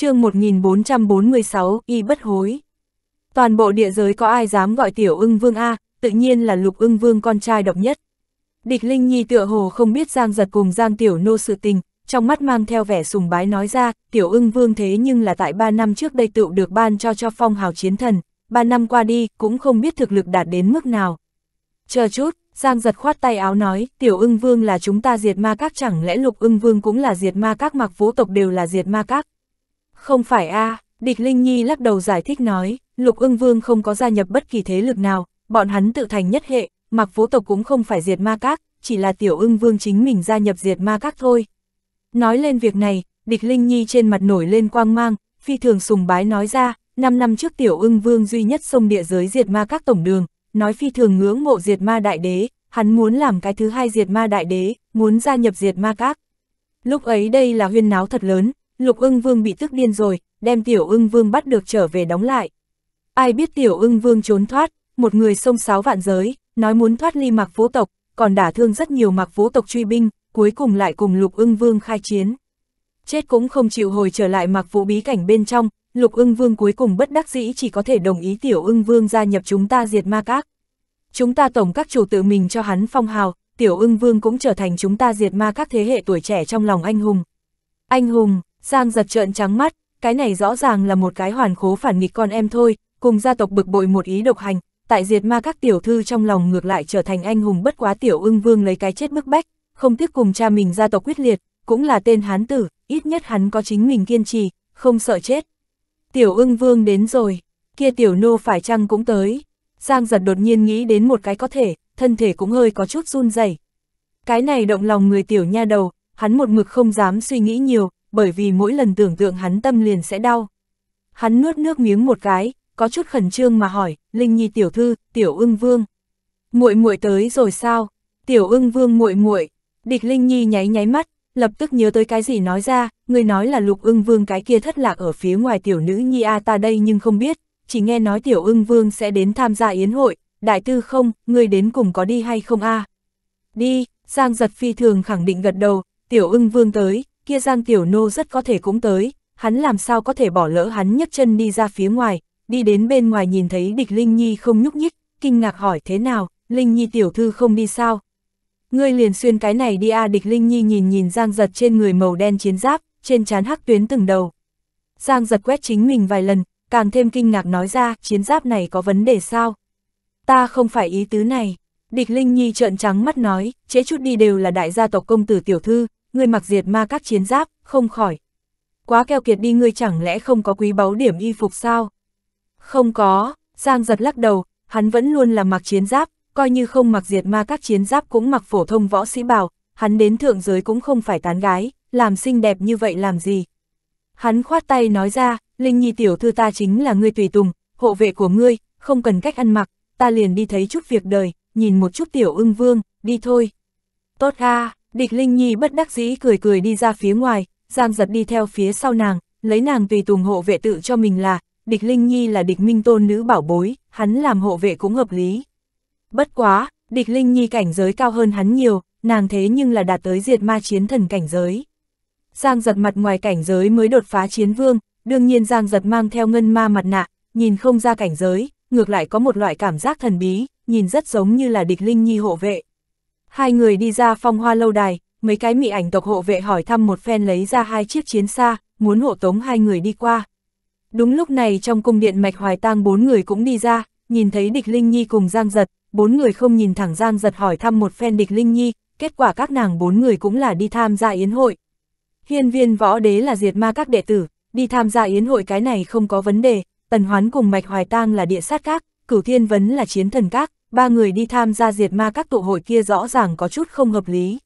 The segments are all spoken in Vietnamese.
chương 1446, y bất hối. Toàn bộ địa giới có ai dám gọi tiểu ưng vương A, tự nhiên là lục ưng vương con trai độc nhất. Địch Linh Nhi tựa hồ không biết Giang giật cùng Giang Tiểu Nô sự tình, trong mắt mang theo vẻ sùng bái nói ra, Tiểu ưng vương thế nhưng là tại ba năm trước đây tựu được ban cho cho phong hào chiến thần, Ba năm qua đi cũng không biết thực lực đạt đến mức nào. Chờ chút, Giang giật khoát tay áo nói, Tiểu ưng vương là chúng ta diệt ma các chẳng lẽ lục ưng vương cũng là diệt ma các mặc vũ tộc đều là diệt ma các, không phải a à, địch Linh Nhi lắc đầu giải thích nói, lục ưng vương không có gia nhập bất kỳ thế lực nào, bọn hắn tự thành nhất hệ, mặc vũ tộc cũng không phải diệt ma các, chỉ là tiểu ưng vương chính mình gia nhập diệt ma các thôi. Nói lên việc này, địch Linh Nhi trên mặt nổi lên quang mang, phi thường sùng bái nói ra, 5 năm trước tiểu ưng vương duy nhất sông địa giới diệt ma các tổng đường, nói phi thường ngưỡng mộ diệt ma đại đế, hắn muốn làm cái thứ hai diệt ma đại đế, muốn gia nhập diệt ma các. Lúc ấy đây là huyên náo thật lớn, Lục ưng vương bị tức điên rồi, đem tiểu ưng vương bắt được trở về đóng lại. Ai biết tiểu ưng vương trốn thoát, một người sông sáo vạn giới, nói muốn thoát ly mạc phố tộc, còn đả thương rất nhiều mạc phố tộc truy binh, cuối cùng lại cùng lục ưng vương khai chiến. Chết cũng không chịu hồi trở lại mạc vũ bí cảnh bên trong, lục ưng vương cuối cùng bất đắc dĩ chỉ có thể đồng ý tiểu ưng vương gia nhập chúng ta diệt ma các. Chúng ta tổng các chủ tự mình cho hắn phong hào, tiểu ưng vương cũng trở thành chúng ta diệt ma các thế hệ tuổi trẻ trong lòng anh hùng. Anh hùng, Giang giật trợn trắng mắt, cái này rõ ràng là một cái hoàn khố phản nghịch con em thôi, cùng gia tộc bực bội một ý độc hành, tại diệt ma các tiểu thư trong lòng ngược lại trở thành anh hùng bất quá tiểu ưng vương lấy cái chết bức bách, không tiếc cùng cha mình gia tộc quyết liệt, cũng là tên hán tử, ít nhất hắn có chính mình kiên trì, không sợ chết. Tiểu ưng vương đến rồi, kia tiểu nô phải chăng cũng tới. Giang giật đột nhiên nghĩ đến một cái có thể, thân thể cũng hơi có chút run rẩy. Cái này động lòng người tiểu nha đầu, hắn một mực không dám suy nghĩ nhiều, bởi vì mỗi lần tưởng tượng hắn tâm liền sẽ đau. Hắn nuốt nước miếng một cái, có chút khẩn trương mà hỏi, Linh Nhi tiểu thư, tiểu ưng vương. muội muội tới rồi sao? Tiểu ưng vương muội muội Địch Linh Nhi nháy nháy mắt, lập tức nhớ tới cái gì nói ra, người nói là lục ưng vương cái kia thất lạc ở phía ngoài tiểu nữ Nhi A ta đây nhưng không biết, chỉ nghe nói tiểu ưng vương sẽ đến tham gia yến hội, đại tư không, người đến cùng có đi hay không a Đi, Giang giật phi thường khẳng định gật đầu, tiểu ưng vương tới, kia Giang Tiểu Nô rất có thể cũng tới, hắn làm sao có thể bỏ lỡ hắn nhấc chân đi ra phía ngoài, đi đến bên ngoài nhìn thấy địch Linh Nhi không nhúc nhích, kinh ngạc hỏi thế nào, Linh Nhi tiểu thư không đi sao. Ngươi liền xuyên cái này đi a à, địch Linh Nhi nhìn nhìn Giang giật trên người màu đen chiến giáp, trên trán hắc tuyến từng đầu. Giang giật quét chính mình vài lần, càng thêm kinh ngạc nói ra, chiến giáp này có vấn đề sao? Ta không phải ý tứ này. Địch Linh Nhi trợn trắng mắt nói, chế chút đi đều là đại gia tộc công tử tiểu thư, ngươi mặc diệt ma các chiến giáp, không khỏi. Quá keo kiệt đi ngươi chẳng lẽ không có quý báu điểm y phục sao? Không có, Giang giật lắc đầu, hắn vẫn luôn là mặc chiến giáp, coi như không mặc diệt ma các chiến giáp cũng mặc phổ thông võ sĩ bào, hắn đến thượng giới cũng không phải tán gái, làm xinh đẹp như vậy làm gì. Hắn khoát tay nói ra, Linh Nhi tiểu thư ta chính là ngươi tùy tùng, hộ vệ của ngươi, không cần cách ăn mặc, ta liền đi thấy chút việc đời, nhìn một chút tiểu ưng vương, đi thôi. Tốt ga. Địch Linh Nhi bất đắc dĩ cười cười đi ra phía ngoài, Giang giật đi theo phía sau nàng, lấy nàng tùy tùng hộ vệ tự cho mình là, địch Linh Nhi là địch minh tôn nữ bảo bối, hắn làm hộ vệ cũng hợp lý. Bất quá, địch Linh Nhi cảnh giới cao hơn hắn nhiều, nàng thế nhưng là đạt tới diệt ma chiến thần cảnh giới. Giang giật mặt ngoài cảnh giới mới đột phá chiến vương, đương nhiên Giang giật mang theo ngân ma mặt nạ, nhìn không ra cảnh giới, ngược lại có một loại cảm giác thần bí, nhìn rất giống như là địch Linh Nhi hộ vệ. Hai người đi ra phong hoa lâu đài, mấy cái mị ảnh tộc hộ vệ hỏi thăm một phen lấy ra hai chiếc chiến xa, muốn hộ tống hai người đi qua. Đúng lúc này trong cung điện mạch hoài tang bốn người cũng đi ra, nhìn thấy địch Linh Nhi cùng Giang Giật, bốn người không nhìn thẳng Giang Giật hỏi thăm một phen địch Linh Nhi, kết quả các nàng bốn người cũng là đi tham gia yến hội. Hiên viên võ đế là diệt ma các đệ tử, đi tham gia yến hội cái này không có vấn đề, tần hoán cùng mạch hoài tang là địa sát các, cửu thiên vấn là chiến thần các, ba người đi tham gia diệt ma các tụ hội kia rõ ràng có chút không hợp lý.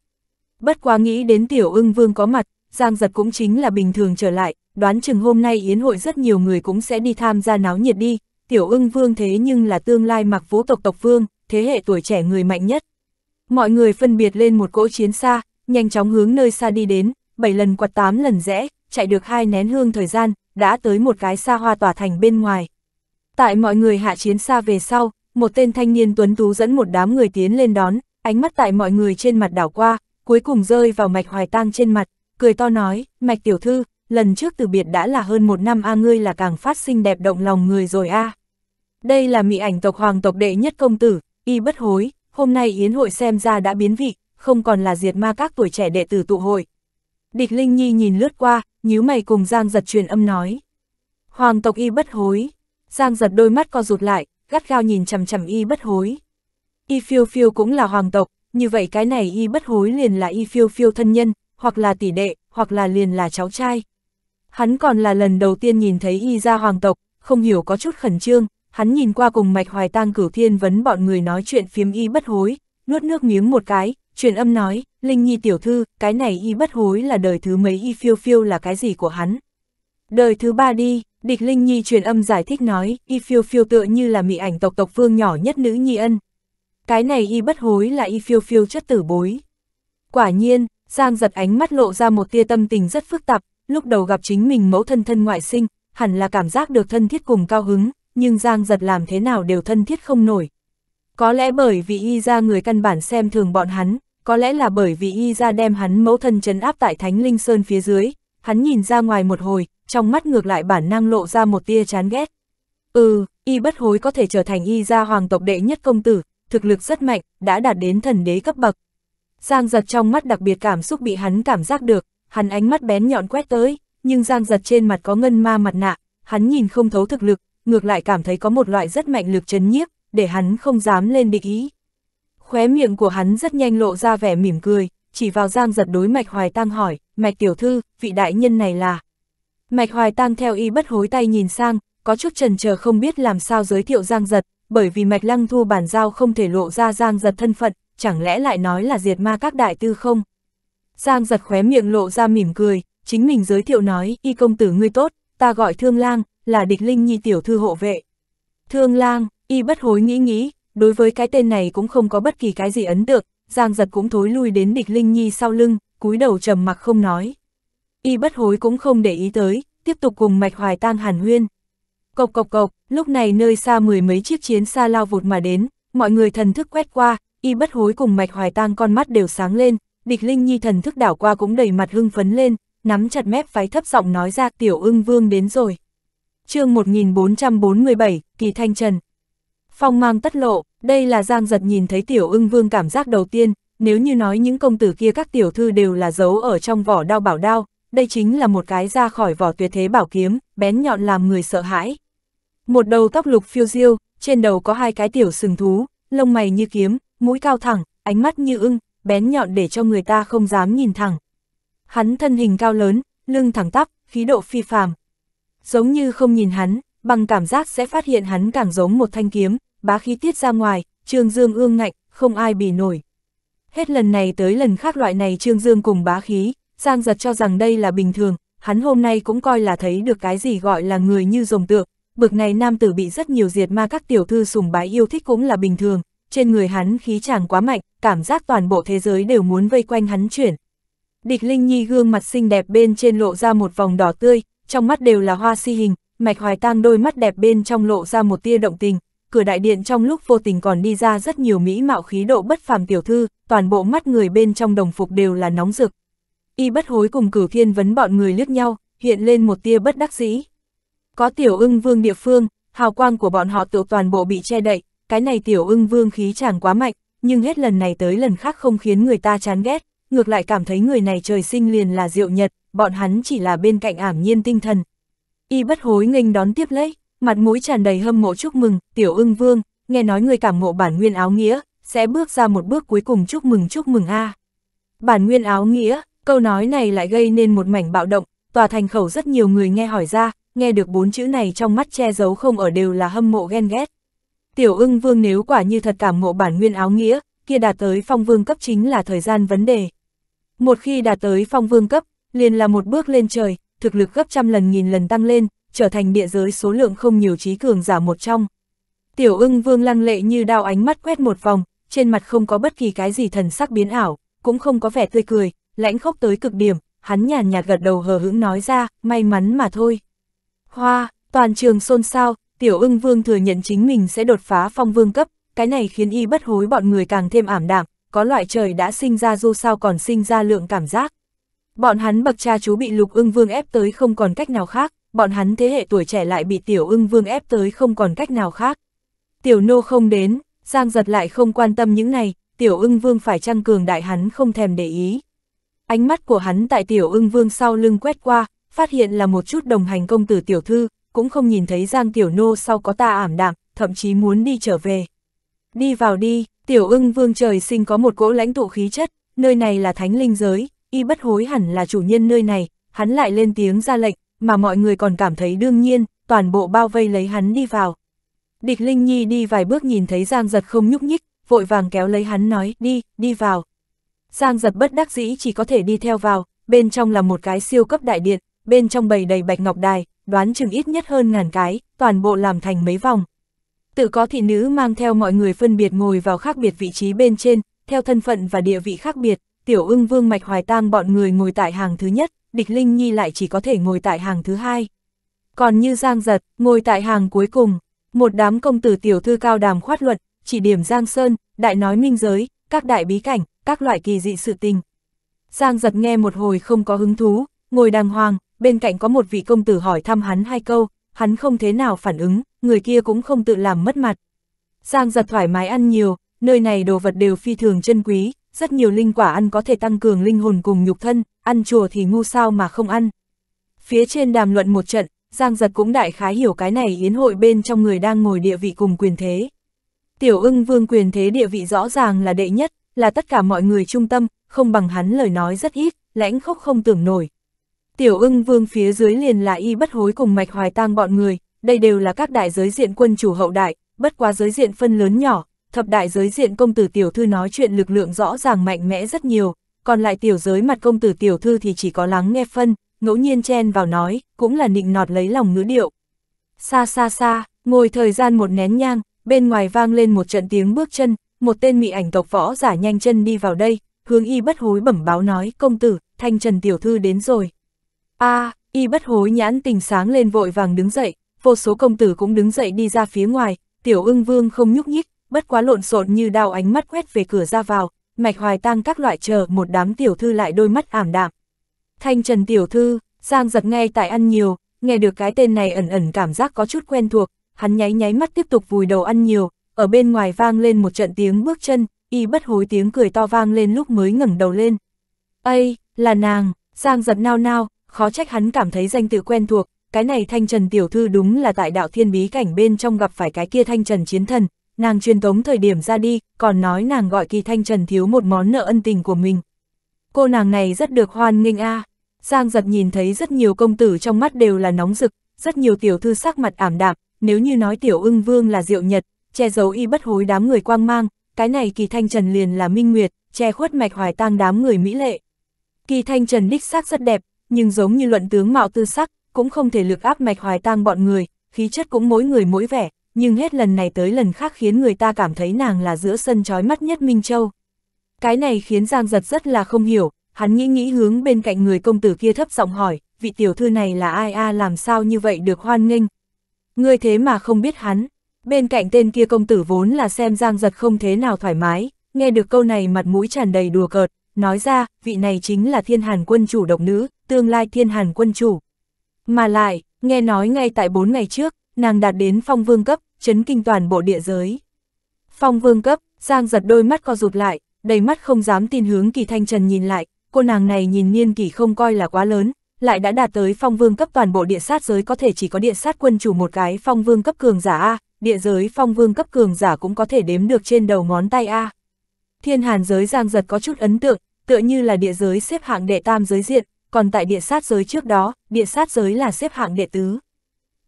Bất quá nghĩ đến tiểu ưng vương có mặt, Giang giật cũng chính là bình thường trở lại, đoán chừng hôm nay yến hội rất nhiều người cũng sẽ đi tham gia náo nhiệt đi, tiểu ưng vương thế nhưng là tương lai mặc vũ tộc tộc vương, thế hệ tuổi trẻ người mạnh nhất. Mọi người phân biệt lên một cỗ chiến xa, nhanh chóng hướng nơi xa đi đến, 7 lần quạt 8 lần rẽ, chạy được hai nén hương thời gian, đã tới một cái xa hoa tỏa thành bên ngoài. Tại mọi người hạ chiến xa về sau, một tên thanh niên tuấn tú dẫn một đám người tiến lên đón, ánh mắt tại mọi người trên mặt đảo qua, cuối cùng rơi vào mạch hoài tang trên mặt, cười to nói, mạch tiểu thư, lần trước từ biệt đã là hơn một năm a ngươi là càng phát sinh đẹp động lòng người rồi a. Đây là mỹ ảnh tộc hoàng tộc đệ nhất công tử, y bất hối, hôm nay yến hội xem ra đã biến vị, không còn là diệt ma các tuổi trẻ đệ tử tụ hội. Địch Linh Nhi nhìn lướt qua, nhíu mày cùng Giang giật truyền âm nói. Hoàng tộc y bất hối. Giang giật đôi mắt co rụt lại, gắt gao nhìn chằm chằm y bất hối. Y phiêu phiêu cũng là hoàng tộc, như vậy cái này y bất hối liền là y phiêu phiêu thân nhân, hoặc là tỷ đệ, hoặc là liền là cháu trai. Hắn còn là lần đầu tiên nhìn thấy y ra hoàng tộc, không hiểu có chút khẩn trương, hắn nhìn qua cùng mạch hoài tang cửu thiên vấn bọn người nói chuyện phiếm y bất hối, nuốt nước miếng một cái, truyền âm nói, Linh Nhi tiểu thư, cái này y bất hối là đời thứ mấy y phiêu phiêu là cái gì của hắn. Đời thứ ba đi, địch Linh Nhi truyền âm giải thích nói, y phiêu phiêu tựa như là mị ảnh tộc tộc vương nhỏ nhất nữ nhi ân. Cái này y bất hối là y phiêu phiêu chất tử bối. Quả nhiên, Giang giật ánh mắt lộ ra một tia tâm tình rất phức tạp, lúc đầu gặp chính mình mẫu thân thân ngoại sinh, hẳn là cảm giác được thân thiết cùng cao hứng, nhưng Giang giật làm thế nào đều thân thiết không nổi. Có lẽ bởi vì y ra người căn bản xem thường bọn hắn, có lẽ là bởi vì y ra đem hắn mẫu thân chấn áp tại Thánh Linh Sơn phía dưới, hắn nhìn ra ngoài một hồi, trong mắt ngược lại bản năng lộ ra một tia chán ghét. Ừ, y bất hối có thể trở thành y gia hoàng tộc đệ nhất công tử, thực lực rất mạnh, đã đạt đến thần đế cấp bậc. Giang giật trong mắt đặc biệt cảm xúc bị hắn cảm giác được, hắn ánh mắt bén nhọn quét tới, nhưng giang giật trên mặt có ngân ma mặt nạ, hắn nhìn không thấu thực lực, ngược lại cảm thấy có một loại rất mạnh lực chấn nhiếp, để hắn không dám lên địch ý. Khóe miệng của hắn rất nhanh lộ ra vẻ mỉm cười, chỉ vào giang giật đối mạch hoài tăng hỏi, mạch tiểu thư, vị đại nhân này là... Mạch Hoài Tăng theo y bất hối tay nhìn sang, có chút trần chờ không biết làm sao giới thiệu Giang Giật, bởi vì Mạch Lăng Thu bản giao không thể lộ ra Giang Giật thân phận, chẳng lẽ lại nói là diệt ma các đại tư không? Giang Giật khóe miệng lộ ra mỉm cười, chính mình giới thiệu nói, y công tử ngươi tốt, ta gọi Thương Lang, là địch linh nhi tiểu thư hộ vệ. Thương Lang, y bất hối nghĩ nghĩ, đối với cái tên này cũng không có bất kỳ cái gì ấn tượng, Giang Giật cũng thối lui đến địch linh nhi sau lưng, cúi đầu trầm mặc không nói. Y bất hối cũng không để ý tới, tiếp tục cùng mạch hoài tang hàn huyên. Cộc cộc cộc, lúc này nơi xa mười mấy chiếc chiến xa lao vụt mà đến, mọi người thần thức quét qua, y bất hối cùng mạch hoài tang con mắt đều sáng lên, địch linh nhi thần thức đảo qua cũng đầy mặt hưng phấn lên, nắm chặt mép váy thấp giọng nói ra tiểu ưng vương đến rồi. chương 1447, Kỳ Thanh Trần Phong mang tất lộ, đây là giang giật nhìn thấy tiểu ưng vương cảm giác đầu tiên, nếu như nói những công tử kia các tiểu thư đều là giấu ở trong vỏ đao bảo đao, đây chính là một cái ra khỏi vỏ tuyệt thế bảo kiếm, bén nhọn làm người sợ hãi. Một đầu tóc lục phiêu diêu, trên đầu có hai cái tiểu sừng thú, lông mày như kiếm, mũi cao thẳng, ánh mắt như ưng, bén nhọn để cho người ta không dám nhìn thẳng. Hắn thân hình cao lớn, lưng thẳng tắp, khí độ phi phàm. Giống như không nhìn hắn, bằng cảm giác sẽ phát hiện hắn càng giống một thanh kiếm, bá khí tiết ra ngoài, Trương Dương ương ngạnh, không ai bì nổi. Hết lần này tới lần khác loại này Trương Dương cùng bá khí, Giang giật cho rằng đây là bình thường, hắn hôm nay cũng coi là thấy được cái gì gọi là người như rồng tượng, bực này nam tử bị rất nhiều diệt ma các tiểu thư sùng bái yêu thích cũng là bình thường, trên người hắn khí chàng quá mạnh, cảm giác toàn bộ thế giới đều muốn vây quanh hắn chuyển. Địch Linh Nhi gương mặt xinh đẹp bên trên lộ ra một vòng đỏ tươi, trong mắt đều là hoa si hình, mạch hoài tang đôi mắt đẹp bên trong lộ ra một tia động tình, cửa đại điện trong lúc vô tình còn đi ra rất nhiều mỹ mạo khí độ bất phàm tiểu thư, toàn bộ mắt người bên trong đồng phục đều là nóng rực y bất hối cùng cử thiên vấn bọn người liếc nhau, hiện lên một tia bất đắc dĩ. Có tiểu ưng vương địa phương, hào quang của bọn họ tự toàn bộ bị che đậy, cái này tiểu ưng vương khí chẳng quá mạnh, nhưng hết lần này tới lần khác không khiến người ta chán ghét, ngược lại cảm thấy người này trời sinh liền là diệu nhật, bọn hắn chỉ là bên cạnh ảm nhiên tinh thần. Y bất hối nghênh đón tiếp lấy, mặt mũi tràn đầy hâm mộ chúc mừng, tiểu ưng vương, nghe nói người cảm ngộ bản nguyên áo nghĩa, sẽ bước ra một bước cuối cùng chúc mừng chúc mừng a. Bản nguyên áo nghĩa, Câu nói này lại gây nên một mảnh bạo động, tòa thành khẩu rất nhiều người nghe hỏi ra, nghe được bốn chữ này trong mắt che giấu không ở đều là hâm mộ ghen ghét. Tiểu ưng vương nếu quả như thật cảm ngộ bản nguyên áo nghĩa, kia đạt tới phong vương cấp chính là thời gian vấn đề. Một khi đạt tới phong vương cấp, liền là một bước lên trời, thực lực gấp trăm lần nghìn lần tăng lên, trở thành địa giới số lượng không nhiều trí cường giả một trong. Tiểu ưng vương lăng lệ như đao ánh mắt quét một vòng, trên mặt không có bất kỳ cái gì thần sắc biến ảo, cũng không có vẻ tươi cười, lãnh khốc tới cực điểm, hắn nhàn nhạt gật đầu hờ hững nói ra, may mắn mà thôi. Hoa, toàn trường xôn xao, tiểu ưng vương thừa nhận chính mình sẽ đột phá phong vương cấp, cái này khiến y bất hối bọn người càng thêm ảm đạm, có loại trời đã sinh ra du sao còn sinh ra lượng cảm giác. Bọn hắn bậc cha chú bị lục ưng vương ép tới không còn cách nào khác, bọn hắn thế hệ tuổi trẻ lại bị tiểu ưng vương ép tới không còn cách nào khác. Tiểu nô không đến, Giang giật lại không quan tâm những này, tiểu ưng vương phải trăng cường đại hắn không thèm để ý. Ánh mắt của hắn tại tiểu ưng vương sau lưng quét qua, phát hiện là một chút đồng hành công tử tiểu thư, cũng không nhìn thấy Giang Tiểu Nô sau có ta ảm đạm, thậm chí muốn đi trở về. Đi vào đi, tiểu ưng vương trời sinh có một cỗ lãnh tụ khí chất, nơi này là thánh linh giới, y bất hối hẳn là chủ nhân nơi này, hắn lại lên tiếng ra lệnh, mà mọi người còn cảm thấy đương nhiên, toàn bộ bao vây lấy hắn đi vào. Địch Linh Nhi đi vài bước nhìn thấy Giang giật không nhúc nhích, vội vàng kéo lấy hắn nói, đi, đi vào. Giang giật bất đắc dĩ chỉ có thể đi theo vào, bên trong là một cái siêu cấp đại điện, bên trong bầy đầy bạch ngọc đài, đoán chừng ít nhất hơn ngàn cái, toàn bộ làm thành mấy vòng. Tự có thị nữ mang theo mọi người phân biệt ngồi vào khác biệt vị trí bên trên, theo thân phận và địa vị khác biệt, tiểu ưng vương mạch hoài tang bọn người ngồi tại hàng thứ nhất, địch linh nhi lại chỉ có thể ngồi tại hàng thứ hai. Còn như giang giật, ngồi tại hàng cuối cùng, một đám công tử tiểu thư cao đàm khoát luận, chỉ điểm giang sơn, đại nói minh giới, các đại bí cảnh, các loại kỳ dị sự tình. Giang giật nghe một hồi không có hứng thú, ngồi đàng hoàng, bên cạnh có một vị công tử hỏi thăm hắn hai câu, hắn không thế nào phản ứng, người kia cũng không tự làm mất mặt. Giang giật thoải mái ăn nhiều, nơi này đồ vật đều phi thường chân quý, rất nhiều linh quả ăn có thể tăng cường linh hồn cùng nhục thân, ăn chùa thì ngu sao mà không ăn. Phía trên đàm luận một trận, Giang giật cũng đại khái hiểu cái này yến hội bên trong người đang ngồi địa vị cùng quyền thế. Tiểu ưng vương quyền thế địa vị rõ ràng là đệ nhất, là tất cả mọi người trung tâm, không bằng hắn lời nói rất ít, lãnh khốc không tưởng nổi. Tiểu ưng vương phía dưới liền là y bất hối cùng mạch hoài tang bọn người, đây đều là các đại giới diện quân chủ hậu đại, bất quá giới diện phân lớn nhỏ, thập đại giới diện công tử tiểu thư nói chuyện lực lượng rõ ràng mạnh mẽ rất nhiều, còn lại tiểu giới mặt công tử tiểu thư thì chỉ có lắng nghe phân, ngẫu nhiên chen vào nói, cũng là nịnh nọt lấy lòng ngữ điệu. Xa xa xa, ngồi thời gian một nén nhang, bên ngoài vang lên một trận tiếng bước chân, một tên mị ảnh tộc võ giả nhanh chân đi vào đây, hướng y bất hối bẩm báo nói công tử, thanh trần tiểu thư đến rồi. a à, y bất hối nhãn tình sáng lên vội vàng đứng dậy, vô số công tử cũng đứng dậy đi ra phía ngoài, tiểu ưng vương không nhúc nhích, bất quá lộn xộn như đào ánh mắt quét về cửa ra vào, mạch hoài tăng các loại chờ một đám tiểu thư lại đôi mắt ảm đạm. Thanh trần tiểu thư, Giang giật ngay tại ăn nhiều, nghe được cái tên này ẩn ẩn cảm giác có chút quen thuộc, hắn nháy nháy mắt tiếp tục vùi đầu ăn nhiều, ở bên ngoài vang lên một trận tiếng bước chân, y bất hối tiếng cười to vang lên lúc mới ngẩng đầu lên. Ây, là nàng, Giang giật nao nao, khó trách hắn cảm thấy danh tự quen thuộc, cái này thanh trần tiểu thư đúng là tại đạo thiên bí cảnh bên trong gặp phải cái kia thanh trần chiến thần, nàng truyền tống thời điểm ra đi, còn nói nàng gọi kỳ thanh trần thiếu một món nợ ân tình của mình. Cô nàng này rất được hoan nghênh a. Giang giật nhìn thấy rất nhiều công tử trong mắt đều là nóng rực, rất nhiều tiểu thư sắc mặt ảm đạm, nếu như nói tiểu ưng vương là diệu nhật, che giấu y bất hối đám người quang mang, cái này kỳ thanh trần liền là minh nguyệt, che khuất mạch hoài tang đám người mỹ lệ. Kỳ thanh trần đích xác rất đẹp, nhưng giống như luận tướng mạo tư sắc, cũng không thể lực áp mạch hoài tang bọn người, khí chất cũng mỗi người mỗi vẻ, nhưng hết lần này tới lần khác khiến người ta cảm thấy nàng là giữa sân trói mắt nhất Minh Châu. Cái này khiến Giang Giật rất là không hiểu, hắn nghĩ nghĩ hướng bên cạnh người công tử kia thấp giọng hỏi, vị tiểu thư này là ai a làm sao như vậy được hoan nghênh, Ngươi thế mà không biết hắn. Bên cạnh tên kia công tử vốn là xem Giang Giật không thế nào thoải mái, nghe được câu này mặt mũi tràn đầy đùa cợt, nói ra, vị này chính là thiên hàn quân chủ độc nữ, tương lai thiên hàn quân chủ. Mà lại, nghe nói ngay tại bốn ngày trước, nàng đạt đến phong vương cấp, chấn kinh toàn bộ địa giới. Phong vương cấp, Giang giật đôi mắt co rụt lại, đầy mắt không dám tin hướng kỳ thanh trần nhìn lại, cô nàng này nhìn niên kỷ không coi là quá lớn, lại đã đạt tới phong vương cấp toàn bộ địa sát giới có thể chỉ có địa sát quân chủ một cái phong vương cấp cường giả A, địa giới phong vương cấp cường giả cũng có thể đếm được trên đầu ngón tay A. Thiên hàn giới giang giật có chút ấn tượng, tựa như là địa giới xếp hạng đệ tam giới diện, còn tại địa sát giới trước đó, địa sát giới là xếp hạng đệ tứ.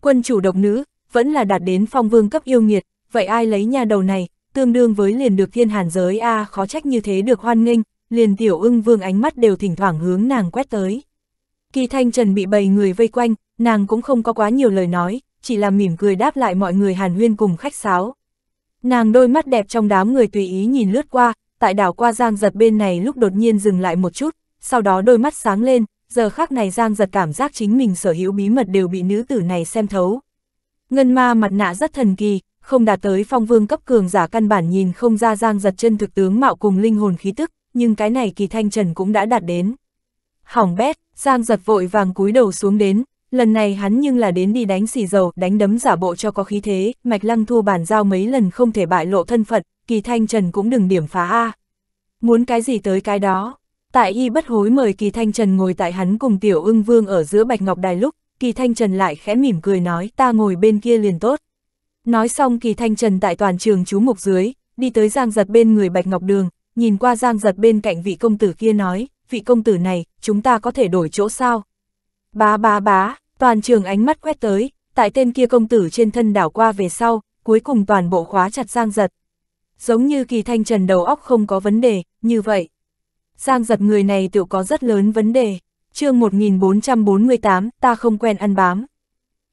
Quân chủ độc nữ, vẫn là đạt đến phong vương cấp yêu nghiệt, vậy ai lấy nhà đầu này, tương đương với liền được thiên hàn giới A khó trách như thế được hoan nghênh, liền tiểu ưng vương ánh mắt đều thỉnh thoảng hướng nàng quét tới. Kỳ Thanh Trần bị bầy người vây quanh, nàng cũng không có quá nhiều lời nói, chỉ là mỉm cười đáp lại mọi người hàn huyên cùng khách sáo. Nàng đôi mắt đẹp trong đám người tùy ý nhìn lướt qua, tại đảo qua Giang Giật bên này lúc đột nhiên dừng lại một chút, sau đó đôi mắt sáng lên, giờ khác này Giang Giật cảm giác chính mình sở hữu bí mật đều bị nữ tử này xem thấu. Ngân ma mặt nạ rất thần kỳ, không đạt tới phong vương cấp cường giả căn bản nhìn không ra Giang Giật chân thực tướng mạo cùng linh hồn khí tức, nhưng cái này kỳ thanh trần cũng đã đạt đến hỏng bét, Giang giật vội vàng cúi đầu xuống đến, lần này hắn nhưng là đến đi đánh xì dầu, đánh đấm giả bộ cho có khí thế, Mạch Lăng thua bản giao mấy lần không thể bại lộ thân phận, kỳ thanh trần cũng đừng điểm phá A. Muốn cái gì tới cái đó. Tại y bất hối mời kỳ thanh trần ngồi tại hắn cùng tiểu ưng vương ở giữa Bạch Ngọc Đài lúc, kỳ thanh trần lại khẽ mỉm cười nói ta ngồi bên kia liền tốt. Nói xong kỳ thanh trần tại toàn trường chú mục dưới, đi tới giang giật bên người Bạch Ngọc Đường, nhìn qua giang giật bên cạnh vị công tử kia nói, vị công tử này, chúng ta có thể đổi chỗ sao? Bá bá bá, toàn trường ánh mắt quét tới, tại tên kia công tử trên thân đảo qua về sau, cuối cùng toàn bộ khóa chặt Giang Giật. Giống như kỳ thanh trần đầu óc không có vấn đề, như vậy. Giang Giật người này tự có rất lớn vấn đề. chương 1448, ta không quen ăn bám.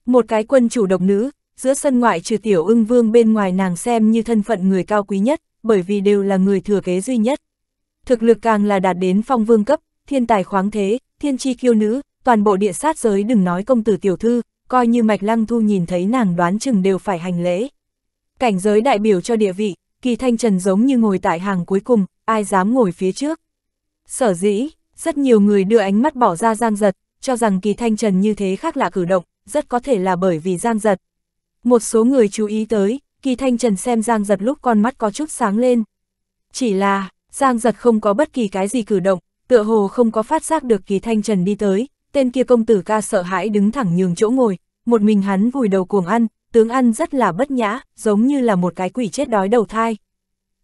Một cái quân chủ độc nữ, giữa sân ngoại trừ tiểu ưng vương bên ngoài nàng xem như thân phận người cao quý nhất, bởi vì đều là người thừa kế duy nhất thực lực càng là đạt đến phong vương cấp, thiên tài khoáng thế, thiên chi kiêu nữ, toàn bộ địa sát giới đừng nói công tử tiểu thư, coi như Mạch Lăng Thu nhìn thấy nàng đoán chừng đều phải hành lễ. Cảnh giới đại biểu cho địa vị, kỳ thanh trần giống như ngồi tại hàng cuối cùng, ai dám ngồi phía trước. Sở dĩ, rất nhiều người đưa ánh mắt bỏ ra Giang Giật, cho rằng kỳ thanh trần như thế khác lạ cử động, rất có thể là bởi vì Giang Giật. Một số người chú ý tới, kỳ thanh trần xem Giang Giật lúc con mắt có chút sáng lên. Chỉ là, Giang giật không có bất kỳ cái gì cử động, tựa hồ không có phát giác được kỳ thanh trần đi tới, tên kia công tử ca sợ hãi đứng thẳng nhường chỗ ngồi, một mình hắn vùi đầu cuồng ăn, tướng ăn rất là bất nhã, giống như là một cái quỷ chết đói đầu thai.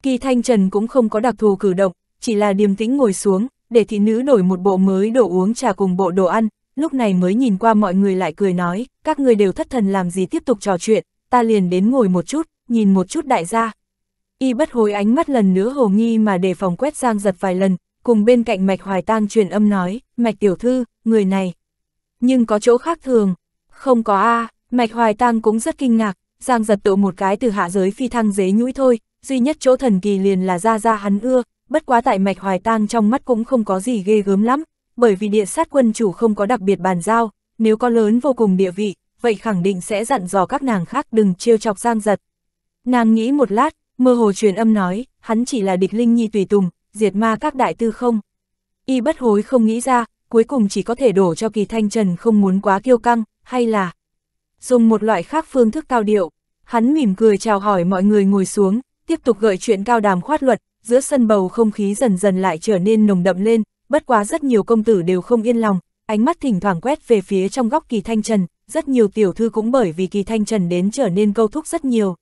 Kỳ thanh trần cũng không có đặc thù cử động, chỉ là điềm tĩnh ngồi xuống, để thị nữ đổi một bộ mới đồ uống trà cùng bộ đồ ăn, lúc này mới nhìn qua mọi người lại cười nói, các người đều thất thần làm gì tiếp tục trò chuyện, ta liền đến ngồi một chút, nhìn một chút đại gia y bất hồi ánh mắt lần nữa hồ nghi mà đề phòng quét sang giật vài lần, cùng bên cạnh mạch hoài tang truyền âm nói, mạch tiểu thư, người này. Nhưng có chỗ khác thường, không có a mạch hoài tang cũng rất kinh ngạc, giang giật tụ một cái từ hạ giới phi thăng dế nhũi thôi, duy nhất chỗ thần kỳ liền là ra ra hắn ưa, bất quá tại mạch hoài tang trong mắt cũng không có gì ghê gớm lắm, bởi vì địa sát quân chủ không có đặc biệt bàn giao, nếu có lớn vô cùng địa vị, vậy khẳng định sẽ dặn dò các nàng khác đừng trêu chọc giang giật. Nàng nghĩ một lát, Mơ hồ truyền âm nói, hắn chỉ là địch linh nhi tùy tùng, diệt ma các đại tư không. Y bất hối không nghĩ ra, cuối cùng chỉ có thể đổ cho kỳ thanh trần không muốn quá kiêu căng, hay là dùng một loại khác phương thức cao điệu. Hắn mỉm cười chào hỏi mọi người ngồi xuống, tiếp tục gợi chuyện cao đàm khoát luật, giữa sân bầu không khí dần dần lại trở nên nồng đậm lên, bất quá rất nhiều công tử đều không yên lòng, ánh mắt thỉnh thoảng quét về phía trong góc kỳ thanh trần, rất nhiều tiểu thư cũng bởi vì kỳ thanh trần đến trở nên câu thúc rất nhiều.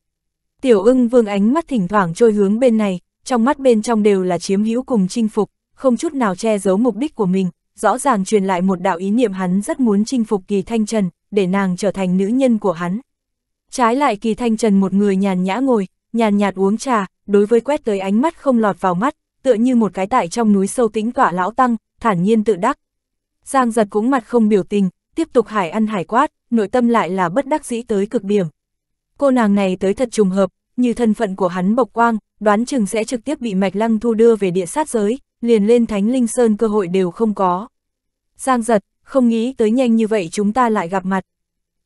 Tiểu ưng vương ánh mắt thỉnh thoảng trôi hướng bên này, trong mắt bên trong đều là chiếm hữu cùng chinh phục, không chút nào che giấu mục đích của mình, rõ ràng truyền lại một đạo ý niệm hắn rất muốn chinh phục kỳ thanh trần, để nàng trở thành nữ nhân của hắn. Trái lại kỳ thanh trần một người nhàn nhã ngồi, nhàn nhạt uống trà, đối với quét tới ánh mắt không lọt vào mắt, tựa như một cái tại trong núi sâu tĩnh tọa lão tăng, thản nhiên tự đắc. Giang giật cũng mặt không biểu tình, tiếp tục hải ăn hải quát, nội tâm lại là bất đắc dĩ tới cực điểm cô nàng này tới thật trùng hợp, như thân phận của hắn bộc quang, đoán chừng sẽ trực tiếp bị Mạch Lăng Thu đưa về địa sát giới, liền lên Thánh Linh Sơn cơ hội đều không có. Giang giật, không nghĩ tới nhanh như vậy chúng ta lại gặp mặt.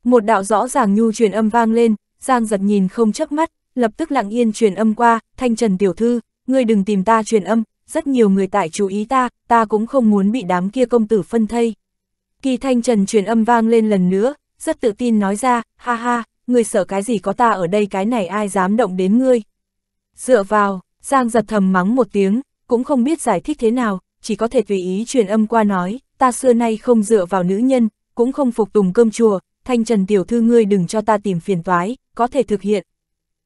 Một đạo rõ ràng nhu truyền âm vang lên, Giang giật nhìn không chớp mắt, lập tức lặng yên truyền âm qua, thanh trần tiểu thư, ngươi đừng tìm ta truyền âm, rất nhiều người tại chú ý ta, ta cũng không muốn bị đám kia công tử phân thây. Kỳ thanh trần truyền âm vang lên lần nữa, rất tự tin nói ra, ha ha, ngươi sợ cái gì có ta ở đây cái này ai dám động đến ngươi. Dựa vào, Giang giật thầm mắng một tiếng, cũng không biết giải thích thế nào, chỉ có thể tùy ý truyền âm qua nói, ta xưa nay không dựa vào nữ nhân, cũng không phục tùng cơm chùa, thanh trần tiểu thư ngươi đừng cho ta tìm phiền toái, có thể thực hiện.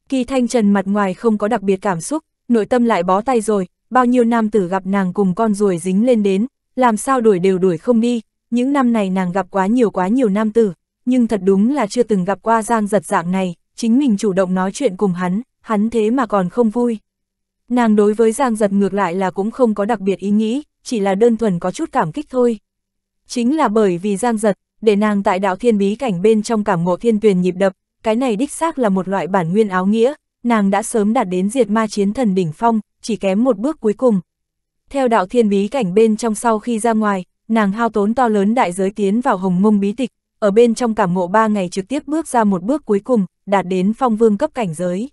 Kỳ thanh trần mặt ngoài không có đặc biệt cảm xúc, nội tâm lại bó tay rồi, bao nhiêu nam tử gặp nàng cùng con ruồi dính lên đến, làm sao đuổi đều đuổi không đi, những năm này nàng gặp quá nhiều quá nhiều nam tử, nhưng thật đúng là chưa từng gặp qua Giang giật dạng này, chính mình chủ động nói chuyện cùng hắn, hắn thế mà còn không vui. Nàng đối với Giang giật ngược lại là cũng không có đặc biệt ý nghĩ, chỉ là đơn thuần có chút cảm kích thôi. Chính là bởi vì Giang giật, để nàng tại đạo thiên bí cảnh bên trong cảm ngộ thiên tuyền nhịp đập, cái này đích xác là một loại bản nguyên áo nghĩa, nàng đã sớm đạt đến diệt ma chiến thần đỉnh phong, chỉ kém một bước cuối cùng. Theo đạo thiên bí cảnh bên trong sau khi ra ngoài, nàng hao tốn to lớn đại giới tiến vào hồng mông bí tịch, ở bên trong cảm ngộ ba ngày trực tiếp bước ra một bước cuối cùng, đạt đến phong vương cấp cảnh giới.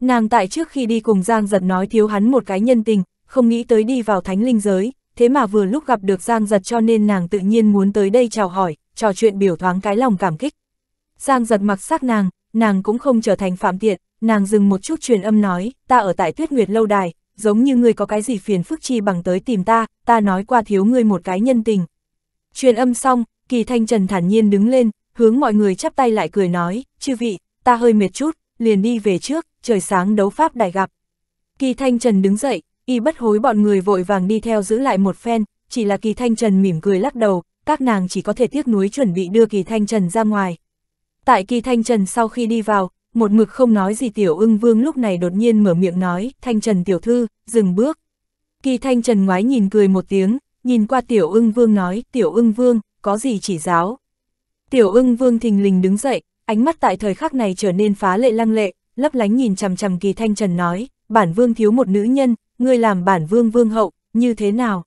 Nàng tại trước khi đi cùng Giang Giật nói thiếu hắn một cái nhân tình, không nghĩ tới đi vào thánh linh giới, thế mà vừa lúc gặp được Giang Giật cho nên nàng tự nhiên muốn tới đây chào hỏi, trò chuyện biểu thoáng cái lòng cảm kích. Giang Giật mặc sắc nàng, nàng cũng không trở thành phạm tiện, nàng dừng một chút truyền âm nói, ta ở tại tuyết nguyệt lâu đài, giống như ngươi có cái gì phiền phức chi bằng tới tìm ta, ta nói qua thiếu ngươi một cái nhân tình. Truyền âm xong, Kỳ Thanh Trần thản nhiên đứng lên, hướng mọi người chắp tay lại cười nói, chư vị, ta hơi mệt chút, liền đi về trước, trời sáng đấu pháp đại gặp. Kỳ Thanh Trần đứng dậy, y bất hối bọn người vội vàng đi theo giữ lại một phen, chỉ là Kỳ Thanh Trần mỉm cười lắc đầu, các nàng chỉ có thể tiếc nuối chuẩn bị đưa Kỳ Thanh Trần ra ngoài. Tại Kỳ Thanh Trần sau khi đi vào, một mực không nói gì tiểu ưng vương lúc này đột nhiên mở miệng nói, Thanh Trần tiểu thư, dừng bước. Kỳ Thanh Trần ngoái nhìn cười một tiếng, nhìn qua tiểu ưng vương nói, tiểu ưng vương, có gì chỉ giáo. Tiểu ưng vương thình lình đứng dậy, ánh mắt tại thời khắc này trở nên phá lệ lăng lệ, lấp lánh nhìn chằm chằm kỳ thanh trần nói, bản vương thiếu một nữ nhân, ngươi làm bản vương vương hậu, như thế nào?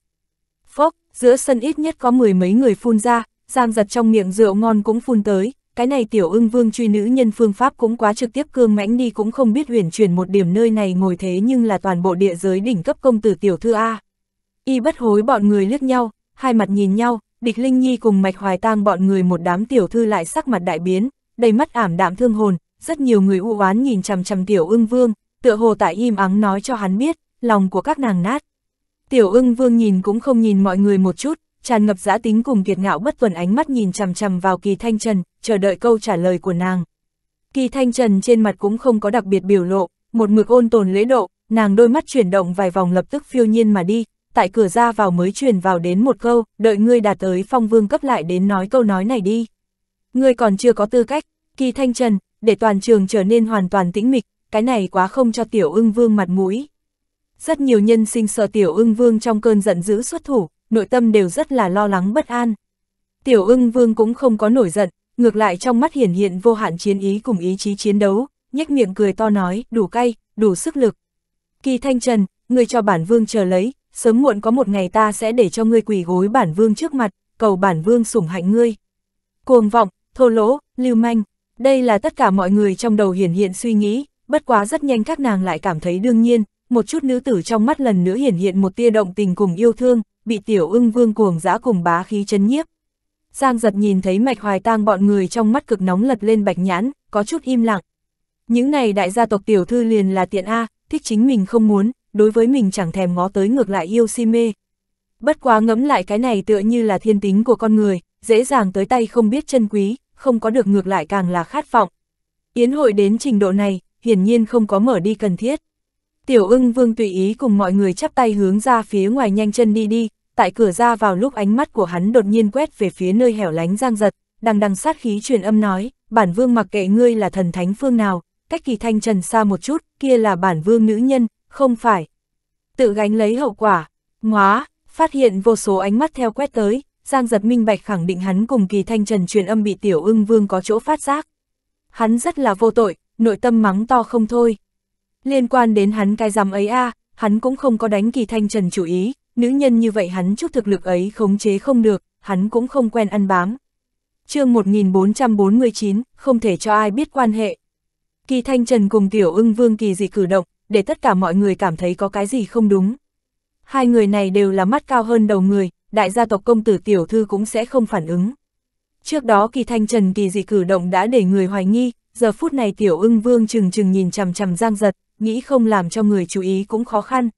Phốc, giữa sân ít nhất có mười mấy người phun ra, giang giật trong miệng rượu ngon cũng phun tới, cái này tiểu ưng vương truy nữ nhân phương pháp cũng quá trực tiếp cương mãnh đi cũng không biết huyền chuyển một điểm nơi này ngồi thế nhưng là toàn bộ địa giới đỉnh cấp công tử tiểu thư A. Y bất hối bọn người liếc nhau, hai mặt nhìn nhau, địch Linh Nhi cùng Mạch Hoài Tang bọn người một đám tiểu thư lại sắc mặt đại biến, đầy mắt ảm đạm thương hồn, rất nhiều người u oán nhìn chằm chằm tiểu ưng vương, tựa hồ tại im ắng nói cho hắn biết, lòng của các nàng nát. Tiểu ưng vương nhìn cũng không nhìn mọi người một chút, tràn ngập giã tính cùng kiệt ngạo bất tuần ánh mắt nhìn chằm chằm vào kỳ thanh trần, chờ đợi câu trả lời của nàng. Kỳ thanh trần trên mặt cũng không có đặc biệt biểu lộ, một mực ôn tồn lễ độ, nàng đôi mắt chuyển động vài vòng lập tức phiêu nhiên mà đi, tại cửa ra vào mới truyền vào đến một câu, đợi ngươi đạt tới phong vương cấp lại đến nói câu nói này đi. Ngươi còn chưa có tư cách, kỳ thanh trần, để toàn trường trở nên hoàn toàn tĩnh mịch, cái này quá không cho tiểu ưng vương mặt mũi. Rất nhiều nhân sinh sợ tiểu ưng vương trong cơn giận dữ xuất thủ, nội tâm đều rất là lo lắng bất an. Tiểu ưng vương cũng không có nổi giận, ngược lại trong mắt hiển hiện vô hạn chiến ý cùng ý chí chiến đấu, nhếch miệng cười to nói, đủ cay, đủ sức lực. Kỳ Thanh Trần, người cho bản vương chờ lấy, sớm muộn có một ngày ta sẽ để cho ngươi quỳ gối bản vương trước mặt, cầu bản vương sủng hạnh ngươi. Cuồng vọng, thô lỗ, lưu manh, đây là tất cả mọi người trong đầu hiển hiện suy nghĩ, bất quá rất nhanh các nàng lại cảm thấy đương nhiên, một chút nữ tử trong mắt lần nữa hiển hiện một tia động tình cùng yêu thương, bị tiểu ưng vương cuồng dã cùng bá khí chấn nhiếp. Giang giật nhìn thấy mạch hoài tang bọn người trong mắt cực nóng lật lên bạch nhãn, có chút im lặng. Những này đại gia tộc tiểu thư liền là tiện A, thích chính mình không muốn, đối với mình chẳng thèm ngó tới ngược lại yêu si mê. Bất quá ngẫm lại cái này tựa như là thiên tính của con người, dễ dàng tới tay không biết chân quý, không có được ngược lại càng là khát vọng. Yến hội đến trình độ này, hiển nhiên không có mở đi cần thiết. Tiểu ưng vương tùy ý cùng mọi người chắp tay hướng ra phía ngoài nhanh chân đi đi, tại cửa ra vào lúc ánh mắt của hắn đột nhiên quét về phía nơi hẻo lánh giang giật, đằng đằng sát khí truyền âm nói, bản vương mặc kệ ngươi là thần thánh phương nào, cách kỳ thanh trần xa một chút, kia là bản vương nữ nhân, không phải. Tự gánh lấy hậu quả, ngóa, phát hiện vô số ánh mắt theo quét tới, Giang giật minh bạch khẳng định hắn cùng kỳ thanh trần truyền âm bị tiểu ưng vương có chỗ phát giác. Hắn rất là vô tội, nội tâm mắng to không thôi. Liên quan đến hắn cái rằm ấy a à, hắn cũng không có đánh kỳ thanh trần chủ ý, nữ nhân như vậy hắn chút thực lực ấy khống chế không được, hắn cũng không quen ăn bám. chương 1449, không thể cho ai biết quan hệ. Kỳ thanh trần cùng tiểu ưng vương kỳ gì cử động, để tất cả mọi người cảm thấy có cái gì không đúng. Hai người này đều là mắt cao hơn đầu người, đại gia tộc công tử tiểu thư cũng sẽ không phản ứng. Trước đó kỳ thanh trần kỳ dị cử động đã để người hoài nghi, giờ phút này tiểu ưng vương chừng chừng nhìn chằm chằm giang giật, nghĩ không làm cho người chú ý cũng khó khăn.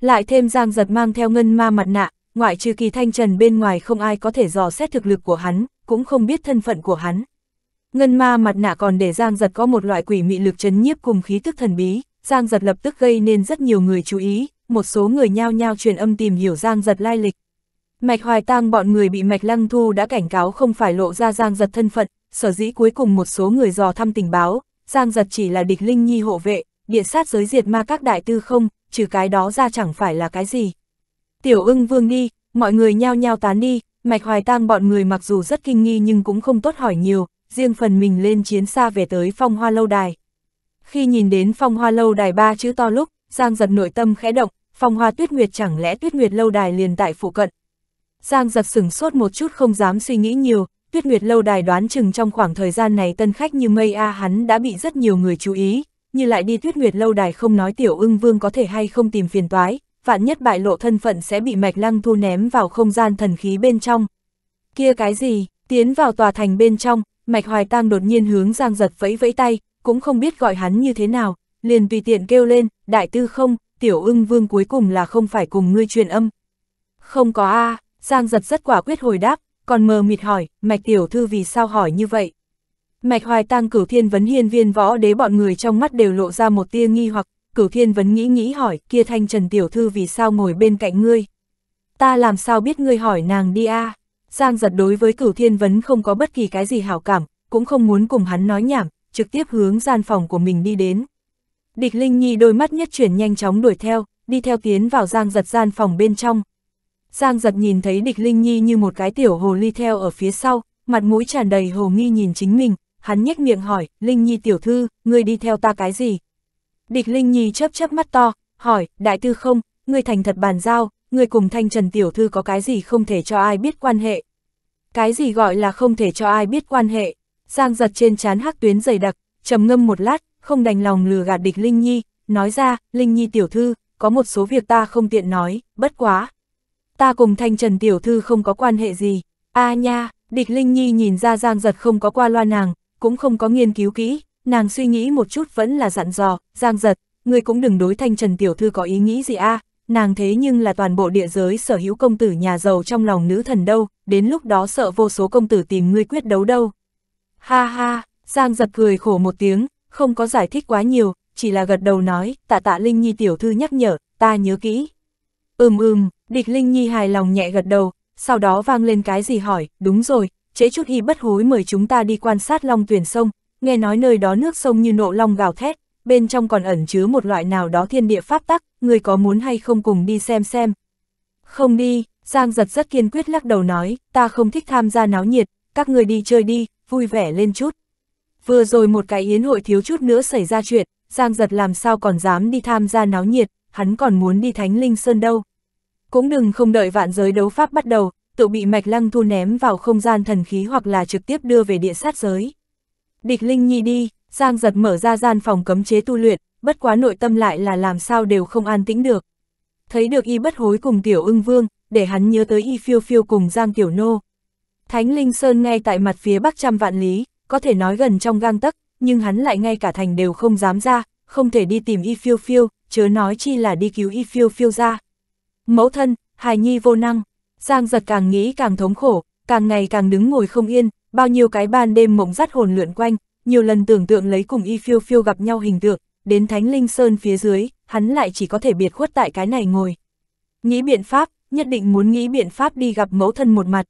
Lại thêm giang giật mang theo ngân ma mặt nạ, ngoại trừ kỳ thanh trần bên ngoài không ai có thể dò xét thực lực của hắn, cũng không biết thân phận của hắn. Ngân ma mặt nạ còn để giang giật có một loại quỷ mị lực chấn nhiếp cùng khí tức thần bí. Giang Giật lập tức gây nên rất nhiều người chú ý, một số người nhao nhao truyền âm tìm hiểu Giang Giật lai lịch. Mạch Hoài Tang bọn người bị Mạch Lăng Thu đã cảnh cáo không phải lộ ra Giang Giật thân phận, sở dĩ cuối cùng một số người dò thăm tình báo, Giang Giật chỉ là địch linh nhi hộ vệ, địa sát giới diệt ma các đại tư không, trừ cái đó ra chẳng phải là cái gì. Tiểu ưng vương đi, mọi người nhao nhao tán đi, Mạch Hoài Tang bọn người mặc dù rất kinh nghi nhưng cũng không tốt hỏi nhiều, riêng phần mình lên chiến xa về tới phong hoa lâu đài. Khi nhìn đến phong hoa lâu đài ba chữ to lúc, Giang giật nội tâm khẽ động, phong hoa tuyết nguyệt chẳng lẽ tuyết nguyệt lâu đài liền tại phụ cận. Giang giật sửng sốt một chút không dám suy nghĩ nhiều, tuyết nguyệt lâu đài đoán chừng trong khoảng thời gian này tân khách như mây A hắn đã bị rất nhiều người chú ý, như lại đi tuyết nguyệt lâu đài không nói tiểu ưng vương có thể hay không tìm phiền toái, vạn nhất bại lộ thân phận sẽ bị mạch lăng thu ném vào không gian thần khí bên trong. Kia cái gì, tiến vào tòa thành bên trong, mạch hoài tang đột nhiên hướng Giang giật vẫy vẫy tay, cũng không biết gọi hắn như thế nào, liền tùy tiện kêu lên, đại tư không, tiểu ưng vương cuối cùng là không phải cùng ngươi truyền âm. Không có a Giang giật rất quả quyết hồi đáp, còn mờ mịt hỏi, mạch tiểu thư vì sao hỏi như vậy. Mạch hoài tăng cửu thiên vấn hiên viên võ đế bọn người trong mắt đều lộ ra một tia nghi hoặc, cửu thiên vấn nghĩ nghĩ hỏi, kia thanh trần tiểu thư vì sao ngồi bên cạnh ngươi. Ta làm sao biết ngươi hỏi nàng đi a Giang giật đối với cửu thiên vấn không có bất kỳ cái gì hảo cảm, cũng không muốn cùng hắn nói nhảm, trực tiếp hướng gian phòng của mình đi đến. Địch Linh Nhi đôi mắt nhất chuyển nhanh chóng đuổi theo, đi theo tiến vào Giang Giật gian phòng bên trong. Giang Giật nhìn thấy Địch Linh Nhi như một cái tiểu hồ ly theo ở phía sau, mặt mũi tràn đầy hồ nghi nhìn chính mình, hắn nhếch miệng hỏi, Linh Nhi tiểu thư, ngươi đi theo ta cái gì? Địch Linh Nhi chớp chớp mắt to, hỏi, đại tư không, ngươi thành thật bàn giao, ngươi cùng thanh trần tiểu thư có cái gì không thể cho ai biết quan hệ? Cái gì gọi là không thể cho ai biết quan hệ? Giang giật trên chán hắc tuyến dày đặc, trầm ngâm một lát, không đành lòng lừa gạt địch Linh Nhi, nói ra, Linh Nhi tiểu thư, có một số việc ta không tiện nói, bất quá. Ta cùng Thanh Trần tiểu thư không có quan hệ gì. a à nha, địch Linh Nhi nhìn ra Giang giật không có qua loa nàng, cũng không có nghiên cứu kỹ, nàng suy nghĩ một chút vẫn là dặn dò, Giang giật, ngươi cũng đừng đối Thanh Trần tiểu thư có ý nghĩ gì a à, nàng thế nhưng là toàn bộ địa giới sở hữu công tử nhà giàu trong lòng nữ thần đâu, đến lúc đó sợ vô số công tử tìm ngươi quyết đấu đâu. Ha ha, Giang giật cười khổ một tiếng, không có giải thích quá nhiều, chỉ là gật đầu nói, tạ tạ Linh Nhi tiểu thư nhắc nhở, ta nhớ kỹ. Ừm ừm, địch Linh Nhi hài lòng nhẹ gật đầu, sau đó vang lên cái gì hỏi, đúng rồi, chế chút hy bất hối mời chúng ta đi quan sát long tuyển sông, nghe nói nơi đó nước sông như nộ long gào thét, bên trong còn ẩn chứa một loại nào đó thiên địa pháp tắc, người có muốn hay không cùng đi xem xem. Không đi, Giang giật rất kiên quyết lắc đầu nói, ta không thích tham gia náo nhiệt, các người đi chơi đi, vui vẻ lên chút. Vừa rồi một cái yến hội thiếu chút nữa xảy ra chuyện, Giang Giật làm sao còn dám đi tham gia náo nhiệt, hắn còn muốn đi Thánh Linh Sơn đâu. Cũng đừng không đợi vạn giới đấu pháp bắt đầu, tự bị mạch lăng thu ném vào không gian thần khí hoặc là trực tiếp đưa về địa sát giới. Địch Linh Nhi đi, Giang Giật mở ra gian phòng cấm chế tu luyện, bất quá nội tâm lại là làm sao đều không an tĩnh được. Thấy được y bất hối cùng tiểu ưng vương, để hắn nhớ tới y phiêu phiêu cùng Giang Tiểu Nô, Thánh Linh Sơn ngay tại mặt phía bắc trăm vạn lý, có thể nói gần trong gang tấc, nhưng hắn lại ngay cả thành đều không dám ra, không thể đi tìm y phiêu phiêu, chớ nói chi là đi cứu y phiêu phiêu ra. Mẫu thân, hài nhi vô năng, Giang giật càng nghĩ càng thống khổ, càng ngày càng đứng ngồi không yên, bao nhiêu cái ban đêm mộng dắt hồn lượn quanh, nhiều lần tưởng tượng lấy cùng y phiêu phiêu gặp nhau hình tượng, đến Thánh Linh Sơn phía dưới, hắn lại chỉ có thể biệt khuất tại cái này ngồi. Nghĩ biện pháp, nhất định muốn nghĩ biện pháp đi gặp mẫu thân một mặt,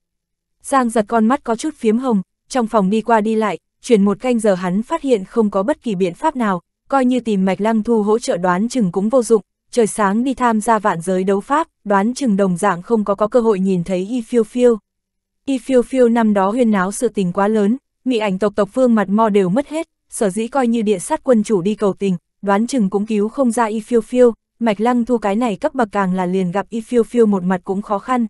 Giang giật con mắt có chút phiếm hồng, trong phòng đi qua đi lại, chuyển một canh giờ hắn phát hiện không có bất kỳ biện pháp nào, coi như tìm Mạch Lăng Thu hỗ trợ đoán chừng cũng vô dụng, trời sáng đi tham gia vạn giới đấu pháp, đoán chừng đồng dạng không có có cơ hội nhìn thấy Y Phiêu Phiêu. Y Phiêu Phiêu năm đó huyên náo sự tình quá lớn, mị ảnh tộc tộc phương mặt mo đều mất hết, sở dĩ coi như địa sát quân chủ đi cầu tình, đoán chừng cũng cứu không ra Y Phiêu Phiêu, Mạch Lăng Thu cái này cấp bậc càng là liền gặp Y Phiêu Phiêu một mặt cũng khó khăn,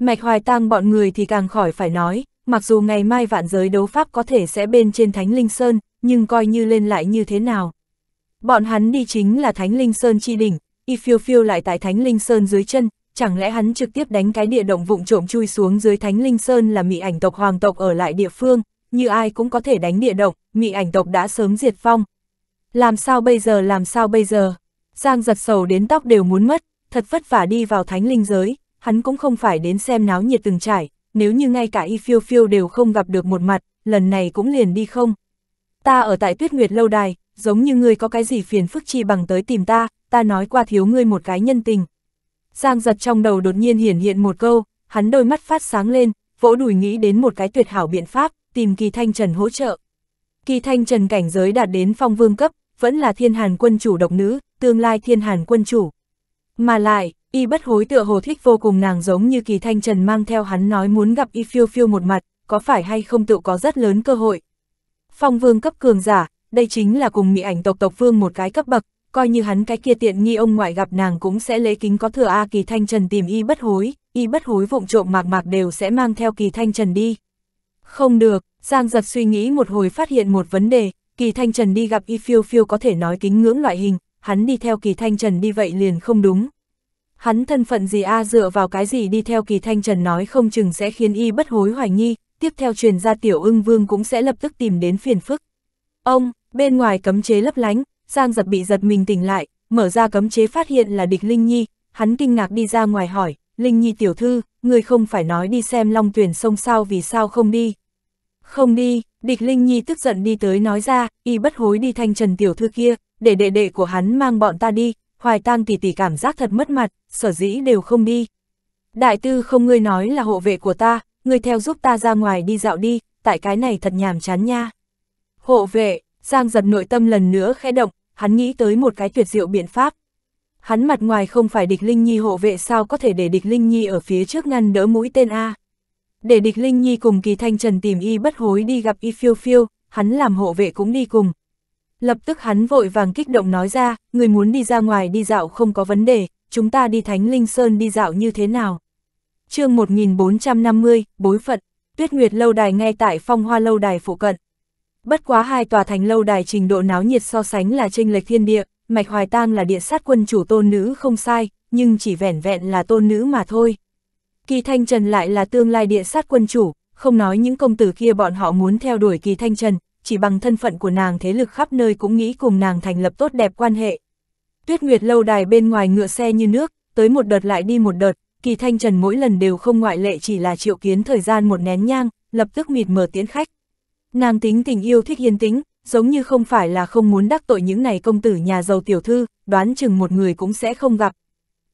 Mạch hoài tăng bọn người thì càng khỏi phải nói, mặc dù ngày mai vạn giới đấu pháp có thể sẽ bên trên Thánh Linh Sơn, nhưng coi như lên lại như thế nào. Bọn hắn đi chính là Thánh Linh Sơn chi đỉnh, y phiêu phiêu lại tại Thánh Linh Sơn dưới chân, chẳng lẽ hắn trực tiếp đánh cái địa động vụng trộm chui xuống dưới Thánh Linh Sơn là mị ảnh tộc hoàng tộc ở lại địa phương, như ai cũng có thể đánh địa động, mị ảnh tộc đã sớm diệt phong. Làm sao bây giờ làm sao bây giờ? Giang giật sầu đến tóc đều muốn mất, thật vất vả đi vào Thánh Linh giới, hắn cũng không phải đến xem náo nhiệt từng trải, nếu như ngay cả y phiêu phiêu đều không gặp được một mặt, lần này cũng liền đi không. Ta ở tại tuyết nguyệt lâu đài, giống như ngươi có cái gì phiền phức chi bằng tới tìm ta, ta nói qua thiếu ngươi một cái nhân tình. Giang giật trong đầu đột nhiên hiển hiện một câu, hắn đôi mắt phát sáng lên, vỗ đùi nghĩ đến một cái tuyệt hảo biện pháp, tìm kỳ thanh trần hỗ trợ. Kỳ thanh trần cảnh giới đạt đến phong vương cấp, vẫn là thiên hàn quân chủ độc nữ, tương lai thiên hàn quân chủ. Mà lại, Y bất hối tựa hồ thích vô cùng nàng giống như kỳ thanh trần mang theo hắn nói muốn gặp Y phiêu phiêu một mặt, có phải hay không tự có rất lớn cơ hội. Phong vương cấp cường giả, đây chính là cùng mỹ ảnh tộc tộc vương một cái cấp bậc, coi như hắn cái kia tiện nghi ông ngoại gặp nàng cũng sẽ lấy kính có thừa A kỳ thanh trần tìm Y bất hối, Y bất hối vụng trộm mạc mạc đều sẽ mang theo kỳ thanh trần đi. Không được, Giang giật suy nghĩ một hồi phát hiện một vấn đề, kỳ thanh trần đi gặp Y phiêu phiêu có thể nói kính ngưỡng loại hình, hắn đi theo kỳ thanh trần đi vậy liền không đúng. Hắn thân phận gì a dựa vào cái gì đi theo kỳ thanh trần nói không chừng sẽ khiến y bất hối hoài nghi, tiếp theo truyền ra tiểu ưng vương cũng sẽ lập tức tìm đến phiền phức. Ông, bên ngoài cấm chế lấp lánh, Giang giật bị giật mình tỉnh lại, mở ra cấm chế phát hiện là địch Linh Nhi, hắn kinh ngạc đi ra ngoài hỏi, Linh Nhi tiểu thư, người không phải nói đi xem long tuyển sông sao vì sao không đi. Không đi, địch Linh Nhi tức giận đi tới nói ra, y bất hối đi thanh trần tiểu thư kia, để đệ đệ của hắn mang bọn ta đi, Hoài tang tỷ tỷ cảm giác thật mất mặt, sở dĩ đều không đi. Đại tư không ngươi nói là hộ vệ của ta, ngươi theo giúp ta ra ngoài đi dạo đi, tại cái này thật nhàm chán nha. Hộ vệ, Giang giật nội tâm lần nữa khẽ động, hắn nghĩ tới một cái tuyệt diệu biện pháp. Hắn mặt ngoài không phải địch Linh Nhi hộ vệ sao có thể để địch Linh Nhi ở phía trước ngăn đỡ mũi tên A. Để địch Linh Nhi cùng kỳ thanh trần tìm y bất hối đi gặp y phiêu phiêu, hắn làm hộ vệ cũng đi cùng, Lập tức hắn vội vàng kích động nói ra, người muốn đi ra ngoài đi dạo không có vấn đề, chúng ta đi Thánh Linh Sơn đi dạo như thế nào. chương 1450, Bối Phật, Tuyết Nguyệt Lâu Đài ngay tại phong hoa lâu đài phụ cận. Bất quá hai tòa thành lâu đài trình độ náo nhiệt so sánh là tranh lệch thiên địa, Mạch Hoài Tang là địa sát quân chủ tôn nữ không sai, nhưng chỉ vẻn vẹn là tôn nữ mà thôi. Kỳ Thanh Trần lại là tương lai địa sát quân chủ, không nói những công tử kia bọn họ muốn theo đuổi Kỳ Thanh Trần, chỉ bằng thân phận của nàng thế lực khắp nơi cũng nghĩ cùng nàng thành lập tốt đẹp quan hệ. Tuyết Nguyệt lâu đài bên ngoài ngựa xe như nước, tới một đợt lại đi một đợt, kỳ thanh trần mỗi lần đều không ngoại lệ chỉ là triệu kiến thời gian một nén nhang, lập tức mịt mờ tiến khách. Nàng tính tình yêu thích yên tính, giống như không phải là không muốn đắc tội những này công tử nhà giàu tiểu thư, đoán chừng một người cũng sẽ không gặp.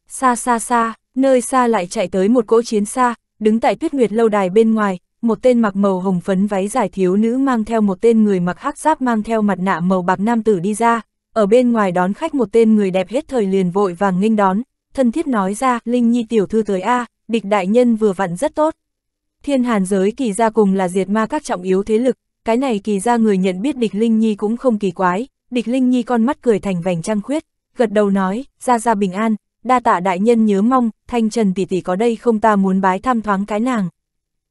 Xa xa xa, nơi xa lại chạy tới một cỗ chiến xa, đứng tại tuyết nguyệt lâu đài bên ngoài, một tên mặc màu hồng phấn váy dài thiếu nữ mang theo một tên người mặc hắc giáp mang theo mặt nạ màu bạc nam tử đi ra, ở bên ngoài đón khách một tên người đẹp hết thời liền vội vàng nghênh đón, thân thiết nói ra, Linh Nhi tiểu thư tới A, địch đại nhân vừa vặn rất tốt. Thiên hàn giới kỳ ra cùng là diệt ma các trọng yếu thế lực, cái này kỳ ra người nhận biết địch Linh Nhi cũng không kỳ quái, địch Linh Nhi con mắt cười thành vành trăng khuyết, gật đầu nói, ra ra bình an, đa tạ đại nhân nhớ mong, thanh trần tỷ tỷ có đây không ta muốn bái thăm thoáng cái nàng.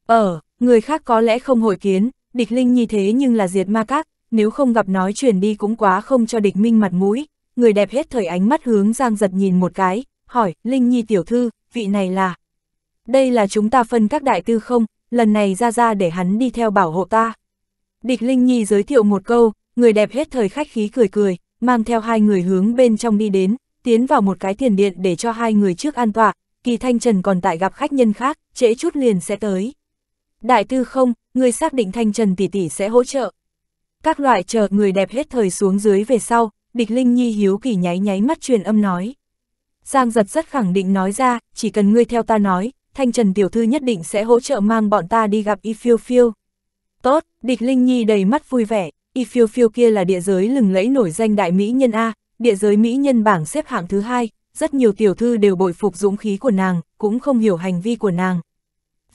Ở, Người khác có lẽ không hội kiến, địch linh như thế nhưng là diệt ma các, nếu không gặp nói chuyển đi cũng quá không cho địch minh mặt mũi. Người đẹp hết thời ánh mắt hướng Giang giật nhìn một cái, hỏi, Linh Nhi tiểu thư, vị này là... Đây là chúng ta phân các đại tư không, lần này ra ra để hắn đi theo bảo hộ ta. Địch Linh Nhi giới thiệu một câu, người đẹp hết thời khách khí cười cười, mang theo hai người hướng bên trong đi đến, tiến vào một cái thiền điện để cho hai người trước an tọa, kỳ thanh trần còn tại gặp khách nhân khác, trễ chút liền sẽ tới. Đại tư không, người xác định Thanh Trần tỷ tỷ sẽ hỗ trợ. Các loại chờ người đẹp hết thời xuống dưới về sau, địch Linh Nhi hiếu kỳ nháy nháy mắt truyền âm nói. Giang giật rất khẳng định nói ra, chỉ cần ngươi theo ta nói, Thanh Trần tiểu thư nhất định sẽ hỗ trợ mang bọn ta đi gặp Y Phiêu Phiêu. Tốt, địch Linh Nhi đầy mắt vui vẻ, Y Phiêu Phiêu kia là địa giới lừng lẫy nổi danh đại mỹ nhân A, địa giới mỹ nhân bảng xếp hạng thứ hai, rất nhiều tiểu thư đều bội phục dũng khí của nàng, cũng không hiểu hành vi của nàng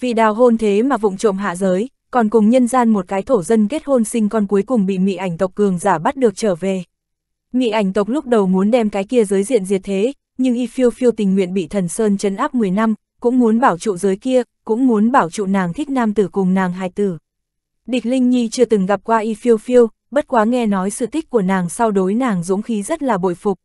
vì đào hôn thế mà vụng trộm hạ giới, còn cùng nhân gian một cái thổ dân kết hôn sinh con cuối cùng bị mị ảnh tộc cường giả bắt được trở về. Mị ảnh tộc lúc đầu muốn đem cái kia giới diện diệt thế, nhưng y phiêu phiêu tình nguyện bị thần sơn chấn áp 10 năm, cũng muốn bảo trụ giới kia, cũng muốn bảo trụ nàng thích nam tử cùng nàng hài tử. Địch Linh Nhi chưa từng gặp qua y phiêu phiêu, bất quá nghe nói sự tích của nàng sau đối nàng dũng khí rất là bội phục.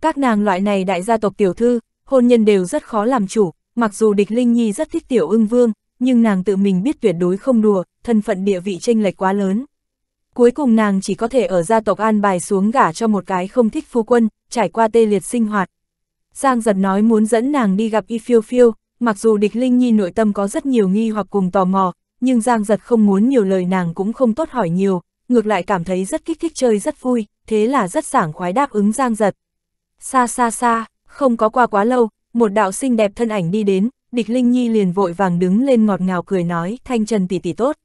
Các nàng loại này đại gia tộc tiểu thư, hôn nhân đều rất khó làm chủ, mặc dù địch Linh Nhi rất thích tiểu ưng vương, nhưng nàng tự mình biết tuyệt đối không đùa, thân phận địa vị tranh lệch quá lớn. Cuối cùng nàng chỉ có thể ở gia tộc an bài xuống gả cho một cái không thích phu quân, trải qua tê liệt sinh hoạt. Giang giật nói muốn dẫn nàng đi gặp y phiêu phiêu, mặc dù địch Linh Nhi nội tâm có rất nhiều nghi hoặc cùng tò mò, nhưng Giang giật không muốn nhiều lời nàng cũng không tốt hỏi nhiều, ngược lại cảm thấy rất kích thích chơi rất vui, thế là rất sảng khoái đáp ứng Giang giật. Xa xa xa, không có qua quá lâu, một đạo xinh đẹp thân ảnh đi đến, địch Linh Nhi liền vội vàng đứng lên ngọt ngào cười nói, thanh trần tỷ tỷ tốt.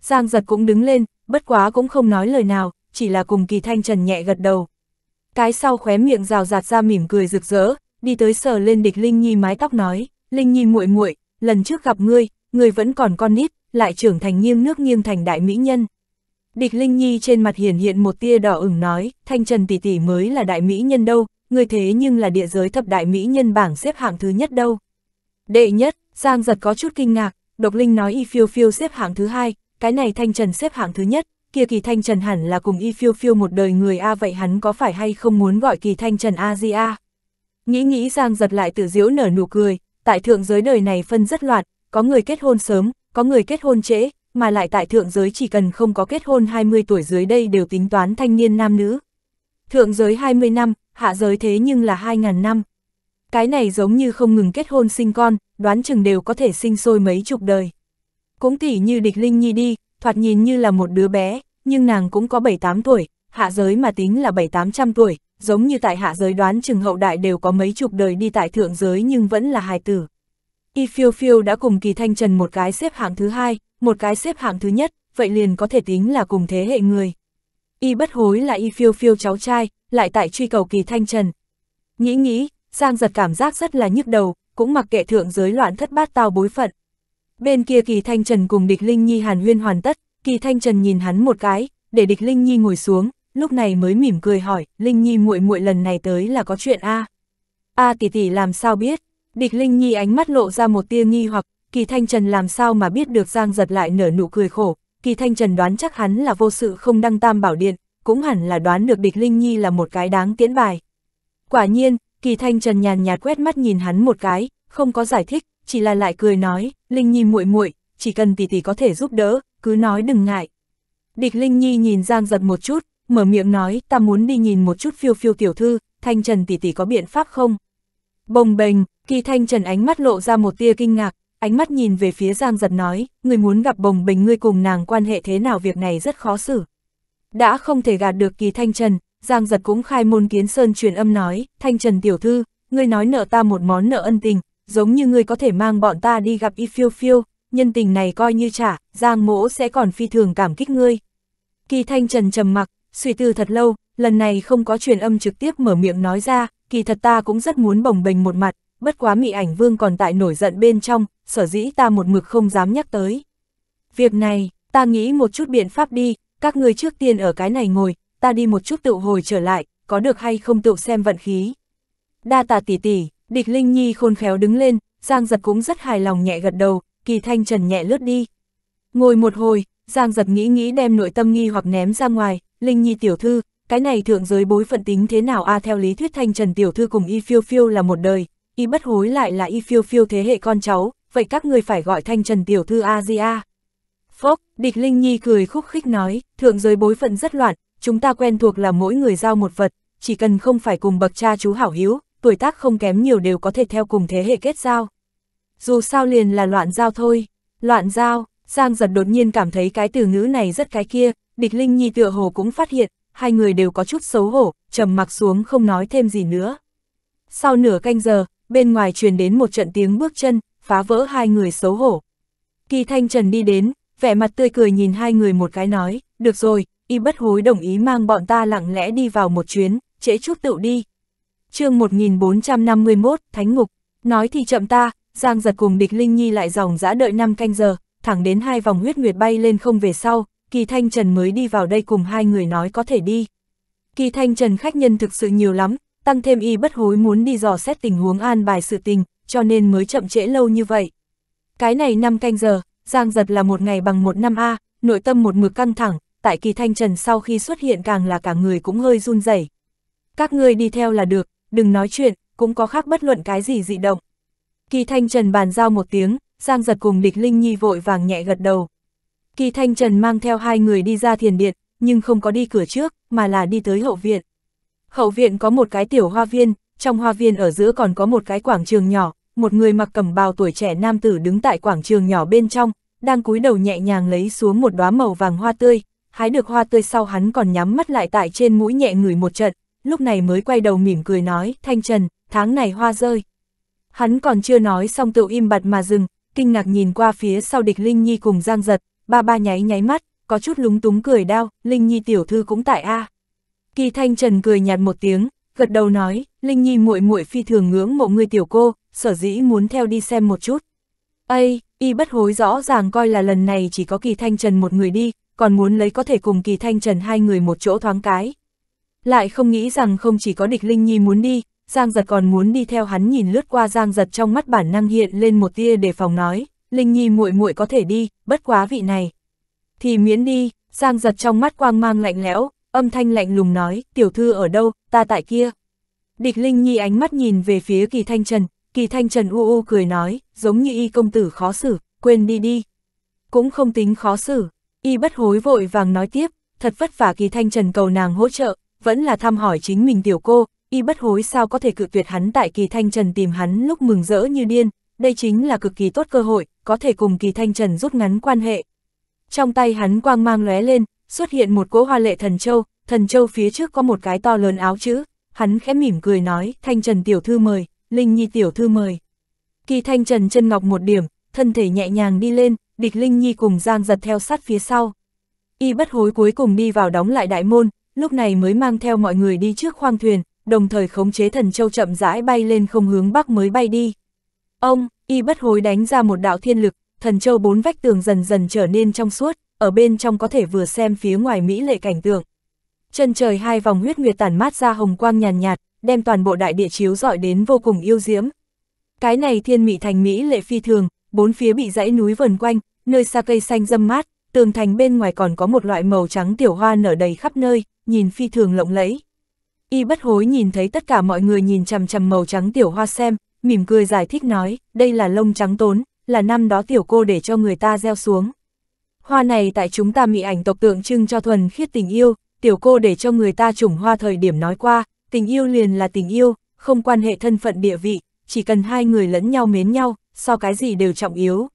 Giang giật cũng đứng lên, bất quá cũng không nói lời nào, chỉ là cùng kỳ thanh trần nhẹ gật đầu. Cái sau khóe miệng rào rạt ra mỉm cười rực rỡ, đi tới sờ lên địch Linh Nhi mái tóc nói, Linh Nhi muội muội lần trước gặp ngươi, ngươi vẫn còn con nít, lại trưởng thành nghiêng nước nghiêng thành đại mỹ nhân. Địch Linh Nhi trên mặt hiển hiện một tia đỏ ửng nói, Thanh Trần tỷ tỷ mới là đại mỹ nhân đâu, người thế nhưng là địa giới thập đại mỹ nhân bảng xếp hạng thứ nhất đâu. Đệ nhất, Giang giật có chút kinh ngạc, Độc Linh nói y phiêu phiêu xếp hạng thứ hai, cái này Thanh Trần xếp hạng thứ nhất, kia kỳ Thanh Trần hẳn là cùng y phiêu phiêu một đời người A vậy hắn có phải hay không muốn gọi kỳ Thanh Trần A gì A. Nghĩ nghĩ Giang giật lại tự diễu nở nụ cười, tại thượng giới đời này phân rất loạt, có người kết hôn sớm, có người kết hôn trễ, mà lại tại thượng giới chỉ cần không có kết hôn 20 tuổi dưới đây đều tính toán thanh niên nam nữ. Thượng giới 20 năm, hạ giới thế nhưng là 2.000 năm. Cái này giống như không ngừng kết hôn sinh con, đoán chừng đều có thể sinh sôi mấy chục đời. Cũng tỉ như địch Linh Nhi đi, thoạt nhìn như là một đứa bé, nhưng nàng cũng có 7-8 tuổi, hạ giới mà tính là 7-800 tuổi, giống như tại hạ giới đoán chừng hậu đại đều có mấy chục đời đi tại thượng giới nhưng vẫn là hài tử. Y phiêu phiêu đã cùng kỳ thanh trần một cái xếp hạng thứ hai, một cái xếp hạng thứ nhất, vậy liền có thể tính là cùng thế hệ người y bất hối là y phiêu phiêu cháu trai, lại tại truy cầu kỳ thanh trần. Nghĩ nghĩ, Giang giật cảm giác rất là nhức đầu, cũng mặc kệ thượng giới loạn thất bát tao bối phận. Bên kia kỳ thanh trần cùng địch Linh Nhi hàn huyên hoàn tất, kỳ thanh trần nhìn hắn một cái, để địch Linh Nhi ngồi xuống, lúc này mới mỉm cười hỏi, Linh Nhi muội muội lần này tới là có chuyện a? A tỷ tỷ làm sao biết? Địch Linh Nhi ánh mắt lộ ra một tia nghi hoặc, kỳ thanh trần làm sao mà biết được Giang giật lại nở nụ cười khổ, Kỳ Thanh Trần đoán chắc hắn là vô sự không đăng tam bảo điện, cũng hẳn là đoán được địch Linh Nhi là một cái đáng tiễn bài. Quả nhiên, Kỳ Thanh Trần nhàn nhạt quét mắt nhìn hắn một cái, không có giải thích, chỉ là lại cười nói, Linh Nhi muội muội chỉ cần tỷ tỷ có thể giúp đỡ, cứ nói đừng ngại. Địch Linh Nhi nhìn Giang giật một chút, mở miệng nói, ta muốn đi nhìn một chút phiêu phiêu tiểu thư, Thanh Trần tỷ tỷ có biện pháp không? Bồng bềnh, Kỳ Thanh Trần ánh mắt lộ ra một tia kinh ngạc, ánh mắt nhìn về phía Giang Giật nói, người muốn gặp bồng bình ngươi cùng nàng quan hệ thế nào việc này rất khó xử. Đã không thể gạt được kỳ Thanh Trần, Giang Giật cũng khai môn kiến sơn truyền âm nói, Thanh Trần tiểu thư, ngươi nói nợ ta một món nợ ân tình, giống như ngươi có thể mang bọn ta đi gặp y phiêu phiêu, nhân tình này coi như trả, Giang mỗ sẽ còn phi thường cảm kích ngươi. Kỳ Thanh Trần trầm mặc, suy tư thật lâu, lần này không có truyền âm trực tiếp mở miệng nói ra, kỳ thật ta cũng rất muốn bồng Bình một mặt, bất quá mị ảnh vương còn tại nổi giận bên trong, sở dĩ ta một mực không dám nhắc tới. Việc này, ta nghĩ một chút biện pháp đi, các người trước tiên ở cái này ngồi, ta đi một chút tự hồi trở lại, có được hay không tự xem vận khí. Đa tà tỷ tỷ, địch linh nhi khôn khéo đứng lên, Giang giật cũng rất hài lòng nhẹ gật đầu, kỳ thanh trần nhẹ lướt đi. Ngồi một hồi, Giang giật nghĩ nghĩ đem nội tâm nghi hoặc ném ra ngoài, Linh Nhi tiểu thư, cái này thượng giới bối phận tính thế nào a theo lý thuyết thanh trần tiểu thư cùng y phiêu phiêu là một đời, y bất hối lại là y phiêu phiêu thế hệ con cháu, vậy các người phải gọi thanh trần tiểu thư A-di-a. Phốc, địch Linh Nhi cười khúc khích nói, thượng giới bối phận rất loạn, chúng ta quen thuộc là mỗi người giao một vật, chỉ cần không phải cùng bậc cha chú hảo hiếu, tuổi tác không kém nhiều đều có thể theo cùng thế hệ kết giao. Dù sao liền là loạn giao thôi, loạn giao, Giang giật đột nhiên cảm thấy cái từ ngữ này rất cái kia, địch Linh Nhi tựa hồ cũng phát hiện, hai người đều có chút xấu hổ, trầm mặc xuống không nói thêm gì nữa. Sau nửa canh giờ, bên ngoài truyền đến một trận tiếng bước chân, phá vỡ hai người xấu hổ. Kỳ Thanh Trần đi đến, vẻ mặt tươi cười nhìn hai người một cái nói, được rồi, y bất hối đồng ý mang bọn ta lặng lẽ đi vào một chuyến, trễ chút tựu đi. chương 1451, Thánh Ngục, nói thì chậm ta, Giang giật cùng địch Linh Nhi lại dòng dã đợi năm canh giờ, thẳng đến hai vòng huyết nguyệt bay lên không về sau, Kỳ Thanh Trần mới đi vào đây cùng hai người nói có thể đi. Kỳ Thanh Trần khách nhân thực sự nhiều lắm, tăng thêm y bất hối muốn đi dò xét tình huống an bài sự tình, cho nên mới chậm trễ lâu như vậy. Cái này năm canh giờ, Giang Giật là một ngày bằng một năm A, nội tâm một mực căng thẳng, tại kỳ thanh trần sau khi xuất hiện càng là cả người cũng hơi run rẩy. Các ngươi đi theo là được, đừng nói chuyện, cũng có khác bất luận cái gì dị động. Kỳ thanh trần bàn giao một tiếng, Giang Giật cùng địch Linh Nhi vội vàng nhẹ gật đầu. Kỳ thanh trần mang theo hai người đi ra thiền điện, nhưng không có đi cửa trước, mà là đi tới hậu viện. Hậu viện có một cái tiểu hoa viên, trong hoa viên ở giữa còn có một cái quảng trường nhỏ, một người mặc cầm bào tuổi trẻ nam tử đứng tại quảng trường nhỏ bên trong, đang cúi đầu nhẹ nhàng lấy xuống một đóa màu vàng hoa tươi, hái được hoa tươi sau hắn còn nhắm mắt lại tại trên mũi nhẹ người một trận, lúc này mới quay đầu mỉm cười nói, thanh trần, tháng này hoa rơi. Hắn còn chưa nói xong tự im bặt mà dừng, kinh ngạc nhìn qua phía sau địch Linh Nhi cùng Giang Giật, ba ba nháy nháy mắt, có chút lúng túng cười đau, Linh Nhi tiểu thư cũng tại A. À. Kỳ Thanh Trần cười nhạt một tiếng, gật đầu nói, Linh Nhi muội muội phi thường ngưỡng mộ người tiểu cô, sở dĩ muốn theo đi xem một chút. Ây, y bất hối rõ ràng coi là lần này chỉ có Kỳ Thanh Trần một người đi, còn muốn lấy có thể cùng Kỳ Thanh Trần hai người một chỗ thoáng cái. Lại không nghĩ rằng không chỉ có địch Linh Nhi muốn đi, Giang giật còn muốn đi theo hắn nhìn lướt qua Giang giật trong mắt bản năng hiện lên một tia để phòng nói, Linh Nhi muội muội có thể đi, bất quá vị này. Thì miễn đi, Giang giật trong mắt quang mang lạnh lẽo, âm thanh lạnh lùng nói, tiểu thư ở đâu, ta tại kia. Địch Linh Nhi ánh mắt nhìn về phía Kỳ Thanh Trần, Kỳ Thanh Trần u u cười nói, giống như y công tử khó xử, quên đi đi. Cũng không tính khó xử, y bất hối vội vàng nói tiếp, thật vất vả Kỳ Thanh Trần cầu nàng hỗ trợ, vẫn là thăm hỏi chính mình tiểu cô, y bất hối sao có thể cự tuyệt hắn tại Kỳ Thanh Trần tìm hắn lúc mừng rỡ như điên, đây chính là cực kỳ tốt cơ hội, có thể cùng Kỳ Thanh Trần rút ngắn quan hệ. Trong tay hắn quang mang lóe lên, xuất hiện một cỗ hoa lệ thần châu, thần châu phía trước có một cái to lớn áo chữ, hắn khẽ mỉm cười nói, thanh trần tiểu thư mời, linh nhi tiểu thư mời. Kỳ thanh trần chân ngọc một điểm, thân thể nhẹ nhàng đi lên, địch linh nhi cùng giang giật theo sát phía sau. Y bất hối cuối cùng đi vào đóng lại đại môn, lúc này mới mang theo mọi người đi trước khoang thuyền, đồng thời khống chế thần châu chậm rãi bay lên không hướng bắc mới bay đi. Ông, y bất hối đánh ra một đạo thiên lực, thần châu bốn vách tường dần dần trở nên trong suốt ở bên trong có thể vừa xem phía ngoài mỹ lệ cảnh tượng. Chân trời hai vòng huyết nguyệt tản mát ra hồng quang nhàn nhạt, đem toàn bộ đại địa chiếu dọi đến vô cùng yêu diễm. Cái này thiên mỹ thành mỹ lệ phi thường, bốn phía bị dãy núi vần quanh, nơi xa cây xanh râm mát, tường thành bên ngoài còn có một loại màu trắng tiểu hoa nở đầy khắp nơi, nhìn phi thường lộng lẫy. Y bất hối nhìn thấy tất cả mọi người nhìn chằm chằm màu trắng tiểu hoa xem, mỉm cười giải thích nói, đây là lông trắng tốn, là năm đó tiểu cô để cho người ta gieo xuống. Hoa này tại chúng ta mị ảnh tộc tượng trưng cho thuần khiết tình yêu, tiểu cô để cho người ta trùng hoa thời điểm nói qua, tình yêu liền là tình yêu, không quan hệ thân phận địa vị, chỉ cần hai người lẫn nhau mến nhau, so cái gì đều trọng yếu.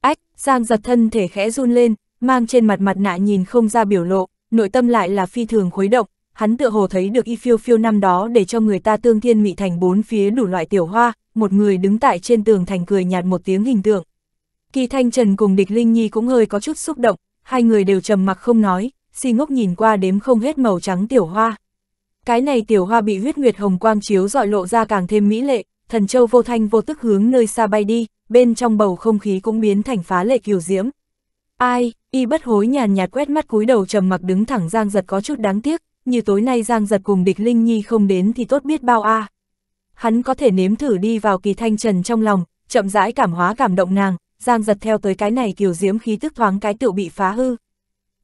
Ách, Giang giật thân thể khẽ run lên, mang trên mặt mặt nạ nhìn không ra biểu lộ, nội tâm lại là phi thường khuấy động, hắn tựa hồ thấy được y phiêu phiêu năm đó để cho người ta tương thiên mị thành bốn phía đủ loại tiểu hoa, một người đứng tại trên tường thành cười nhạt một tiếng hình tượng. Kỳ Thanh Trần cùng Địch Linh Nhi cũng hơi có chút xúc động, hai người đều trầm mặc không nói, si ngốc nhìn qua đếm không hết màu trắng tiểu hoa. Cái này tiểu hoa bị huyết nguyệt hồng quang chiếu dọi lộ ra càng thêm mỹ lệ, thần châu vô thanh vô tức hướng nơi xa bay đi, bên trong bầu không khí cũng biến thành phá lệ kiều diễm. Ai, y bất hối nhàn nhạt quét mắt cúi đầu trầm mặc đứng thẳng Giang Giật có chút đáng tiếc, như tối nay Giang Giật cùng địch Linh Nhi không đến thì tốt biết bao a. À. Hắn có thể nếm thử đi vào kỳ thanh trần trong lòng, chậm rãi cảm hóa cảm động nàng, Giang giật theo tới cái này kiểu diễm khí tức thoáng cái tựu bị phá hư.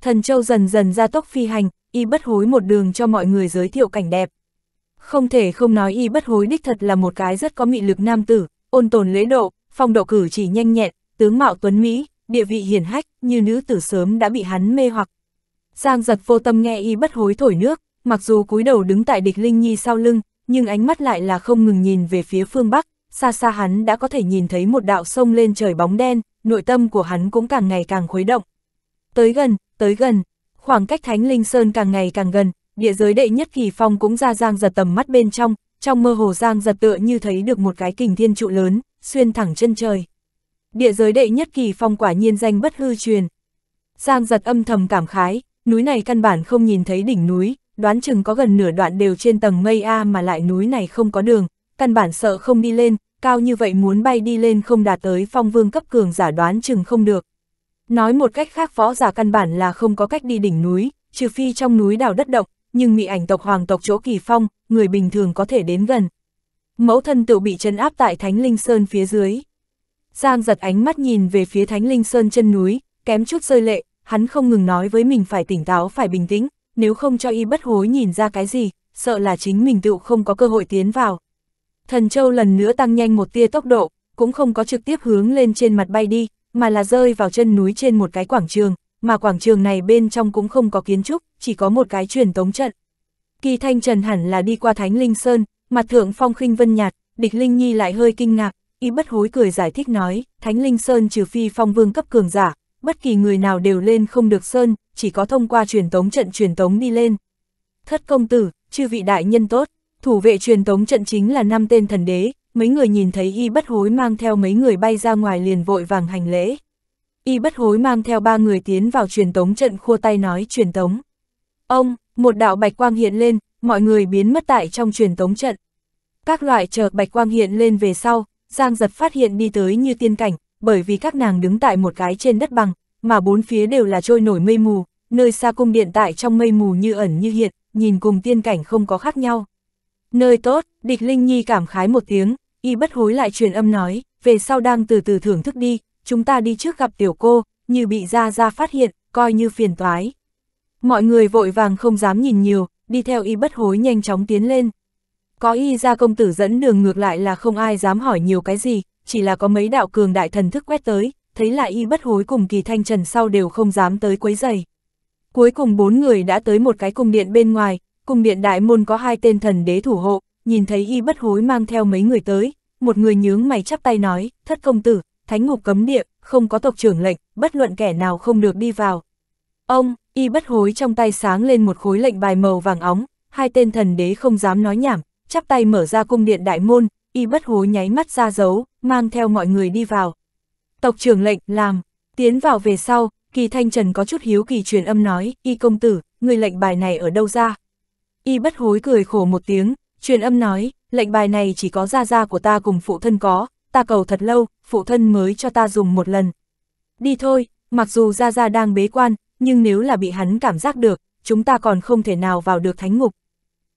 Thần châu dần dần ra tốc phi hành, y bất hối một đường cho mọi người giới thiệu cảnh đẹp. Không thể không nói y bất hối đích thật là một cái rất có mị lực nam tử, ôn tồn lễ độ, phong độ cử chỉ nhanh nhẹn, tướng mạo tuấn Mỹ, địa vị hiển hách, như nữ tử sớm đã bị hắn mê hoặc. Giang giật vô tâm nghe y bất hối thổi nước, mặc dù cúi đầu đứng tại địch Linh Nhi sau lưng, nhưng ánh mắt lại là không ngừng nhìn về phía phương Bắc, xa xa hắn đã có thể nhìn thấy một đạo sông lên trời bóng đen, nội tâm của hắn cũng càng ngày càng khuấy động. Tới gần, tới gần, khoảng cách Thánh Linh Sơn càng ngày càng gần, địa giới đệ nhất kỳ phong cũng ra giang giật tầm mắt bên trong, trong mơ hồ giang giật tựa như thấy được một cái kình thiên trụ lớn, xuyên thẳng chân trời. Địa giới đệ nhất kỳ phong quả nhiên danh bất hư truyền. Giang giật âm thầm cảm khái, núi này căn bản không nhìn thấy đỉnh núi, đoán chừng có gần nửa đoạn đều trên tầng mây A mà lại núi này không có đường, căn bản sợ không đi lên, cao như vậy muốn bay đi lên không đạt tới phong vương cấp cường giả đoán chừng không được. Nói một cách khác võ giả căn bản là không có cách đi đỉnh núi, trừ phi trong núi đào đất động, nhưng mị ảnh tộc hoàng tộc chỗ kỳ phong, người bình thường có thể đến gần. Mẫu thân tự bị chân áp tại Thánh Linh Sơn phía dưới. Giang giật ánh mắt nhìn về phía Thánh Linh Sơn chân núi, kém chút rơi lệ, hắn không ngừng nói với mình phải tỉnh táo phải bình tĩnh, nếu không cho y bất hối nhìn ra cái gì, sợ là chính mình tự không có cơ hội tiến vào. Thần Châu lần nữa tăng nhanh một tia tốc độ, cũng không có trực tiếp hướng lên trên mặt bay đi, mà là rơi vào chân núi trên một cái quảng trường, mà quảng trường này bên trong cũng không có kiến trúc, chỉ có một cái truyền tống trận. Kỳ Thanh Trần hẳn là đi qua Thánh Linh Sơn, mặt thượng phong khinh vân nhạt, địch Linh Nhi lại hơi kinh ngạc, y bất hối cười giải thích nói, Thánh Linh Sơn trừ phi phong vương cấp cường giả, bất kỳ người nào đều lên không được Sơn, chỉ có thông qua truyền tống trận truyền tống đi lên. Thất công tử, chư vị đại nhân tốt. Thủ vệ truyền tống trận chính là năm tên thần đế, mấy người nhìn thấy y bất hối mang theo mấy người bay ra ngoài liền vội vàng hành lễ. Y bất hối mang theo ba người tiến vào truyền tống trận khua tay nói truyền tống. Ông, một đạo bạch quang hiện lên, mọi người biến mất tại trong truyền tống trận. Các loại chờ bạch quang hiện lên về sau, Giang giật phát hiện đi tới như tiên cảnh, bởi vì các nàng đứng tại một cái trên đất bằng, mà bốn phía đều là trôi nổi mây mù, nơi xa cung điện tại trong mây mù như ẩn như hiện, nhìn cùng tiên cảnh không có khác nhau. Nơi tốt, địch Linh Nhi cảm khái một tiếng, y bất hối lại truyền âm nói, về sau đang từ từ thưởng thức đi, chúng ta đi trước gặp tiểu cô, như bị ra ra phát hiện, coi như phiền toái. Mọi người vội vàng không dám nhìn nhiều, đi theo y bất hối nhanh chóng tiến lên. Có y ra công tử dẫn đường ngược lại là không ai dám hỏi nhiều cái gì, chỉ là có mấy đạo cường đại thần thức quét tới, thấy là y bất hối cùng kỳ thanh trần sau đều không dám tới quấy giày. Cuối cùng bốn người đã tới một cái cung điện bên ngoài, Cung điện đại môn có hai tên thần đế thủ hộ, nhìn thấy y bất hối mang theo mấy người tới, một người nhướng mày chắp tay nói, thất công tử, thánh ngục cấm địa, không có tộc trưởng lệnh, bất luận kẻ nào không được đi vào. Ông, y bất hối trong tay sáng lên một khối lệnh bài màu vàng óng, hai tên thần đế không dám nói nhảm, chắp tay mở ra cung điện đại môn, y bất hối nháy mắt ra dấu, mang theo mọi người đi vào. Tộc trưởng lệnh, làm, tiến vào về sau, kỳ thanh trần có chút hiếu kỳ truyền âm nói, y công tử, người lệnh bài này ở đâu ra, y bất hối cười khổ một tiếng, truyền âm nói, lệnh bài này chỉ có gia gia của ta cùng phụ thân có, ta cầu thật lâu, phụ thân mới cho ta dùng một lần. Đi thôi, mặc dù gia gia đang bế quan, nhưng nếu là bị hắn cảm giác được, chúng ta còn không thể nào vào được thánh ngục.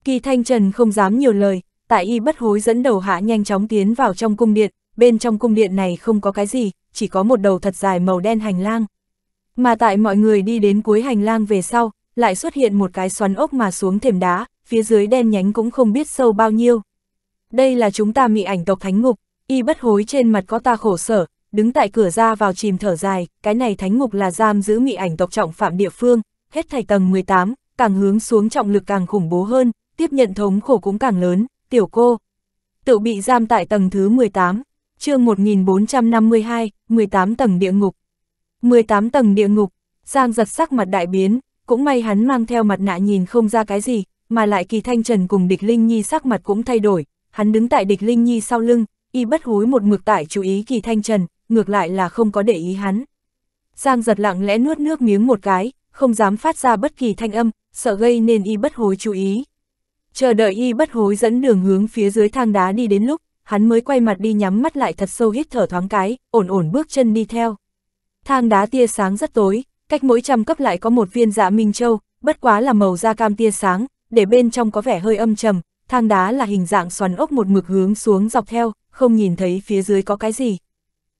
Kỳ Thanh Trần không dám nhiều lời, tại y bất hối dẫn đầu hạ nhanh chóng tiến vào trong cung điện, bên trong cung điện này không có cái gì, chỉ có một đầu thật dài màu đen hành lang. Mà tại mọi người đi đến cuối hành lang về sau, lại xuất hiện một cái xoắn ốc mà xuống thềm đá, phía dưới đen nhánh cũng không biết sâu bao nhiêu. Đây là chúng ta mị ảnh tộc thánh ngục, y bất hối trên mặt có ta khổ sở, đứng tại cửa ra vào chìm thở dài, cái này thánh ngục là giam giữ mị ảnh tộc trọng phạm địa phương, hết thảy tầng 18, càng hướng xuống trọng lực càng khủng bố hơn, tiếp nhận thống khổ cũng càng lớn, tiểu cô. Tự bị giam tại tầng thứ 18, chương 1452, 18 tầng địa ngục. 18 tầng địa ngục, Giang giật sắc mặt đại biến, cũng may hắn mang theo mặt nạ nhìn không ra cái gì, mà lại kỳ thanh trần cùng địch Linh Nhi sắc mặt cũng thay đổi, hắn đứng tại địch Linh Nhi sau lưng, y bất hối một mực tại chú ý kỳ thanh trần, ngược lại là không có để ý hắn. Giang giật lặng lẽ nuốt nước miếng một cái, không dám phát ra bất kỳ thanh âm, sợ gây nên y bất hối chú ý. Chờ đợi y bất hối dẫn đường hướng phía dưới thang đá đi đến lúc, hắn mới quay mặt đi nhắm mắt lại thật sâu hít thở thoáng cái, ổn ổn bước chân đi theo. Thang đá tia sáng rất tối, cách mỗi trăm cấp lại có một viên dạ minh châu, bất quá là màu da cam tia sáng, để bên trong có vẻ hơi âm trầm, thang đá là hình dạng xoắn ốc một mực hướng xuống dọc theo, không nhìn thấy phía dưới có cái gì.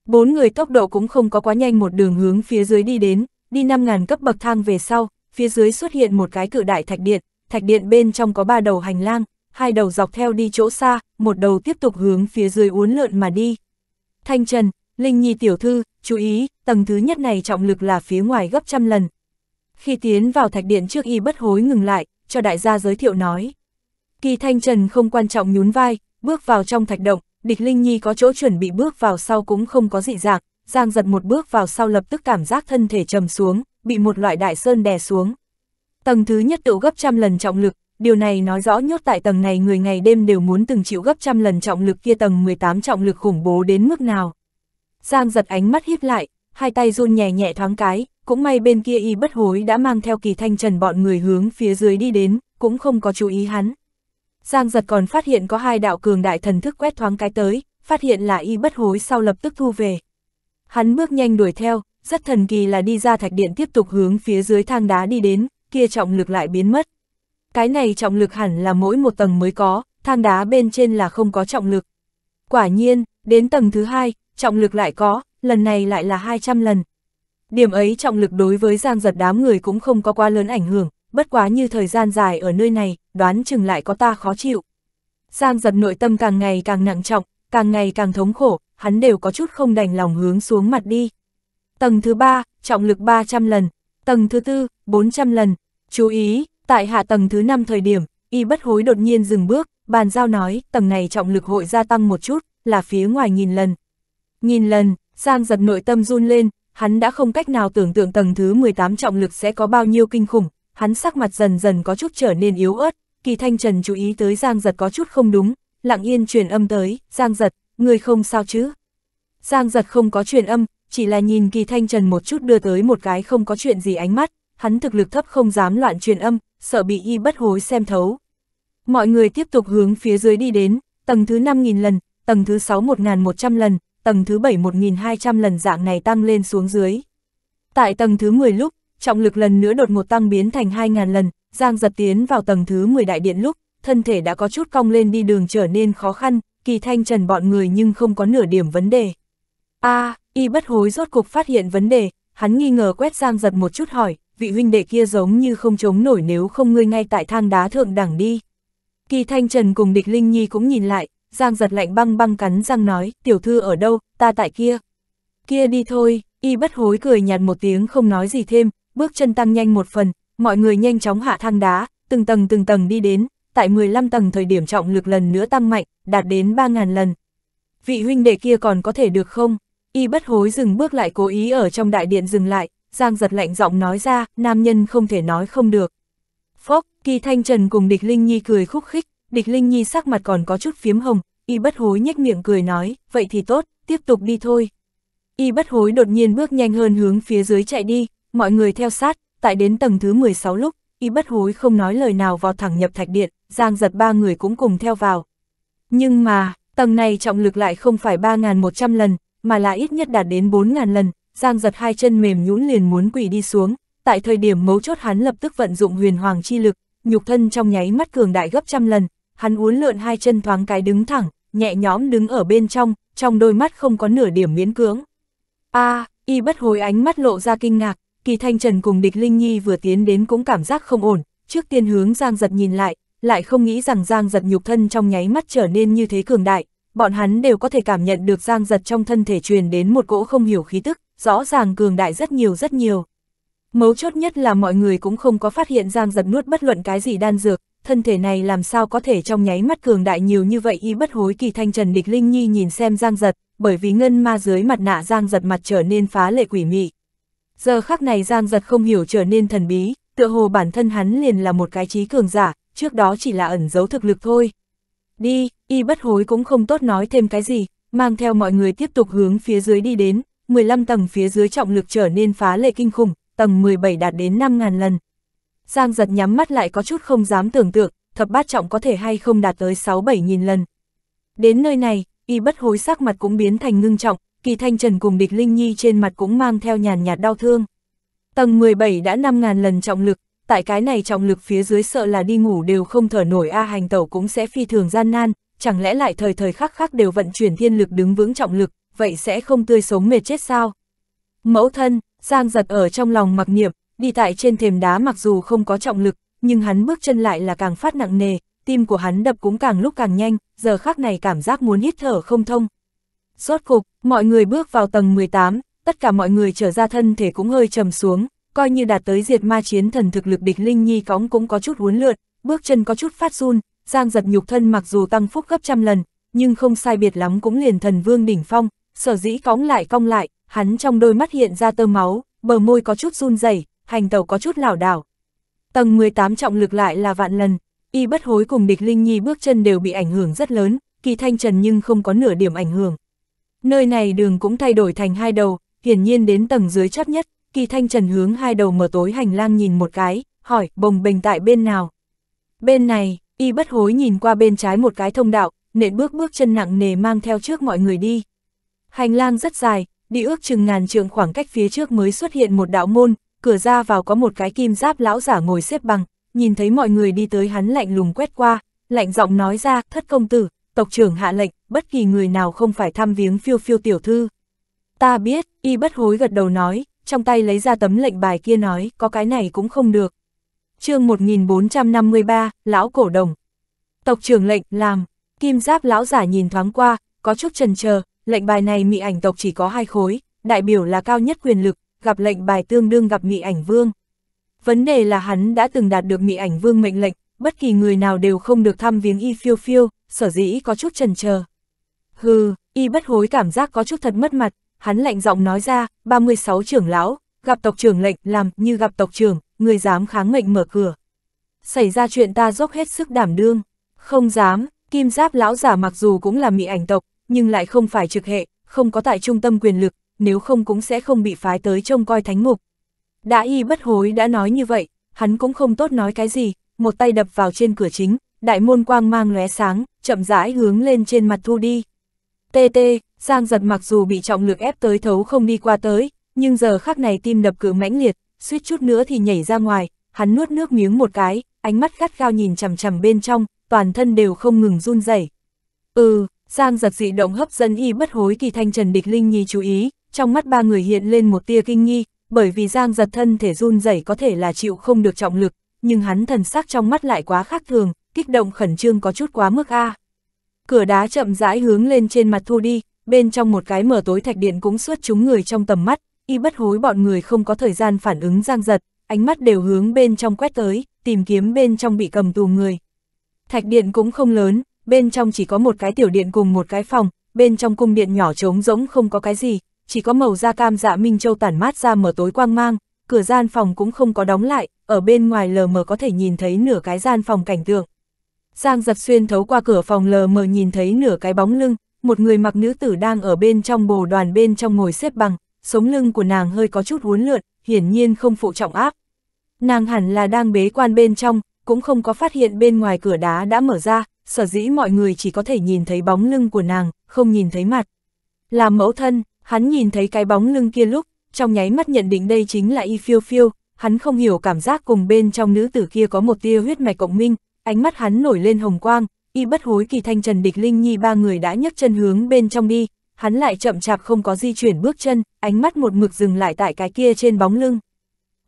Bốn người tốc độ cũng không có quá nhanh một đường hướng phía dưới đi đến, đi 5.000 cấp bậc thang về sau, phía dưới xuất hiện một cái cự đại thạch điện, thạch điện bên trong có ba đầu hành lang, hai đầu dọc theo đi chỗ xa, một đầu tiếp tục hướng phía dưới uốn lượn mà đi. Thanh Trần, Linh Nhi tiểu thư, chú ý, tầng thứ nhất này trọng lực là phía ngoài gấp trăm lần. Khi tiến vào thạch điện trước y bất hối ngừng lại, cho đại gia giới thiệu nói. Kỳ Thanh Trần không quan trọng nhún vai, bước vào trong thạch động, địch Linh Nhi có chỗ chuẩn bị bước vào sau cũng không có dị dạng, Giang giật một bước vào sau lập tức cảm giác thân thể trầm xuống, bị một loại đại sơn đè xuống. Tầng thứ nhất độ gấp trăm lần trọng lực, điều này nói rõ nhốt tại tầng này người ngày đêm đều muốn từng chịu gấp trăm lần trọng lực kia tầng 18 trọng lực khủng bố đến mức nào. Giang giật ánh mắt hiếp lại, hai tay run nhẹ nhẹ thoáng cái, cũng may bên kia y bất hối đã mang theo kỳ thanh trần bọn người hướng phía dưới đi đến, cũng không có chú ý hắn. Giang giật còn phát hiện có hai đạo cường đại thần thức quét thoáng cái tới, phát hiện là y bất hối sau lập tức thu về. Hắn bước nhanh đuổi theo, rất thần kỳ là đi ra thạch điện tiếp tục hướng phía dưới thang đá đi đến, kia trọng lực lại biến mất. Cái này trọng lực hẳn là mỗi một tầng mới có, thang đá bên trên là không có trọng lực. Quả nhiên, đến tầng thứ hai, trọng lực lại có, lần này lại là 200 lần. Điểm ấy trọng lực đối với giang giật đám người cũng không có quá lớn ảnh hưởng, bất quá như thời gian dài ở nơi này, đoán chừng lại có ta khó chịu. Giang giật nội tâm càng ngày càng nặng trọng, càng ngày càng thống khổ, hắn đều có chút không đành lòng hướng xuống mặt đi. Tầng thứ 3, trọng lực 300 lần, tầng thứ 4, 400 lần. Chú ý, tại hạ tầng thứ 5 thời điểm, y bất hối đột nhiên dừng bước, bàn giao nói, tầng này trọng lực hội gia tăng một chút, là phía ngoài nghìn lần, nghìn lần, Giang giật nội tâm run lên, hắn đã không cách nào tưởng tượng tầng thứ 18 trọng lực sẽ có bao nhiêu kinh khủng, hắn sắc mặt dần dần có chút trở nên yếu ớt, kỳ thanh trần chú ý tới Giang giật có chút không đúng, lặng yên truyền âm tới, Giang giật, người không sao chứ? Giang giật không có truyền âm, chỉ là nhìn kỳ thanh trần một chút đưa tới một cái không có chuyện gì ánh mắt, hắn thực lực thấp không dám loạn truyền âm, sợ bị y bất hối xem thấu. Mọi người tiếp tục hướng phía dưới đi đến, tầng thứ 5.000 lần, tầng thứ 6 1.100 lần, tầng thứ 7 1200 lần dạng này tăng lên xuống dưới. Tại tầng thứ 10 lúc, trọng lực lần nữa đột ngột tăng biến thành 2000 lần, Giang giật tiến vào tầng thứ 10 đại điện lúc, thân thể đã có chút cong lên đi đường trở nên khó khăn, kỳ thanh trần bọn người nhưng không có nửa điểm vấn đề. a à, y bất hối rốt cục phát hiện vấn đề, hắn nghi ngờ quét Giang giật một chút hỏi, vị huynh đệ kia giống như không chống nổi nếu không ngươi ngay tại thang đá thượng đẳng đi. Kỳ Thanh Trần cùng Địch Linh Nhi cũng nhìn lại, Giang giật lạnh băng băng cắn răng nói, tiểu thư ở đâu, ta tại kia. Kia đi thôi, y bất hối cười nhạt một tiếng không nói gì thêm, bước chân tăng nhanh một phần, mọi người nhanh chóng hạ thang đá, từng tầng từng tầng đi đến, tại 15 tầng thời điểm trọng lực lần nữa tăng mạnh, đạt đến 3.000 lần. Vị huynh đệ kia còn có thể được không? Y bất hối dừng bước lại cố ý ở trong đại điện dừng lại, Giang giật lạnh giọng nói ra, nam nhân không thể nói không được. Phốc, kỳ thanh trần cùng địch linh nhi cười khúc khích, Địch Linh Nhi sắc mặt còn có chút phiếm hồng, y bất hối nhếch miệng cười nói, vậy thì tốt, tiếp tục đi thôi. Y bất hối đột nhiên bước nhanh hơn hướng phía dưới chạy đi, mọi người theo sát, tại đến tầng thứ 16 lúc, y bất hối không nói lời nào vào thẳng nhập thạch điện, giang giật ba người cũng cùng theo vào. Nhưng mà, tầng này trọng lực lại không phải 3.100 lần, mà là ít nhất đạt đến 4.000 lần, giang giật hai chân mềm nhũn liền muốn quỷ đi xuống, tại thời điểm mấu chốt hắn lập tức vận dụng huyền hoàng chi lực, nhục thân trong nháy mắt cường đại gấp trăm lần, hắn uốn lượn hai chân thoáng cái đứng thẳng, nhẹ nhõm đứng ở bên trong, trong đôi mắt không có nửa điểm miễn cưỡng. a y bất hối ánh mắt lộ ra kinh ngạc, kỳ thanh trần cùng địch Linh Nhi vừa tiến đến cũng cảm giác không ổn, trước tiên hướng Giang giật nhìn lại, lại không nghĩ rằng Giang giật nhục thân trong nháy mắt trở nên như thế cường đại, bọn hắn đều có thể cảm nhận được Giang giật trong thân thể truyền đến một cỗ không hiểu khí tức, rõ ràng cường đại rất nhiều rất nhiều. Mấu chốt nhất là mọi người cũng không có phát hiện Giang giật nuốt bất luận cái gì đan dược, thân thể này làm sao có thể trong nháy mắt cường đại nhiều như vậy y bất hối kỳ thanh Trần Địch Linh Nhi nhìn xem Giang Giật, bởi vì ngân ma dưới mặt nạ Giang Giật mặt trở nên phá lệ quỷ mị. Giờ khắc này Giang Giật không hiểu trở nên thần bí, tựa hồ bản thân hắn liền là một cái trí cường giả, trước đó chỉ là ẩn giấu thực lực thôi. Đi, y bất hối cũng không tốt nói thêm cái gì, mang theo mọi người tiếp tục hướng phía dưới đi đến, 15 tầng phía dưới trọng lực trở nên phá lệ kinh khủng, tầng 17 đạt đến 5.000 lần, Giang giật nhắm mắt lại có chút không dám tưởng tượng, thập bát trọng có thể hay không đạt tới 6-7 nghìn lần. Đến nơi này, y bất hối sắc mặt cũng biến thành ngưng trọng, kỳ thanh trần cùng địch linh nhi trên mặt cũng mang theo nhàn nhạt đau thương. Tầng 17 đã 5 ngàn lần trọng lực, tại cái này trọng lực phía dưới sợ là đi ngủ đều không thở nổi a hành tẩu cũng sẽ phi thường gian nan, chẳng lẽ lại thời thời khắc khắc đều vận chuyển thiên lực đứng vững trọng lực, vậy sẽ không tươi sống mệt chết sao? Mẫu thân, Giang giật ở trong lòng mặc niệm, đi tại trên thềm đá mặc dù không có trọng lực, nhưng hắn bước chân lại là càng phát nặng nề, tim của hắn đập cũng càng lúc càng nhanh, giờ khác này cảm giác muốn hít thở không thông. Rốt cục, mọi người bước vào tầng 18, tất cả mọi người trở ra thân thể cũng hơi trầm xuống, coi như đạt tới diệt ma chiến thần thực lực địch Linh Nhi cõng cũng có chút uốn lượn, bước chân có chút phát run, giang giật nhục thân mặc dù tăng phúc gấp trăm lần, nhưng không sai biệt lắm cũng liền thần vương đỉnh phong, sở dĩ cõng lại cong lại, hắn trong đôi mắt hiện ra tơ máu, bờ môi có chút run rẩy hành tàu có chút lảo đảo. Tầng 18 trọng lực lại là vạn lần, y bất hối cùng địch Linh Nhi bước chân đều bị ảnh hưởng rất lớn, kỳ thanh trần nhưng không có nửa điểm ảnh hưởng. Nơi này đường cũng thay đổi thành hai đầu, hiển nhiên đến tầng dưới chót nhất, kỳ thanh trần hướng hai đầu mở tối hành lang nhìn một cái, hỏi bồng bình tại bên nào. Bên này, y bất hối nhìn qua bên trái một cái thông đạo, nện bước bước chân nặng nề mang theo trước mọi người đi. Hành lang rất dài, đi ước chừng ngàn trượng khoảng cách phía trước mới xuất hiện một đạo môn, cửa ra vào có một cái kim giáp lão giả ngồi xếp bằng, nhìn thấy mọi người đi tới hắn lạnh lùng quét qua, lạnh giọng nói ra, thất công tử, tộc trưởng hạ lệnh, bất kỳ người nào không phải thăm viếng phiêu phiêu tiểu thư. Ta biết, y bất hối gật đầu nói, trong tay lấy ra tấm lệnh bài kia nói, có cái này cũng không được. chương 1453, Lão Cổ Đồng. Tộc trưởng lệnh, làm, kim giáp lão giả nhìn thoáng qua, có chút trần chờ lệnh bài này mị ảnh tộc chỉ có hai khối, đại biểu là cao nhất quyền lực, gặp lệnh bài tương đương gặp mị ảnh vương. Vấn đề là hắn đã từng đạt được mị ảnh vương mệnh lệnh, bất kỳ người nào đều không được thăm viếng y phiêu phiêu, sở dĩ có chút trần chờ Hừ, y bất hối cảm giác có chút thật mất mặt, hắn lạnh giọng nói ra, 36 trưởng lão, gặp tộc trưởng lệnh, làm như gặp tộc trưởng, người dám kháng mệnh mở cửa. Xảy ra chuyện ta dốc hết sức đảm đương, không dám, kim giáp lão giả mặc dù cũng là mị ảnh tộc, nhưng lại không phải trực hệ, không có tại trung tâm quyền lực, nếu không cũng sẽ không bị phái tới trông coi thánh mục Đã y bất hối đã nói như vậy, hắn cũng không tốt nói cái gì, một tay đập vào trên cửa chính, đại môn quang mang lóe sáng, chậm rãi hướng lên trên mặt thu đi. Tê tê, Giang giật mặc dù bị trọng lực ép tới thấu không đi qua tới, nhưng giờ khắc này tim đập cử mãnh liệt, suýt chút nữa thì nhảy ra ngoài, hắn nuốt nước miếng một cái, ánh mắt gắt gao nhìn chằm chằm bên trong, toàn thân đều không ngừng run rẩy. Ừ, Giang giật dị động hấp dẫn y bất hối kỳ thanh Trần Địch Linh Nhi chú ý, trong mắt ba người hiện lên một tia kinh nghi, bởi vì Giang giật thân thể run rẩy có thể là chịu không được trọng lực, nhưng hắn thần sắc trong mắt lại quá khác thường, kích động khẩn trương có chút quá mức a. Cửa đá chậm rãi hướng lên trên mặt thu đi, bên trong một cái mở tối thạch điện cũng suốt chúng người trong tầm mắt, y bất hối bọn người không có thời gian phản ứng Giang giật, ánh mắt đều hướng bên trong quét tới, tìm kiếm bên trong bị cầm tù người. Thạch điện cũng không lớn, bên trong chỉ có một cái tiểu điện cùng một cái phòng, bên trong cung điện nhỏ trống rỗng không có cái gì, chỉ có màu da cam dạ Minh Châu tản mát ra mở tối quang mang, cửa gian phòng cũng không có đóng lại, ở bên ngoài lờ mờ có thể nhìn thấy nửa cái gian phòng cảnh tượng. Giang giật xuyên thấu qua cửa phòng lờ mờ nhìn thấy nửa cái bóng lưng, một người mặc nữ tử đang ở bên trong bồ đoàn bên trong ngồi xếp bằng, sống lưng của nàng hơi có chút uốn lượn, hiển nhiên không phụ trọng áp. Nàng hẳn là đang bế quan bên trong, cũng không có phát hiện bên ngoài cửa đá đã mở ra, sở dĩ mọi người chỉ có thể nhìn thấy bóng lưng của nàng, không nhìn thấy mặt. Là mẫu thân, Hắn nhìn thấy cái bóng lưng kia lúc, trong nháy mắt nhận định đây chính là y phiêu phiêu, hắn không hiểu cảm giác cùng bên trong nữ tử kia có một tia huyết mạch cộng minh, ánh mắt hắn nổi lên hồng quang, y bất hối kỳ thanh trần địch linh nhi ba người đã nhấc chân hướng bên trong đi, hắn lại chậm chạp không có di chuyển bước chân, ánh mắt một mực dừng lại tại cái kia trên bóng lưng.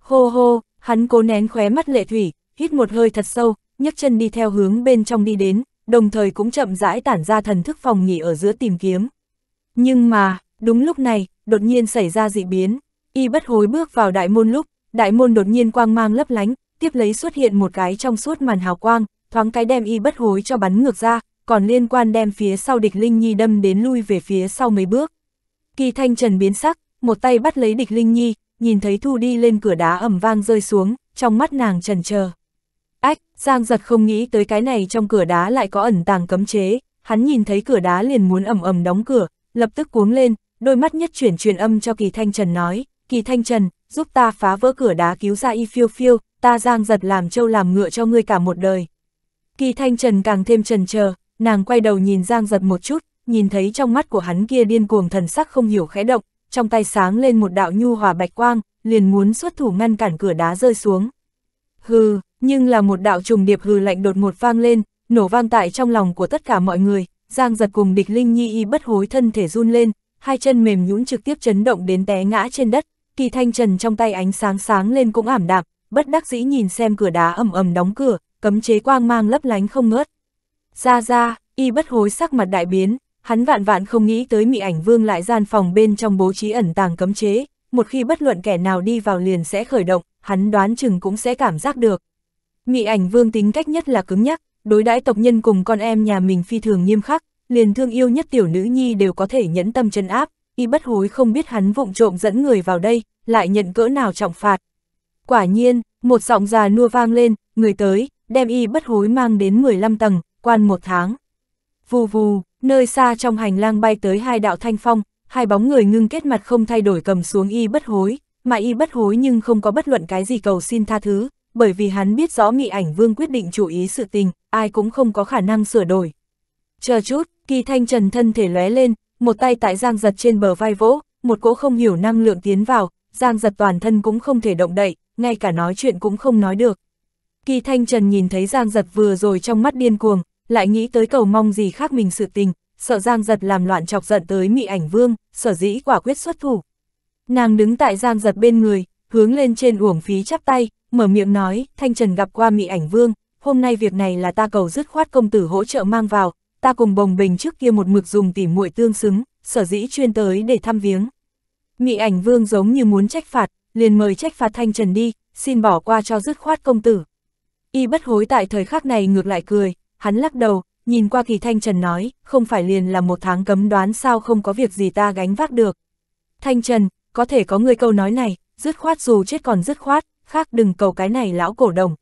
Hô hô, hắn cố nén khóe mắt lệ thủy, hít một hơi thật sâu, nhấc chân đi theo hướng bên trong đi đến, đồng thời cũng chậm rãi tản ra thần thức phòng nghỉ ở giữa tìm kiếm. Nhưng mà, Đúng lúc này, đột nhiên xảy ra dị biến, y bất hối bước vào đại môn lúc, đại môn đột nhiên quang mang lấp lánh, tiếp lấy xuất hiện một cái trong suốt màn hào quang, thoáng cái đem y bất hối cho bắn ngược ra, còn liên quan đem phía sau địch Linh Nhi đâm đến lui về phía sau mấy bước. Kỳ thanh trần biến sắc, một tay bắt lấy địch Linh Nhi, nhìn thấy thu đi lên cửa đá ẩm vang rơi xuống, trong mắt nàng trần chờ. Ách, Giang giật không nghĩ tới cái này trong cửa đá lại có ẩn tàng cấm chế, hắn nhìn thấy cửa đá liền muốn ẩm ẩm đóng cửa, lập tức cuống lên, đôi mắt nhất chuyển truyền âm cho Kỳ Thanh Trần nói, Kỳ Thanh Trần, giúp ta phá vỡ cửa đá cứu ra y phiêu phiêu, ta giang giật làm trâu làm ngựa cho ngươi cả một đời. Kỳ Thanh Trần càng thêm trần chờ, nàng quay đầu nhìn giang giật một chút, nhìn thấy trong mắt của hắn kia điên cuồng thần sắc không hiểu khẽ động, trong tay sáng lên một đạo nhu hòa bạch quang, liền muốn xuất thủ ngăn cản cửa đá rơi xuống. Hừ, nhưng là một đạo trùng điệp hừ lạnh đột ngột vang lên, nổ vang tại trong lòng của tất cả mọi người, Giang giật cùng địch Linh Nhi y bất hối thân thể run lên, hai chân mềm nhũn trực tiếp chấn động đến té ngã trên đất, kỳ thanh trần trong tay ánh sáng sáng lên cũng ảm đạm, bất đắc dĩ nhìn xem cửa đá ầm ầm đóng cửa, cấm chế quang mang lấp lánh không ngớt. Ra ra, y bất hối sắc mặt đại biến, hắn vạn vạn không nghĩ tới mị ảnh vương lại gian phòng bên trong bố trí ẩn tàng cấm chế, một khi bất luận kẻ nào đi vào liền sẽ khởi động, hắn đoán chừng cũng sẽ cảm giác được. Mị ảnh vương tính cách nhất là cứng nhắc, đối đãi tộc nhân cùng con em nhà mình phi thường nghiêm khắc, liền thương yêu nhất tiểu nữ nhi đều có thể nhẫn tâm chân áp, y bất hối không biết hắn vụng trộm dẫn người vào đây, lại nhận cỡ nào trọng phạt. Quả nhiên, một giọng già nua vang lên, người tới, đem y bất hối mang đến 15 tầng, quan một tháng. Vù vù, nơi xa trong hành lang bay tới hai đạo thanh phong, hai bóng người ngưng kết mặt không thay đổi cầm xuống y bất hối, mà y bất hối nhưng không có bất luận cái gì cầu xin tha thứ, bởi vì hắn biết rõ mị ảnh vương quyết định chủ ý sự tình, ai cũng không có khả năng sửa đổi, Chờ chút, kỳ thanh trần thân thể lóe lên, một tay tại giang giật trên bờ vai vỗ, một cỗ không hiểu năng lượng tiến vào, giang giật toàn thân cũng không thể động đậy, ngay cả nói chuyện cũng không nói được. Kỳ thanh trần nhìn thấy giang giật vừa rồi trong mắt điên cuồng, lại nghĩ tới cầu mong gì khác mình sự tình, sợ giang giật làm loạn chọc giận tới mị ảnh vương, sở dĩ quả quyết xuất thủ. Nàng đứng tại giang giật bên người, hướng lên trên uổng phí chắp tay, mở miệng nói, thanh trần gặp qua mị ảnh vương, hôm nay việc này là ta cầu dứt khoát công tử hỗ trợ mang vào, ta cùng bồng bình trước kia một mực dùng tỉ muội tương xứng, sở dĩ chuyên tới để thăm viếng. Mị ảnh vương giống như muốn trách phạt, liền mời trách phạt thanh trần đi, xin bỏ qua cho dứt khoát công tử. Y bất hối tại thời khắc này ngược lại cười, hắn lắc đầu, nhìn qua kỳ thanh trần nói, không phải liền là một tháng cấm đoán sao không có việc gì ta gánh vác được. Thanh trần, có thể có người câu nói này, dứt khoát dù chết còn dứt khoát, khác đừng cầu cái này lão cổ đồng.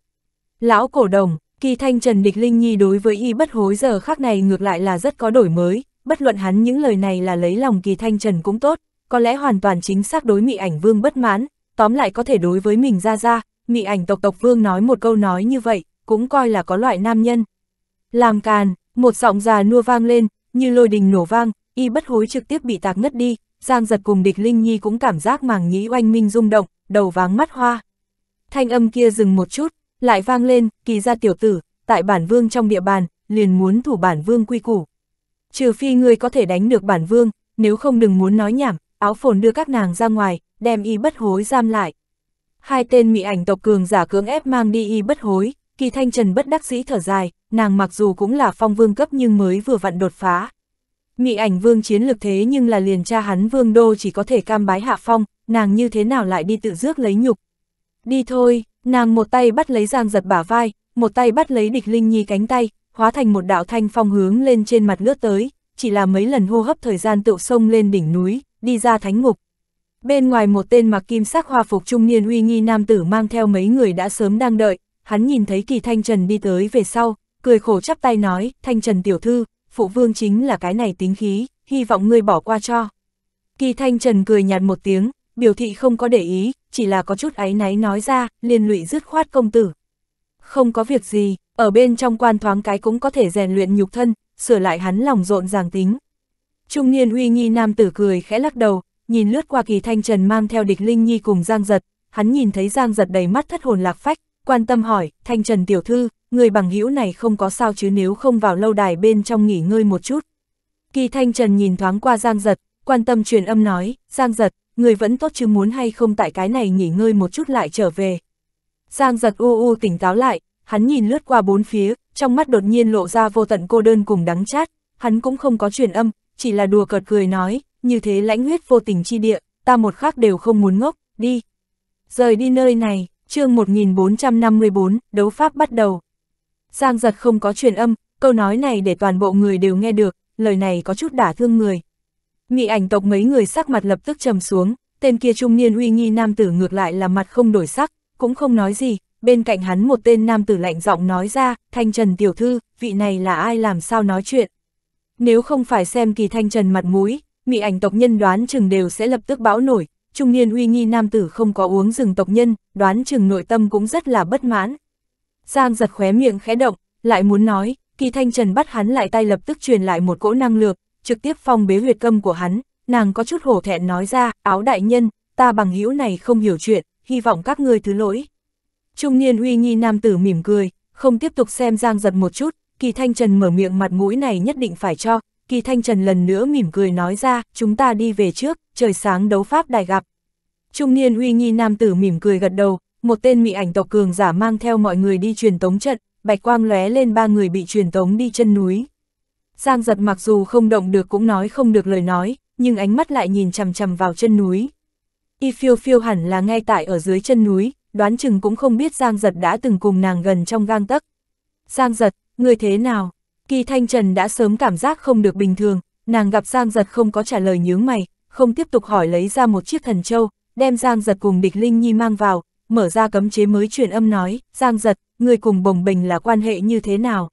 Lão cổ đồng, Kỳ thanh Trần Địch Linh Nhi đối với y bất hối giờ khác này ngược lại là rất có đổi mới, bất luận hắn những lời này là lấy lòng kỳ thanh Trần cũng tốt, có lẽ hoàn toàn chính xác đối mị ảnh vương bất mãn, tóm lại có thể đối với mình ra ra, mị ảnh tộc tộc vương nói một câu nói như vậy, cũng coi là có loại nam nhân. Làm càn, một giọng già nua vang lên, như lôi đình nổ vang, y bất hối trực tiếp bị tạc ngất đi, Giang giật cùng địch Linh Nhi cũng cảm giác màng nhĩ oanh minh rung động, đầu váng mắt hoa. Thanh âm kia dừng một chút, lại vang lên, kỳ ra tiểu tử, tại bản vương trong địa bàn, liền muốn thủ bản vương quy củ. Trừ phi ngươi có thể đánh được bản vương, nếu không đừng muốn nói nhảm, áo phồn đưa các nàng ra ngoài, đem y bất hối giam lại. Hai tên mỹ ảnh tộc cường giả cưỡng ép mang đi y bất hối, kỳ thanh trần bất đắc dĩ thở dài, nàng mặc dù cũng là phong vương cấp nhưng mới vừa vặn đột phá. Mỹ ảnh vương chiến lực thế nhưng là liền cha hắn vương đô chỉ có thể cam bái hạ phong, nàng như thế nào lại đi tự dước lấy nhục, Đi thôi, nàng một tay bắt lấy Giang giật bả vai, một tay bắt lấy địch Linh Nhi cánh tay, hóa thành một đạo thanh phong hướng lên trên mặt lướt tới, chỉ là mấy lần hô hấp thời gian tựu sông lên đỉnh núi, đi ra thánh ngục. Bên ngoài một tên mặc kim sắc hoa phục trung niên uy nghi nam tử mang theo mấy người đã sớm đang đợi, hắn nhìn thấy kỳ thanh trần đi tới về sau, cười khổ chắp tay nói, thanh trần tiểu thư, phụ vương chính là cái này tính khí, hy vọng ngươi bỏ qua cho. Kỳ thanh trần cười nhạt một tiếng, biểu thị không có để ý, chỉ là có chút áy náy nói ra, liền lụy dứt khoát công tử. Không có việc gì, ở bên trong quan thoáng cái cũng có thể rèn luyện nhục thân, sửa lại hắn lòng rộn ràng tính. Trung niên uy nghi nam tử cười khẽ lắc đầu, nhìn lướt qua kỳ thanh trần mang theo địch linh nhi cùng Giang Giật, hắn nhìn thấy Giang Giật đầy mắt thất hồn lạc phách, quan tâm hỏi, thanh trần tiểu thư, người bằng hữu này không có sao chứ nếu không vào lâu đài bên trong nghỉ ngơi một chút. Kỳ thanh trần nhìn thoáng qua Giang Giật, quan tâm truyền âm nói, Giang Giật, người vẫn tốt chứ muốn hay không tại cái này nghỉ ngơi một chút lại trở về. Giang giật u u tỉnh táo lại, hắn nhìn lướt qua bốn phía, trong mắt đột nhiên lộ ra vô tận cô đơn cùng đắng chát, hắn cũng không có truyền âm, chỉ là đùa cợt cười nói, như thế lãnh huyết vô tình chi địa, ta một khác đều không muốn ngốc, đi. Rời đi nơi này, chương 1454, đấu pháp bắt đầu. Giang giật không có truyền âm, câu nói này để toàn bộ người đều nghe được, lời này có chút đả thương người, Nghị ảnh tộc mấy người sắc mặt lập tức trầm xuống, tên kia trung niên uy nghi nam tử ngược lại là mặt không đổi sắc, cũng không nói gì, bên cạnh hắn một tên nam tử lạnh giọng nói ra, thanh trần tiểu thư, vị này là ai làm sao nói chuyện. Nếu không phải xem kỳ thanh trần mặt mũi, mị ảnh tộc nhân đoán chừng đều sẽ lập tức bão nổi, trung niên uy nghi nam tử không có uống rừng tộc nhân, đoán chừng nội tâm cũng rất là bất mãn. Giang giật khóe miệng khẽ động, lại muốn nói, kỳ thanh trần bắt hắn lại tay lập tức truyền lại một cỗ năng lượng trực tiếp phong bế huyệt câm của hắn, nàng có chút hổ thẹn nói ra, áo đại nhân, ta bằng hữu này không hiểu chuyện, hy vọng các ngươi thứ lỗi. Trung niên uy nghi nam tử mỉm cười, không tiếp tục xem Giang giật một chút, kỳ thanh trần mở miệng mặt mũi này nhất định phải cho, kỳ thanh trần lần nữa mỉm cười nói ra, chúng ta đi về trước, trời sáng đấu pháp đài gặp. Trung niên uy nghi nam tử mỉm cười gật đầu, một tên mị ảnh tộc cường giả mang theo mọi người đi truyền tống trận, bạch quang lóe lên ba người bị truyền tống đi chân núi. Giang giật mặc dù không động được cũng nói không được lời nói, nhưng ánh mắt lại nhìn chằm chằm vào chân núi. Y phiêu phiêu hẳn là ngay tại ở dưới chân núi, đoán chừng cũng không biết Giang giật đã từng cùng nàng gần trong gang tấc. Giang giật, người thế nào? Kỳ Thanh Trần đã sớm cảm giác không được bình thường, nàng gặp Giang giật không có trả lời nhướng mày, không tiếp tục hỏi lấy ra một chiếc thần châu, đem Giang giật cùng địch Linh Nhi mang vào, mở ra cấm chế mới truyền âm nói, Giang giật, người cùng bồng bình là quan hệ như thế nào?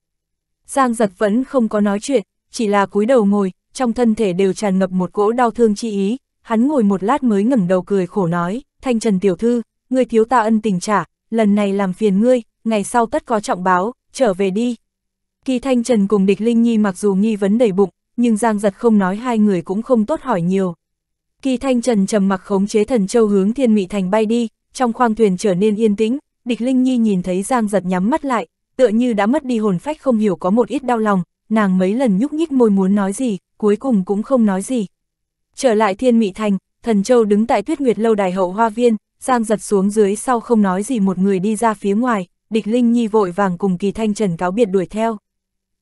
Giang giật vẫn không có nói chuyện, chỉ là cúi đầu ngồi, trong thân thể đều tràn ngập một cỗ đau thương chi ý, hắn ngồi một lát mới ngẩng đầu cười khổ nói, thanh trần tiểu thư, ngươi thiếu ta ân tình trả, lần này làm phiền ngươi, ngày sau tất có trọng báo, trở về đi. Kỳ thanh trần cùng địch linh nhi mặc dù nghi vấn đầy bụng, nhưng Giang giật không nói hai người cũng không tốt hỏi nhiều. Kỳ thanh trần trầm mặc khống chế thần châu hướng thiên mị thành bay đi, trong khoang thuyền trở nên yên tĩnh, địch linh nhi nhìn thấy Giang giật nhắm mắt lại, tựa như đã mất đi hồn phách không hiểu có một ít đau lòng, nàng mấy lần nhúc nhích môi muốn nói gì, cuối cùng cũng không nói gì. Trở lại thiên mị thành, thần châu đứng tại tuyết nguyệt lâu đài hậu hoa viên, Giang giật xuống dưới sau không nói gì một người đi ra phía ngoài, địch linh nhi vội vàng cùng kỳ thanh trần cáo biệt đuổi theo.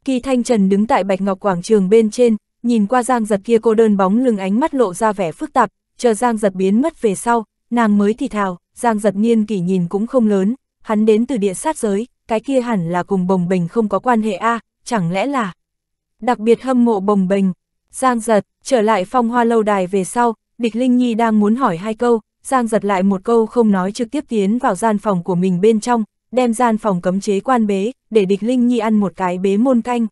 Kỳ thanh trần đứng tại bạch ngọc quảng trường bên trên, nhìn qua giang giật kia cô đơn bóng lưng ánh mắt lộ ra vẻ phức tạp, chờ giang giật biến mất về sau, nàng mới thì thào, giang giật niên kỷ nhìn cũng không lớn, hắn đến từ địa sát giới, cái kia hẳn là cùng bồng bình không có quan hệ a à, chẳng lẽ là... Đặc biệt hâm mộ bồng bình Giang giật, trở lại phong hoa lâu đài về sau, địch Linh Nhi đang muốn hỏi hai câu, Giang giật lại một câu không nói trực tiếp tiến vào gian phòng của mình bên trong, đem gian phòng cấm chế quan bế, để địch Linh Nhi ăn một cái bế môn canh.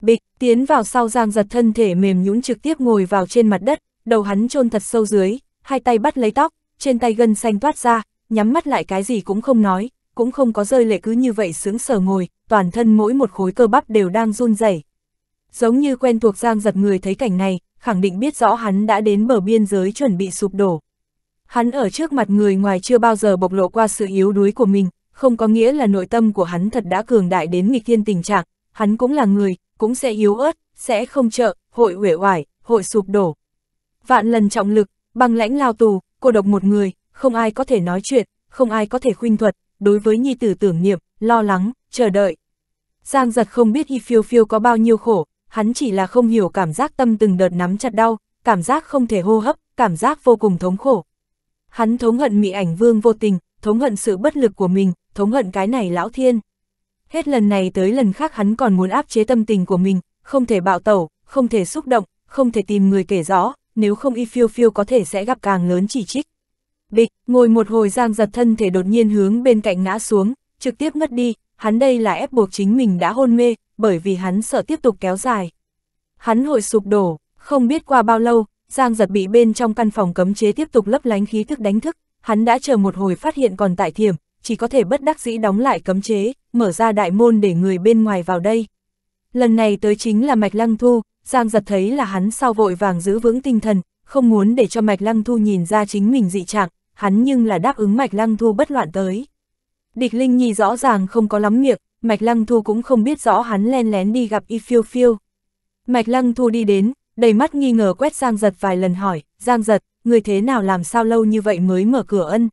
Bịch, tiến vào sau Giang giật thân thể mềm nhũn trực tiếp ngồi vào trên mặt đất, đầu hắn chôn thật sâu dưới, hai tay bắt lấy tóc, trên tay gân xanh toát ra, nhắm mắt lại cái gì cũng không nói, cũng không có rơi lệ cứ như vậy sướng sở ngồi, toàn thân mỗi một khối cơ bắp đều đang run rẩy. Giống như quen thuộc Giang giật người thấy cảnh này, khẳng định biết rõ hắn đã đến bờ biên giới chuẩn bị sụp đổ. Hắn ở trước mặt người ngoài chưa bao giờ bộc lộ qua sự yếu đuối của mình, không có nghĩa là nội tâm của hắn thật đã cường đại đến nghịch thiên tình trạng, hắn cũng là người, cũng sẽ yếu ớt, sẽ không trợ, hội uể oải, hội sụp đổ. Vạn lần trọng lực, băng lãnh lao tù, cô độc một người, không ai có thể nói chuyện, không ai có thể khuyên thuật, đối với nhi tử tưởng niệm, lo lắng, chờ đợi. Giang giật không biết Hi Phiêu Phiêu có bao nhiêu khổ, hắn chỉ là không hiểu cảm giác tâm từng đợt nắm chặt đau, cảm giác không thể hô hấp, cảm giác vô cùng thống khổ. Hắn thống hận mị ảnh vương vô tình, thống hận sự bất lực của mình, thống hận cái này lão thiên. Hết lần này tới lần khác hắn còn muốn áp chế tâm tình của mình, không thể bạo tẩu, không thể xúc động, không thể tìm người kể rõ, nếu không y phiêu phiêu có thể sẽ gặp càng lớn chỉ trích. Bịch, ngồi một hồi Giang giật thân thể đột nhiên hướng bên cạnh ngã xuống, trực tiếp ngất đi, hắn đây là ép buộc chính mình đã hôn mê, bởi vì hắn sợ tiếp tục kéo dài. Hắn hội sụp đổ, không biết qua bao lâu, Giang giật bị bên trong căn phòng cấm chế tiếp tục lấp lánh khí thức đánh thức, hắn đã chờ một hồi phát hiện còn tại thiểm, chỉ có thể bất đắc dĩ đóng lại cấm chế, mở ra đại môn để người bên ngoài vào đây. Lần này tới chính là Mạch Lăng Thu, Giang giật thấy là hắn sau vội vàng giữ vững tinh thần, không muốn để cho Mạch Lăng Thu nhìn ra chính mình dị trạng, hắn nhưng là đáp ứng Mạch Lăng Thu bất loạn tới. Địch Linh Nhi rõ ràng không có lắm miệng, Mạch Lăng Thu cũng không biết rõ hắn len lén đi gặp Y Phiêu Phiêu. Mạch Lăng Thu đi đến, đầy mắt nghi ngờ quét Giang Giật vài lần hỏi, Giang Giật, người thế nào làm sao lâu như vậy mới mở cửa ân?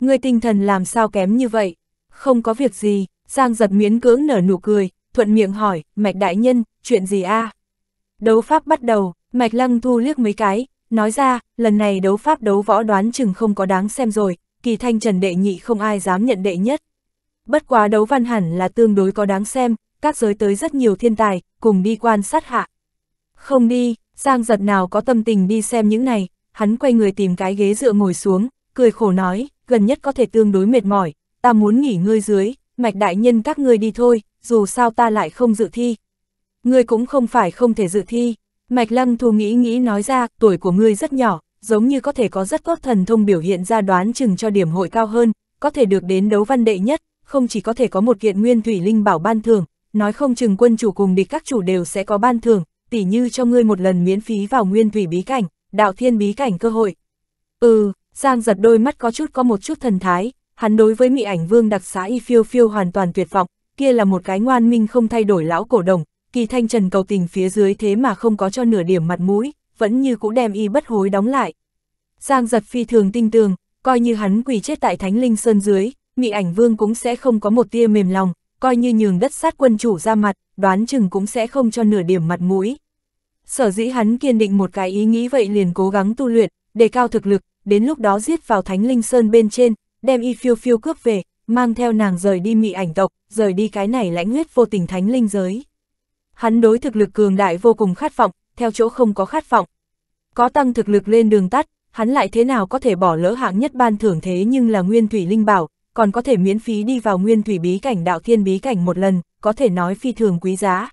Người tinh thần làm sao kém như vậy? Không có việc gì, Giang Giật miễn cưỡng nở nụ cười, thuận miệng hỏi, Mạch Đại Nhân, chuyện gì a? À? Đấu pháp bắt đầu, Mạch Lăng Thu liếc mấy cái, Nói ra, lần này đấu pháp đấu võ đoán chừng không có đáng xem rồi, kỳ thanh trần đệ nhị không ai dám nhận đệ nhất. Bất quá đấu văn hẳn là tương đối có đáng xem, các giới tới rất nhiều thiên tài, cùng đi quan sát hạ. Không đi, Giang giật nào có tâm tình đi xem những này, hắn quay người tìm cái ghế dựa ngồi xuống, cười khổ nói, gần nhất có thể tương đối mệt mỏi, ta muốn nghỉ ngơi dưới, mạch đại nhân các ngươi đi thôi, dù sao ta lại không dự thi. Ngươi cũng không phải không thể dự thi, Mạch lăng thu nghĩ nghĩ nói ra, tuổi của ngươi rất nhỏ, giống như có thể có rất cốt thần thông biểu hiện ra đoán chừng cho điểm hội cao hơn, có thể được đến đấu văn đệ nhất, không chỉ có thể có một kiện nguyên thủy linh bảo ban thường, nói không chừng quân chủ cùng địch các chủ đều sẽ có ban thường, tỉ như cho ngươi một lần miễn phí vào nguyên thủy bí cảnh, đạo thiên bí cảnh cơ hội. Ừ, Giang giật đôi mắt có chút có một chút thần thái, hắn đối với mị ảnh vương đặc xá y phiêu phiêu hoàn toàn tuyệt vọng, kia là một cái ngoan minh không thay đổi lão cổ đồng, kỳ thanh trần cầu tình phía dưới thế mà không có cho nửa điểm mặt mũi, vẫn như cũ đem y bất hối đóng lại. Giang giật phi thường tinh tường, coi như hắn quỳ chết tại thánh linh sơn dưới, mị ảnh vương cũng sẽ không có một tia mềm lòng, coi như nhường đất sát quân chủ ra mặt, đoán chừng cũng sẽ không cho nửa điểm mặt mũi. Sở dĩ hắn kiên định một cái ý nghĩ vậy liền cố gắng tu luyện, đề cao thực lực, đến lúc đó giết vào thánh linh sơn bên trên, đem y phiêu phiêu cướp về, mang theo nàng rời đi mị ảnh tộc, rời đi cái này lãnh huyết vô tình thánh linh giới. Hắn đối thực lực cường đại vô cùng khát vọng, theo chỗ không có khát vọng. Có tăng thực lực lên đường tắt, hắn lại thế nào có thể bỏ lỡ hạng nhất ban thưởng thế nhưng là nguyên thủy linh bảo, còn có thể miễn phí đi vào nguyên thủy bí cảnh đạo thiên bí cảnh một lần, có thể nói phi thường quý giá.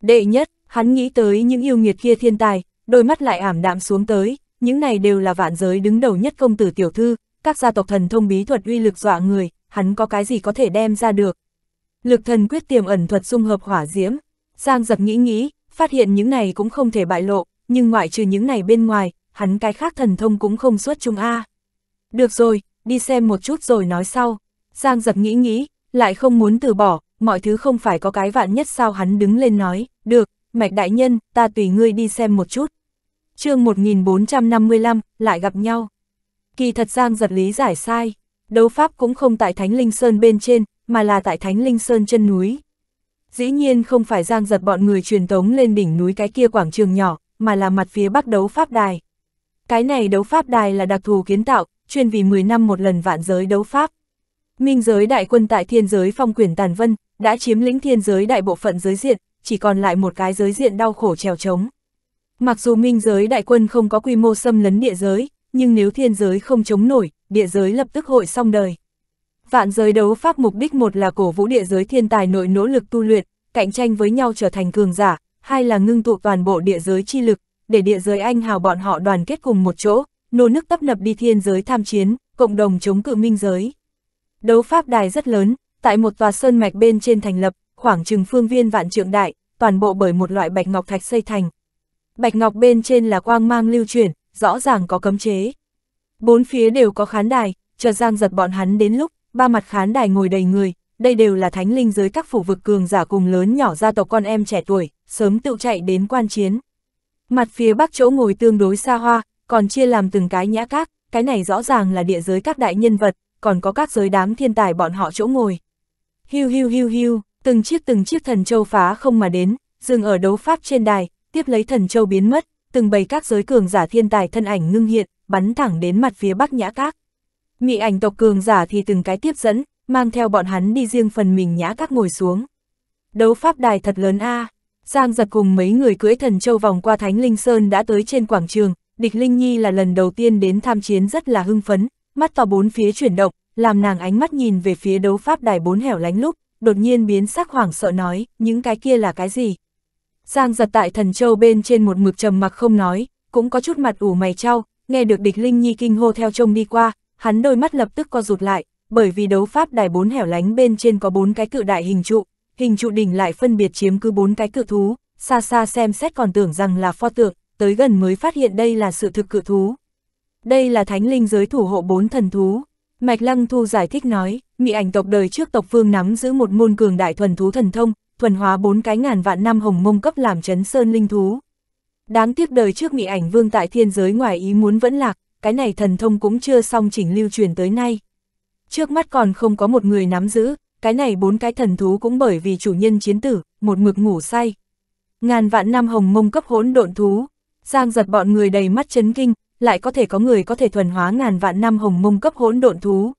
Đệ nhất, hắn nghĩ tới những yêu nghiệt kia thiên tài, đôi mắt lại ảm đạm xuống tới, những này đều là vạn giới đứng đầu nhất công tử tiểu thư, các gia tộc thần thông bí thuật uy lực dọa người, hắn có cái gì có thể đem ra được. Lực thần quyết tiềm ẩn thuật dung hợp hỏa diễm, Giang giật nghĩ nghĩ, phát hiện những này cũng không thể bại lộ, nhưng ngoại trừ những này bên ngoài, hắn cái khác thần thông cũng không xuất chung A. Được rồi, đi xem một chút rồi nói sau. Giang giật nghĩ nghĩ, lại không muốn từ bỏ, mọi thứ không phải có cái vạn nhất sao hắn đứng lên nói, được, mạch đại nhân, ta tùy ngươi đi xem một chút. chương 1455, lại gặp nhau. Kỳ thật Giang giật lý giải sai, đấu pháp cũng không tại Thánh Linh Sơn bên trên, mà là tại Thánh Linh Sơn chân núi, Dĩ nhiên không phải giang giật bọn người truyền tống lên đỉnh núi cái kia quảng trường nhỏ, mà là mặt phía bắc đấu pháp đài. Cái này đấu pháp đài là đặc thù kiến tạo, chuyên vì 10 năm một lần vạn giới đấu pháp. Minh giới đại quân tại thiên giới phong quyển Tàn Vân, đã chiếm lĩnh thiên giới đại bộ phận giới diện, chỉ còn lại một cái giới diện đau khổ trèo trống. Mặc dù minh giới đại quân không có quy mô xâm lấn địa giới, nhưng nếu thiên giới không chống nổi, địa giới lập tức hội xong đời. Vạn giới đấu pháp mục đích một là cổ vũ địa giới thiên tài nội nỗ lực tu luyện, cạnh tranh với nhau trở thành cường giả, hai là ngưng tụ toàn bộ địa giới chi lực, để địa giới anh hào bọn họ đoàn kết cùng một chỗ, nô nước tấp nập đi thiên giới tham chiến, cộng đồng chống cự minh giới. Đấu pháp đài rất lớn, tại một tòa sơn mạch bên trên thành lập, khoảng chừng phương viên vạn trượng đại, toàn bộ bởi một loại bạch ngọc thạch xây thành. Bạch ngọc bên trên là quang mang lưu chuyển, rõ ràng có cấm chế. Bốn phía đều có khán đài, chờ Giang giật bọn hắn đến lúc, ba mặt khán đài ngồi đầy người, đây đều là thánh linh giới các phủ vực cường giả cùng lớn nhỏ gia tộc con em trẻ tuổi, sớm tự chạy đến quan chiến. Mặt phía bắc chỗ ngồi tương đối xa hoa, còn chia làm từng cái nhã các, cái này rõ ràng là địa giới các đại nhân vật, còn có các giới đám thiên tài bọn họ chỗ ngồi. Hiu hiu hiu hiu, từng chiếc từng chiếc thần châu phá không mà đến, dừng ở đấu pháp trên đài, tiếp lấy thần châu biến mất, từng bầy các giới cường giả thiên tài thân ảnh ngưng hiện, bắn thẳng đến mặt phía bắc nhã các. Mị ảnh tộc cường giả thì từng cái tiếp dẫn, mang theo bọn hắn đi riêng phần mình nhã các ngồi xuống. Đấu pháp đài thật lớn a à. Giang giật cùng mấy người cưỡi thần châu vòng qua Thánh Linh Sơn đã tới trên quảng trường, địch Linh Nhi là lần đầu tiên đến tham chiến rất là hưng phấn, mắt to bốn phía chuyển động, làm nàng ánh mắt nhìn về phía đấu pháp đài bốn hẻo lánh lúc, đột nhiên biến sắc hoảng sợ nói, những cái kia là cái gì? Giang giật tại thần châu bên trên một mực trầm mặc không nói, cũng có chút mặt ủ mày trao, nghe được địch Linh Nhi kinh hô theo trông đi qua, hắn đôi mắt lập tức co rụt lại, bởi vì đấu pháp đài bốn hẻo lánh bên trên có bốn cái cự đại hình trụ, hình trụ đỉnh lại phân biệt chiếm cứ bốn cái cự thú, xa xa xem xét còn tưởng rằng là pho tượng, tới gần mới phát hiện đây là sự thực cự thú. Đây là thánh linh giới thủ hộ bốn thần thú. Mạch Lăng Thu giải thích nói, mị ảnh tộc đời trước tộc phương nắm giữ một môn cường đại thuần thú thần thông, thuần hóa bốn cái ngàn vạn năm hồng mông cấp làm chấn sơn linh thú. Đáng tiếc đời trước mị ảnh vương tại thiên giới ngoài ý muốn vẫn lạc, cái này thần thông cũng chưa xong chỉnh lưu truyền tới nay. Trước mắt còn không có một người nắm giữ, cái này bốn cái thần thú cũng bởi vì chủ nhân chiến tử, một mực ngủ say. Ngàn vạn năm hồng mông cấp hỗn độn thú, giang giật bọn người đầy mắt chấn kinh, lại có thể có người có thể thuần hóa ngàn vạn năm hồng mông cấp hỗn độn thú.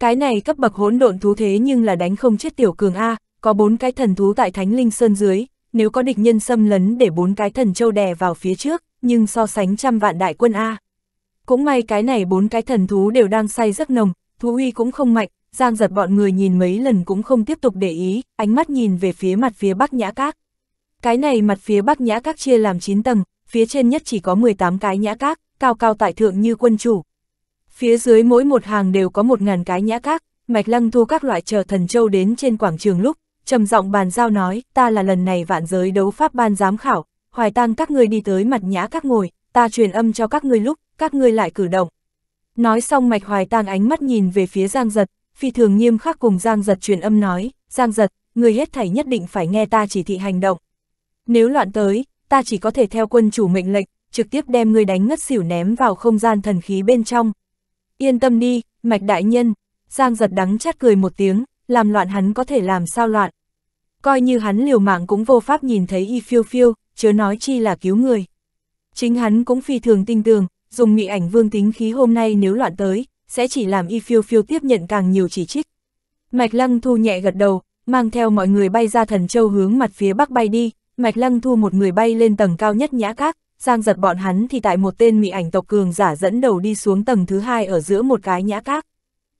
Cái này cấp bậc hỗn độn thú thế nhưng là đánh không chết tiểu cường A, có bốn cái thần thú tại Thánh Linh Sơn dưới, nếu có địch nhân xâm lấn để bốn cái thần châu đè vào phía trước, nhưng so sánh trăm vạn đại quân A. Cũng may cái này bốn cái thần thú đều đang say rất nồng, thú uy cũng không mạnh, Giang giật bọn người nhìn mấy lần cũng không tiếp tục để ý, ánh mắt nhìn về phía mặt phía bắc nhã các. Cái này mặt phía bắc nhã các chia làm 9 tầng, phía trên nhất chỉ có 18 cái nhã các, cao cao tại thượng như quân chủ. Phía dưới mỗi một hàng đều có 1.000 cái nhã các, mạch lăng thu các loại chờ thần châu đến trên quảng trường lúc, trầm giọng bàn giao nói, ta là lần này vạn giới đấu pháp ban giám khảo, hoài tang các ngươi đi tới mặt nhã các ngồi, ta truyền âm cho các ngươi lúc, các ngươi lại cử động. Nói xong mạch hoài tang ánh mắt nhìn về phía Giang Giật, phi thường nghiêm khắc cùng Giang Giật truyền âm nói, Giang Giật, người hết thảy nhất định phải nghe ta chỉ thị hành động. Nếu loạn tới, ta chỉ có thể theo quân chủ mệnh lệnh, trực tiếp đem người đánh ngất xỉu ném vào không gian thần khí bên trong. Yên tâm đi, mạch đại nhân, Giang Giật đắng chát cười một tiếng, làm loạn hắn có thể làm sao loạn. Coi như hắn liều mạng cũng vô pháp nhìn thấy y phiêu phiêu, chớ nói chi là cứu người. Chính hắn cũng phi thường tinh tường, dùng mị ảnh vương tính khí hôm nay nếu loạn tới, sẽ chỉ làm y phiêu phiêu tiếp nhận càng nhiều chỉ trích. Mạch Lăng Thu nhẹ gật đầu, mang theo mọi người bay ra thần châu hướng mặt phía bắc bay đi, Mạch Lăng Thu một người bay lên tầng cao nhất nhã các, sang giật bọn hắn thì tại một tên mị ảnh tộc cường giả dẫn đầu đi xuống tầng thứ hai ở giữa một cái nhã các.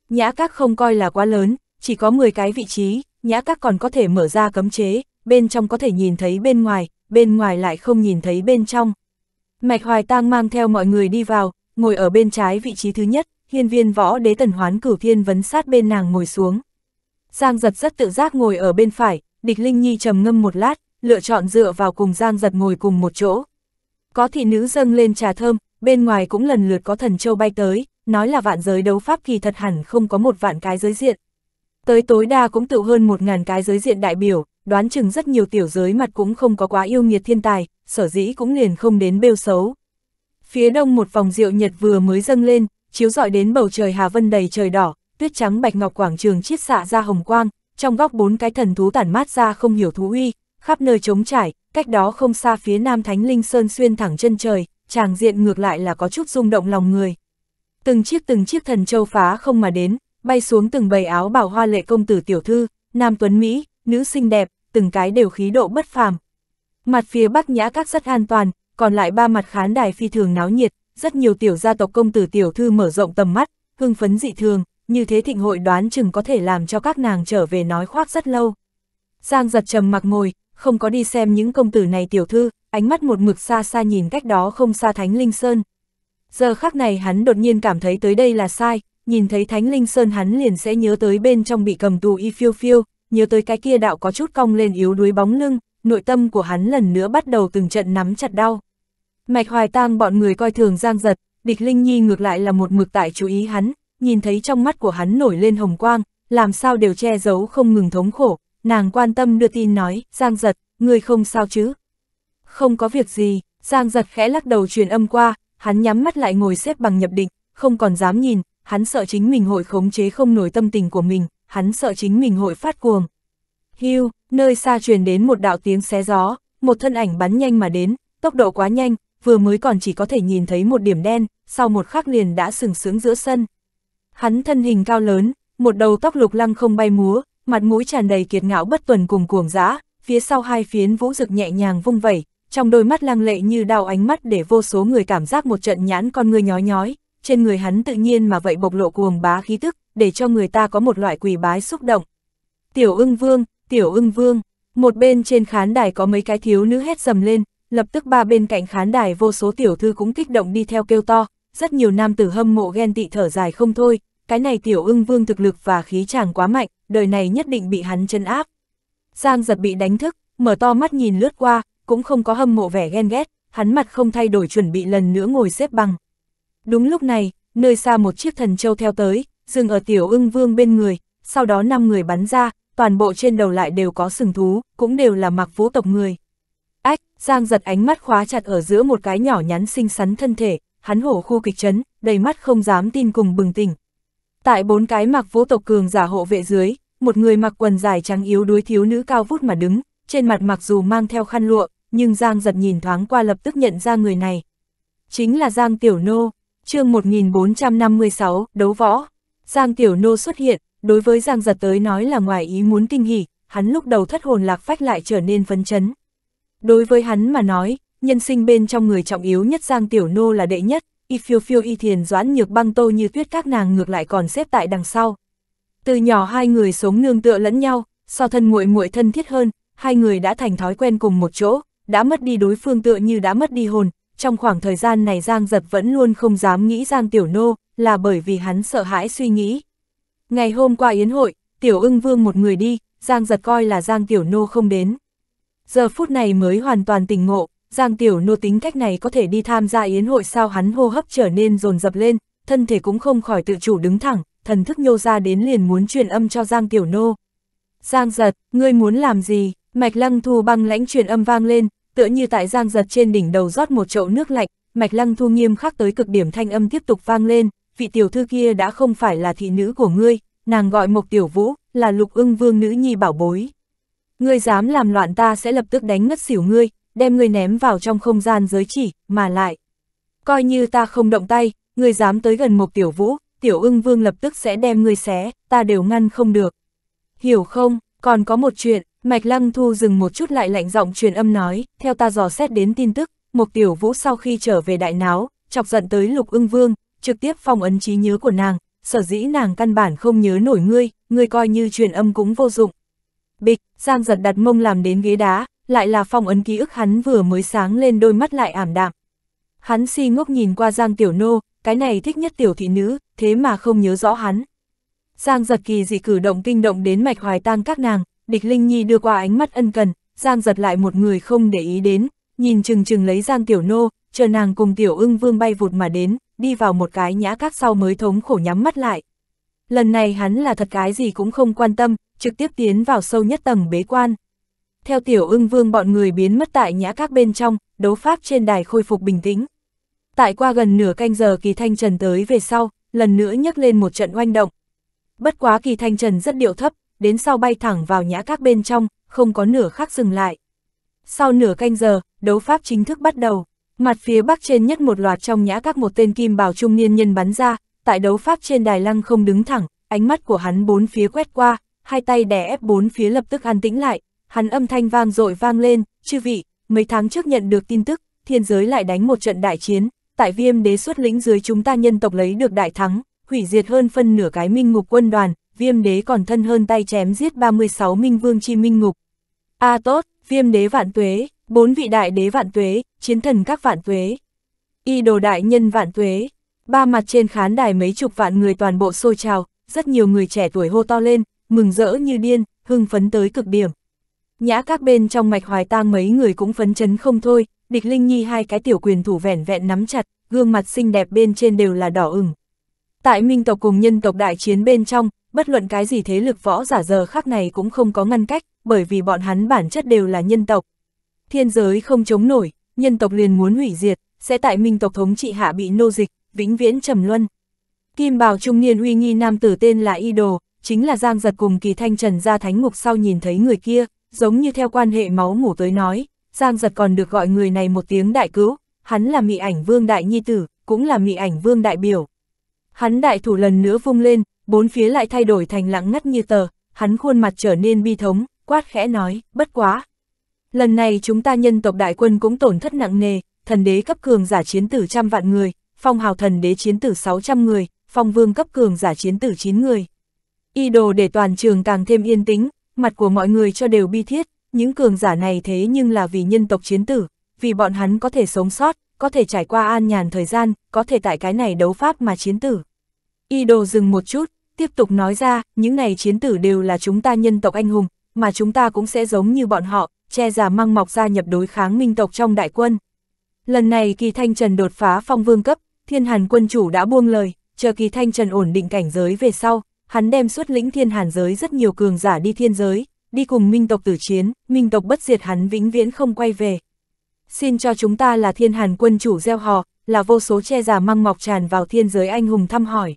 Nhã các không coi là quá lớn, chỉ có 10 cái vị trí, nhã các còn có thể mở ra cấm chế, bên trong có thể nhìn thấy bên ngoài, bên ngoài lại không nhìn thấy bên trong, Mạch Hoài Tang mang theo mọi người đi vào, ngồi ở bên trái vị trí thứ nhất, hiên viên võ đế tần hoán cử thiên vấn sát bên nàng ngồi xuống. Giang giật rất tự giác ngồi ở bên phải, địch Linh Nhi trầm ngâm một lát, lựa chọn dựa vào cùng Giang giật ngồi cùng một chỗ. Có thị nữ dâng lên trà thơm, bên ngoài cũng lần lượt có thần châu bay tới, nói là vạn giới đấu pháp kỳ thật hẳn không có một vạn cái giới diện. Tới tối đa cũng tự hơn một ngàn cái giới diện đại biểu, đoán chừng rất nhiều tiểu giới mặt cũng không có quá yêu nghiệt thiên tài, sở dĩ cũng liền không đến bêu xấu. Phía đông một vòng rượu nhật vừa mới dâng lên, chiếu rọi đến bầu trời hà vân đầy trời đỏ, tuyết trắng bạch ngọc quảng trường chiết xạ ra hồng quang, trong góc bốn cái thần thú tản mát ra không hiểu thú uy, khắp nơi trống trải, cách đó không xa phía nam thánh linh sơn xuyên thẳng chân trời, tràng diện ngược lại là có chút rung động lòng người. Từng chiếc từng chiếc thần châu phá không mà đến, bay xuống từng bầy áo bảo hoa lệ công tử tiểu thư, nam tuấn Mỹ, nữ xinh đẹp, từng cái đều khí độ bất phàm. Mặt phía bắc nhã các rất an toàn, còn lại ba mặt khán đài phi thường náo nhiệt, rất nhiều tiểu gia tộc công tử tiểu thư mở rộng tầm mắt, hưng phấn dị thường, như thế thịnh hội đoán chừng có thể làm cho các nàng trở về nói khoác rất lâu. Giang giật trầm mặc ngồi, không có đi xem những công tử này tiểu thư, ánh mắt một mực xa xa nhìn cách đó không xa Thánh Linh Sơn. Giờ khắc này hắn đột nhiên cảm thấy tới đây là sai, nhìn thấy Thánh Linh Sơn hắn liền sẽ nhớ tới bên trong bị cầm tù y phiêu phiêu, nhớ tới cái kia đạo có chút cong lên yếu đuối bóng lưng, nội tâm của hắn lần nữa bắt đầu từng trận nắm chặt đau. Mạch hoài tang bọn người coi thường giang giật, địch linh nhi ngược lại là một mực tại chú ý hắn, nhìn thấy trong mắt của hắn nổi lên hồng quang, làm sao đều che giấu không ngừng thống khổ, nàng quan tâm đưa tin nói, giang giật, người không sao chứ. Không có việc gì, giang giật khẽ lắc đầu truyền âm qua, hắn nhắm mắt lại ngồi xếp bằng nhập định, không còn dám nhìn, hắn sợ chính mình hội khống chế không nổi tâm tình của mình, hắn sợ chính mình hội phát cuồng. Hưu, nơi xa truyền đến một đạo tiếng xé gió, một thân ảnh bắn nhanh mà đến, tốc độ quá nhanh, vừa mới còn chỉ có thể nhìn thấy một điểm đen, sau một khắc liền đã sừng sướng giữa sân. Hắn thân hình cao lớn, một đầu tóc lục lăng không bay múa, mặt mũi tràn đầy kiệt ngạo bất tuần cùng cuồng dã, phía sau hai phiến vũ rực nhẹ nhàng vung vẩy, trong đôi mắt lăng lệ như đào ánh mắt để vô số người cảm giác một trận nhãn con người nhói nhói, trên người hắn tự nhiên mà vậy bộc lộ cuồng bá khí tức, để cho người ta có một loại quỳ bái xúc động. Tiểu ưng vương, tiểu ưng vương, một bên trên khán đài có mấy cái thiếu nữ hét dầm lên, lập tức ba bên cạnh khán đài vô số tiểu thư cũng kích động đi theo kêu to, rất nhiều nam tử hâm mộ ghen tị thở dài không thôi, cái này tiểu ưng vương thực lực và khí chàng quá mạnh, đời này nhất định bị hắn chân áp. Giang giật bị đánh thức, mở to mắt nhìn lướt qua, cũng không có hâm mộ vẻ ghen ghét, hắn mặt không thay đổi chuẩn bị lần nữa ngồi xếp bằng. Đúng lúc này, nơi xa một chiếc thần châu theo tới, dừng ở tiểu ưng vương bên người, sau đó năm người bắn ra, toàn bộ trên đầu lại đều có sừng thú, cũng đều là mặc vũ tộc người. Ách, Giang giật ánh mắt khóa chặt ở giữa một cái nhỏ nhắn xinh xắn thân thể, hắn hổ khu kịch chấn, đầy mắt không dám tin cùng bừng tỉnh. Tại bốn cái mặc vũ tộc cường giả hộ vệ dưới, một người mặc quần dài trắng yếu đuối thiếu nữ cao vút mà đứng, trên mặt mặc dù mang theo khăn lụa, nhưng Giang giật nhìn thoáng qua lập tức nhận ra người này. Chính là Giang Tiểu Nô chương 1456, đấu võ. Giang Tiểu Nô xuất hiện, đối với Giang Giật tới nói là ngoài ý muốn kinh hỉ, hắn lúc đầu thất hồn lạc phách lại trở nên phấn chấn. Đối với hắn mà nói, nhân sinh bên trong người trọng yếu nhất Giang Tiểu Nô là đệ nhất, y phiêu phiêu y thiền doãn nhược băng tô như tuyết các nàng ngược lại còn xếp tại đằng sau. Từ nhỏ hai người sống nương tựa lẫn nhau, so thân muội muội thân thiết hơn, hai người đã thành thói quen cùng một chỗ, đã mất đi đối phương tựa như đã mất đi hồn, trong khoảng thời gian này Giang Giật vẫn luôn không dám nghĩ Giang Tiểu Nô, là bởi vì hắn sợ hãi suy nghĩ. Ngày hôm qua yến hội, Tiểu ưng vương một người đi, Giang Giật coi là Giang Tiểu Nô không đến. Giờ phút này mới hoàn toàn tỉnh ngộ, Giang Tiểu Nô tính cách này có thể đi tham gia yến hội sao hắn hô hấp trở nên rồn dập lên, thân thể cũng không khỏi tự chủ đứng thẳng, thần thức nhô ra đến liền muốn truyền âm cho Giang Tiểu Nô. Giang giật, ngươi muốn làm gì? Mạch lăng thu băng lãnh truyền âm vang lên, tựa như tại giang giật trên đỉnh đầu rót một chậu nước lạnh, mạch lăng thu nghiêm khắc tới cực điểm thanh âm tiếp tục vang lên, vị tiểu thư kia đã không phải là thị nữ của ngươi, nàng gọi Mộc Tiểu Vũ, là lục ưng vương nữ nhi bảo bối. Ngươi dám làm loạn ta sẽ lập tức đánh ngất xỉu ngươi, đem ngươi ném vào trong không gian giới chỉ, mà lại. Coi như ta không động tay, ngươi dám tới gần Mộc Tiểu Vũ, Tiểu ưng vương lập tức sẽ đem ngươi xé, ta đều ngăn không được. Hiểu không, còn có một chuyện, Mạch Lăng Thu dừng một chút lại lạnh giọng truyền âm nói, theo ta dò xét đến tin tức, Mục Tiểu Vũ sau khi trở về đại náo, chọc giận tới Lục Ưng Vương, trực tiếp phong ấn trí nhớ của nàng, sở dĩ nàng căn bản không nhớ nổi ngươi, ngươi coi như truyền âm cũng vô dụng. Bịch, Giang giật đặt mông làm đến ghế đá, lại là phong ấn ký ức hắn vừa mới sáng lên đôi mắt lại ảm đạm. Hắn si ngốc nhìn qua Giang Tiểu Nô, cái này thích nhất tiểu thị nữ, thế mà không nhớ rõ hắn. Giang giật kỳ dị cử động kinh động đến mạch hoài tang các nàng, địch Linh Nhi đưa qua ánh mắt ân cần, Giang giật lại một người không để ý đến, nhìn chừng chừng lấy Giang Tiểu Nô, chờ nàng cùng Tiểu ưng vương bay vụt mà đến, đi vào một cái nhã các sau mới thống khổ nhắm mắt lại. Lần này hắn là thật cái gì cũng không quan tâm, trực tiếp tiến vào sâu nhất tầng bế quan. Theo Tiểu ưng vương bọn người biến mất tại nhã các bên trong, đấu pháp trên đài khôi phục bình tĩnh. Tại qua gần nửa canh giờ kỳ thanh trần tới về sau, lần nữa nhấc lên một trận oanh động. Bất quá kỳ thanh trần rất điệu thấp, đến sau bay thẳng vào nhã các bên trong, không có nửa khắc dừng lại. Sau nửa canh giờ, đấu pháp chính thức bắt đầu. Mặt phía bắc trên nhất một loạt trong nhã các một tên kim bào trung niên nhân bắn ra, tại đấu pháp trên đài lăng không đứng thẳng, ánh mắt của hắn bốn phía quét qua, hai tay đè ép bốn phía lập tức an tĩnh lại, hắn âm thanh vang dội vang lên, chư vị, mấy tháng trước nhận được tin tức, thiên giới lại đánh một trận đại chiến, tại viêm đế xuất lĩnh dưới chúng ta nhân tộc lấy được đại thắng, hủy diệt hơn phân nửa cái minh ngục quân đoàn, viêm đế còn thân hơn tay chém giết 36 minh vương chi minh ngục. A à tốt, viêm đế vạn tuế, bốn vị đại đế vạn tuế, chiến thần các vạn tuế. Y đồ đại nhân vạn tuế, ba mặt trên khán đài mấy chục vạn người toàn bộ sôi trào, rất nhiều người trẻ tuổi hô to lên, mừng rỡ như điên, hưng phấn tới cực điểm. Nhã các bên trong mạch hoài tang mấy người cũng phấn chấn không thôi, địch linh nhi hai cái tiểu quyền thủ vẻn vẹn nắm chặt, gương mặt xinh đẹp bên trên đều là đỏ ửng. Tại minh tộc cùng nhân tộc đại chiến bên trong, bất luận cái gì thế lực võ giả giờ khác này cũng không có ngăn cách, bởi vì bọn hắn bản chất đều là nhân tộc. Thiên giới không chống nổi, nhân tộc liền muốn hủy diệt, sẽ tại minh tộc thống trị hạ bị nô dịch, vĩnh viễn trầm luân. Kim bào trung niên uy nghi nam tử tên là Y Đồ, chính là Giang Giật cùng kỳ thanh trần ra thánh ngục sau nhìn thấy người kia, giống như theo quan hệ máu ngủ tới nói, Giang Giật còn được gọi người này một tiếng đại cứu, hắn là mị ảnh vương đại nhi tử, cũng là mị ảnh vương đại biểu. Hắn đại thủ lần nữa vung lên, bốn phía lại thay đổi thành lặng ngắt như tờ, hắn khuôn mặt trở nên bi thống, quát khẽ nói, bất quá. Lần này chúng ta nhân tộc đại quân cũng tổn thất nặng nề, thần đế cấp cường giả chiến tử trăm vạn người, phong hào thần đế chiến tử 600 người, phong vương cấp cường giả chiến tử 9 người. Y đồ để toàn trường càng thêm yên tĩnh, mặt của mọi người cho đều bi thiết, những cường giả này thế nhưng là vì nhân tộc chiến tử, vì bọn hắn có thể sống sót, có thể trải qua an nhàn thời gian, có thể tại cái này đấu pháp mà chiến tử. Y đồ dừng một chút, tiếp tục nói ra, những này chiến tử đều là chúng ta nhân tộc anh hùng, mà chúng ta cũng sẽ giống như bọn họ, che giả mang mọc gia nhập đối kháng minh tộc trong đại quân. Lần này kỳ thanh trần đột phá phong vương cấp, thiên hàn quân chủ đã buông lời, chờ kỳ thanh trần ổn định cảnh giới về sau, hắn đem xuất lĩnh thiên hàn giới rất nhiều cường giả đi thiên giới, đi cùng minh tộc tử chiến, minh tộc bất diệt hắn vĩnh viễn không quay về. Xin cho chúng ta là thiên hàn quân chủ gieo hò, là vô số che giả măng mọc tràn vào thiên giới anh hùng thăm hỏi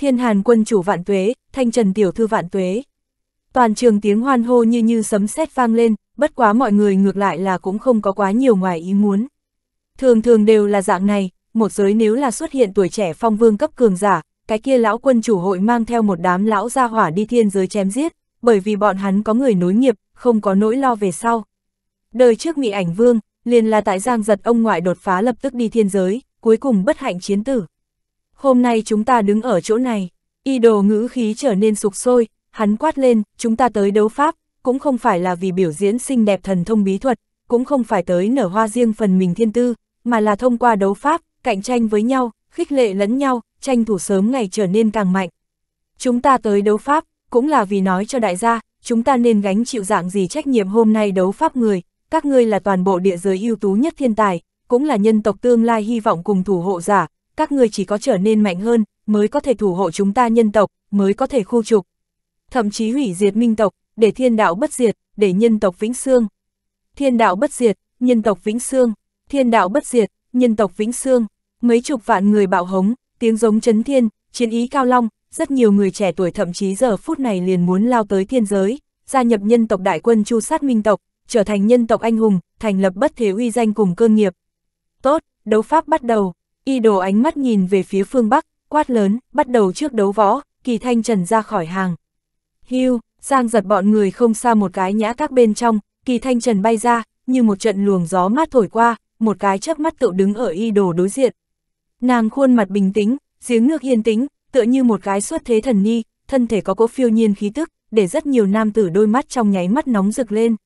thiên hàn quân chủ vạn tuế, thanh trần tiểu thư vạn tuế. Toàn trường tiếng hoan hô như như sấm sét vang lên, bất quá mọi người ngược lại là cũng không có quá nhiều ngoài ý muốn. Thường thường đều là dạng này, một giới nếu là xuất hiện tuổi trẻ phong vương cấp cường giả, cái kia lão quân chủ hội mang theo một đám lão gia hỏa đi thiên giới chém giết, bởi vì bọn hắn có người nối nghiệp, không có nỗi lo về sau. Đời trước mị ảnh vương, liền là tại giang giật ông ngoại đột phá lập tức đi thiên giới, cuối cùng bất hạnh chiến tử hôm nay chúng ta đứng ở chỗ này, y đồ ngữ khí trở nên sục sôi, hắn quát lên, chúng ta tới đấu pháp, cũng không phải là vì biểu diễn xinh đẹp thần thông bí thuật, cũng không phải tới nở hoa riêng phần mình thiên tư, mà là thông qua đấu pháp, cạnh tranh với nhau, khích lệ lẫn nhau, tranh thủ sớm ngày trở nên càng mạnh. Chúng ta tới đấu pháp, cũng là vì nói cho đại gia, chúng ta nên gánh chịu dạng gì trách nhiệm hôm nay đấu pháp người, các ngươi là toàn bộ địa giới ưu tú nhất thiên tài, cũng là nhân tộc tương lai hy vọng cùng thủ hộ giả, các ngươi chỉ có trở nên mạnh hơn, mới có thể thủ hộ chúng ta nhân tộc, mới có thể khu trục. Thậm chí hủy diệt minh tộc, để thiên đạo bất diệt, để nhân tộc vĩnh xương. Thiên đạo bất diệt, nhân tộc vĩnh xương, thiên đạo bất diệt, nhân tộc vĩnh xương, mấy chục vạn người bạo hống, tiếng giống chấn thiên, chiến ý cao long, rất nhiều người trẻ tuổi thậm chí giờ phút này liền muốn lao tới thiên giới, gia nhập nhân tộc đại quân chu sát minh tộc, trở thành nhân tộc anh hùng, thành lập bất thế uy danh cùng cơ nghiệp. Tốt, đấu pháp bắt đầu y đồ ánh mắt nhìn về phía phương Bắc, quát lớn, bắt đầu trước đấu võ, kỳ thanh trần ra khỏi hàng. Hưu, Giang giật bọn người không xa một cái nhã các bên trong, kỳ thanh trần bay ra, như một trận luồng gió mát thổi qua, một cái chớp mắt tự đứng ở y đồ đối diện. Nàng khuôn mặt bình tĩnh, giếng nước yên tĩnh, tựa như một cái xuất thế thần ni, thân thể có cỗ phiêu nhiên khí tức, để rất nhiều nam tử đôi mắt trong nháy mắt nóng rực lên.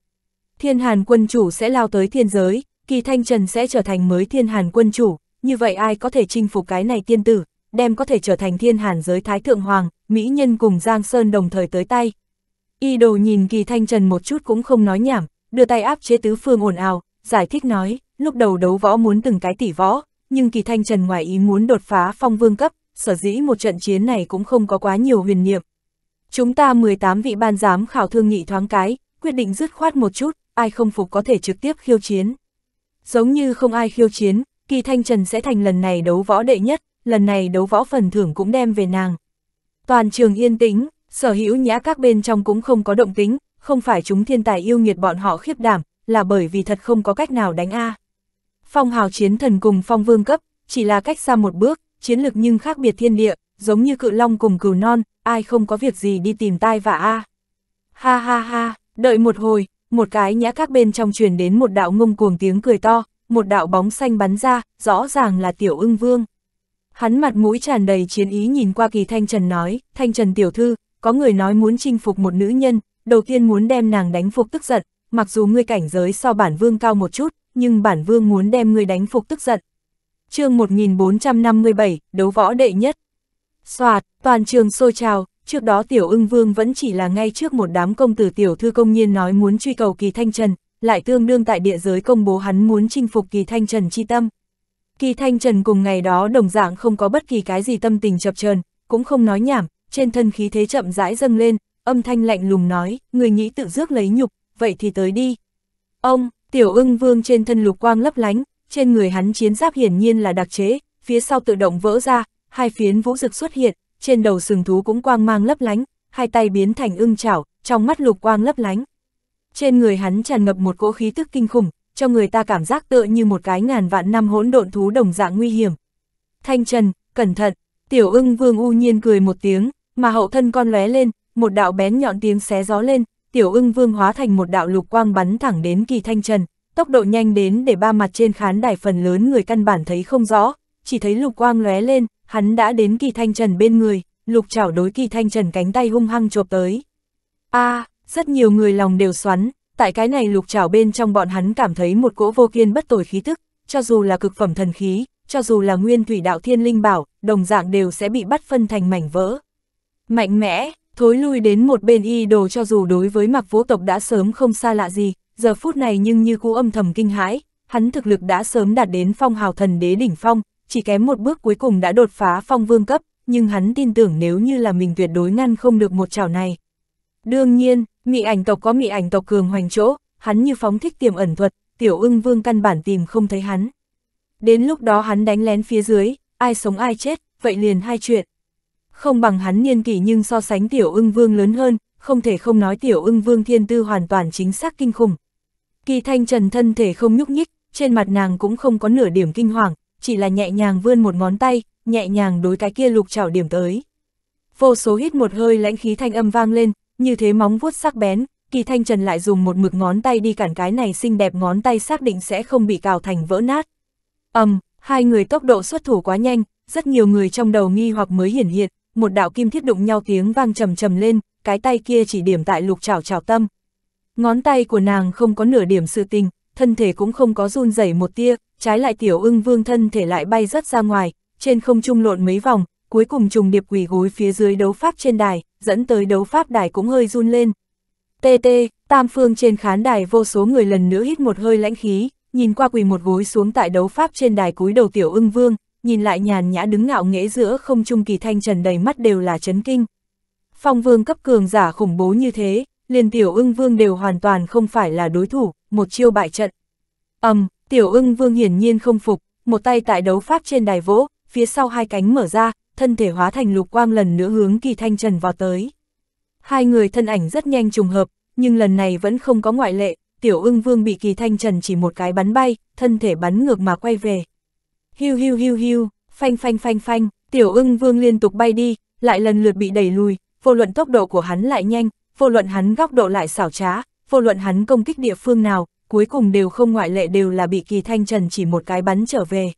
Thiên Hàn quân chủ sẽ lao tới thiên giới, kỳ thanh trần sẽ trở thành mới thiên Hàn quân chủ, như vậy ai có thể chinh phục cái này tiên tử, đem có thể trở thành thiên hàn giới thái thượng hoàng, mỹ nhân cùng Giang Sơn đồng thời tới tay. Y đồ nhìn kỳ thanh trần một chút cũng không nói nhảm, đưa tay áp chế tứ phương ồn ào, giải thích nói, lúc đầu đấu võ muốn từng cái tỷ võ, nhưng kỳ thanh trần ngoài ý muốn đột phá phong vương cấp, sở dĩ một trận chiến này cũng không có quá nhiều huyền niệm. Chúng ta 18 vị ban giám khảo thương nghị thoáng cái, quyết định dứt khoát một chút, ai không phục có thể trực tiếp khiêu chiến. Giống như không ai khiêu chiến, Kỳ Thanh Trần sẽ thành lần này đấu võ đệ nhất, lần này đấu võ phần thưởng cũng đem về nàng. Toàn trường yên tĩnh, sở hữu nhã các bên trong cũng không có động tính, không phải chúng thiên tài yêu nghiệt bọn họ khiếp đảm, là bởi vì thật không có cách nào đánh A. Phong hào chiến thần cùng phong vương cấp, chỉ là cách xa một bước, chiến lực nhưng khác biệt thiên địa, giống như cự long cùng cừu non, ai không có việc gì đi tìm tai và A. Ha ha ha, đợi một hồi, một cái nhã các bên trong truyền đến một đạo ngông cuồng tiếng cười to, một đạo bóng xanh bắn ra, rõ ràng là tiểu ưng vương. Hắn mặt mũi tràn đầy chiến ý nhìn qua kỳ Thanh Trần nói, Thanh Trần tiểu thư, có người nói muốn chinh phục một nữ nhân, đầu tiên muốn đem nàng đánh phục tức giận, mặc dù ngươi cảnh giới so bản vương cao một chút, nhưng bản vương muốn đem ngươi đánh phục tức giận. chương 1457, đấu võ đệ nhất. Xoạt, toàn trường sôi trào, trước đó tiểu ưng vương vẫn chỉ là ngay trước một đám công tử tiểu thư công nhiên nói muốn truy cầu kỳ Thanh Trần, lại tương đương tại địa giới công bố hắn muốn chinh phục kỳ thanh trần chi tâm. Kỳ thanh trần cùng ngày đó đồng dạng không có bất kỳ cái gì tâm tình chập chờn cũng không nói nhảm, trên thân khí thế chậm rãi dâng lên, âm thanh lạnh lùng nói, người nghĩ tự rước lấy nhục, vậy thì tới đi. Ông, tiểu ưng vương trên thân lục quang lấp lánh, trên người hắn chiến giáp hiển nhiên là đặc chế, phía sau tự động vỡ ra, hai phiến vũ rực xuất hiện, trên đầu sừng thú cũng quang mang lấp lánh, hai tay biến thành ưng chảo, trong mắt lục quang lấp lánh trên người hắn tràn ngập một cỗ khí tức kinh khủng, cho người ta cảm giác tựa như một cái ngàn vạn năm hỗn độn thú đồng dạng nguy hiểm. Thanh Trần, cẩn thận, tiểu ưng vương u nhiên cười một tiếng, mà hậu thân con lóe lên, một đạo bén nhọn tiếng xé gió lên, tiểu ưng vương hóa thành một đạo lục quang bắn thẳng đến kỳ Thanh Trần, tốc độ nhanh đến để ba mặt trên khán đài phần lớn người căn bản thấy không rõ, chỉ thấy lục quang lóe lên, hắn đã đến kỳ Thanh Trần bên người, lục chảo đối kỳ Thanh Trần cánh tay hung hăng chộp tới. a à, rất nhiều người lòng đều xoắn, tại cái này lục trảo bên trong bọn hắn cảm thấy một cỗ vô kiên bất tồi khí tức, cho dù là cực phẩm thần khí, cho dù là nguyên thủy đạo thiên linh bảo, đồng dạng đều sẽ bị bắt phân thành mảnh vỡ. Mạnh mẽ, thối lui đến một bên y đồ cho dù đối với mặc vũ tộc đã sớm không xa lạ gì, giờ phút này nhưng như cũ âm thầm kinh hãi, hắn thực lực đã sớm đạt đến phong hào thần đế đỉnh phong, chỉ kém một bước cuối cùng đã đột phá phong vương cấp, nhưng hắn tin tưởng nếu như là mình tuyệt đối ngăn không được một chảo này. Đương nhiên, mị ảnh tộc có mị ảnh tộc cường hoành chỗ, hắn như phóng thích tiềm ẩn thuật, tiểu ưng vương căn bản tìm không thấy hắn. Đến lúc đó hắn đánh lén phía dưới, ai sống ai chết, vậy liền hai chuyện. Không bằng hắn niên kỷ nhưng so sánh tiểu ưng vương lớn hơn, không thể không nói tiểu ưng vương thiên tư hoàn toàn chính xác kinh khủng. Kỳ thanh trần thân thể không nhúc nhích, trên mặt nàng cũng không có nửa điểm kinh hoàng, chỉ là nhẹ nhàng vươn một ngón tay, nhẹ nhàng đối cái kia lục trảo điểm tới. Vô số hít một hơi lãnh khí thanh âm vang lên, như thế móng vuốt sắc bén, kỳ thanh trần lại dùng một mực ngón tay đi cản cái này xinh đẹp ngón tay xác định sẽ không bị cào thành vỡ nát. ầm, um, hai người tốc độ xuất thủ quá nhanh, rất nhiều người trong đầu nghi hoặc mới hiển hiện, một đạo kim thiết đụng nhau tiếng vang trầm trầm lên, cái tay kia chỉ điểm tại lục trảo trảo tâm. Ngón tay của nàng không có nửa điểm sự tình, thân thể cũng không có run rẩy một tia, trái lại tiểu ưng vương thân thể lại bay rất ra ngoài, trên không trung lộn mấy vòng, cuối cùng trùng điệp quỳ gối phía dưới đấu pháp trên đài, dẫn tới đấu pháp đài cũng hơi run lên. TT, tam phương trên khán đài vô số người lần nữa hít một hơi lãnh khí, nhìn qua quỳ một gối xuống tại đấu pháp trên đài cúi đầu tiểu ưng vương, nhìn lại nhàn nhã đứng ngạo nghễ giữa không trung kỳ thanh trần đầy mắt đều là chấn kinh. Phong vương cấp cường giả khủng bố như thế, liền tiểu ưng vương đều hoàn toàn không phải là đối thủ, một chiêu bại trận. ầm um, tiểu ưng vương hiển nhiên không phục, một tay tại đấu pháp trên đài vỗ, phía sau hai cánh mở ra, thân thể hóa thành lục quang lần nữa hướng kỳ thanh trần vào tới. Hai người thân ảnh rất nhanh trùng hợp, nhưng lần này vẫn không có ngoại lệ, tiểu ưng vương bị kỳ thanh trần chỉ một cái bắn bay, thân thể bắn ngược mà quay về. Hiu hiu hiu hiu, phanh phanh phanh phanh, tiểu ưng vương liên tục bay đi, lại lần lượt bị đẩy lùi, vô luận tốc độ của hắn lại nhanh, vô luận hắn góc độ lại xảo trá, vô luận hắn công kích địa phương nào, cuối cùng đều không ngoại lệ đều là bị kỳ thanh trần chỉ một cái bắn trở về.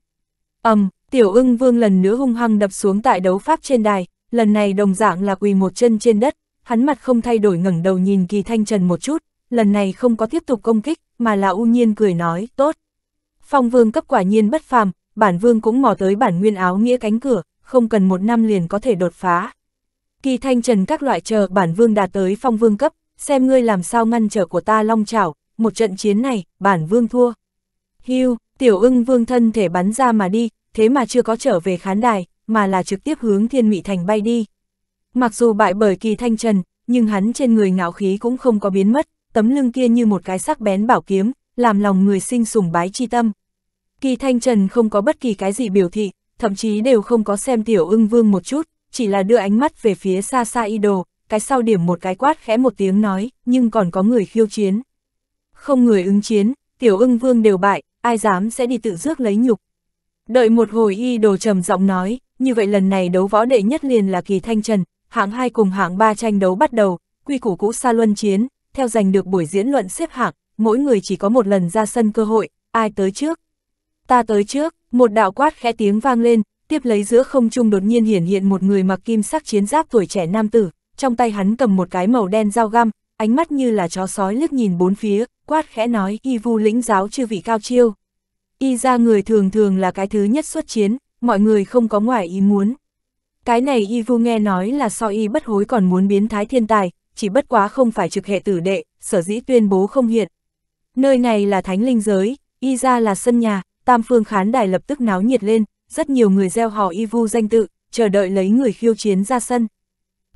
ầm um, Tiểu ưng vương lần nữa hung hăng đập xuống tại đấu pháp trên đài, lần này đồng dạng là quỳ một chân trên đất, hắn mặt không thay đổi ngẩng đầu nhìn kỳ thanh trần một chút, lần này không có tiếp tục công kích, mà là u nhiên cười nói, tốt. Phong vương cấp quả nhiên bất phàm, bản vương cũng mò tới bản nguyên áo nghĩa cánh cửa, không cần một năm liền có thể đột phá. Kỳ thanh trần các loại chờ bản vương đạt tới phong vương cấp, xem ngươi làm sao ngăn trở của ta long chảo, một trận chiến này, bản vương thua. Hưu, tiểu ưng vương thân thể bắn ra mà đi, thế mà chưa có trở về khán đài, mà là trực tiếp hướng thiên mị thành bay đi. Mặc dù bại bởi kỳ thanh trần, nhưng hắn trên người ngạo khí cũng không có biến mất, tấm lưng kia như một cái sắc bén bảo kiếm, làm lòng người sinh sùng bái chi tâm. Kỳ thanh trần không có bất kỳ cái gì biểu thị, thậm chí đều không có xem tiểu ưng vương một chút, chỉ là đưa ánh mắt về phía xa xa y đồ, cái sau điểm một cái quát khẽ một tiếng nói, nhưng còn có người khiêu chiến. Không người ứng chiến, tiểu ưng vương đều bại, ai dám sẽ đi tự rước lấy nhục. Đợi một hồi y đồ trầm giọng nói, như vậy lần này đấu võ đệ nhất liền là kỳ thanh trần, hạng 2 cùng hạng 3 tranh đấu bắt đầu, quy củ cũ xa luân chiến, theo giành được buổi diễn luận xếp hạng, mỗi người chỉ có một lần ra sân cơ hội, ai tới trước. Ta tới trước, một đạo quát khẽ tiếng vang lên, tiếp lấy giữa không trung đột nhiên hiển hiện một người mặc kim sắc chiến giáp tuổi trẻ nam tử, trong tay hắn cầm một cái màu đen dao găm, ánh mắt như là chó sói liếc nhìn bốn phía, quát khẽ nói y vu lĩnh giáo chư vị cao chiêu y ra người thường thường là cái thứ nhất xuất chiến, mọi người không có ngoài ý muốn. Cái này y vu nghe nói là so y bất hối còn muốn biến thái thiên tài, chỉ bất quá không phải trực hệ tử đệ, sở dĩ tuyên bố không hiện. Nơi này là thánh linh giới, y ra là sân nhà, tam phương khán đài lập tức náo nhiệt lên, rất nhiều người gieo hò y vu danh tự, chờ đợi lấy người khiêu chiến ra sân.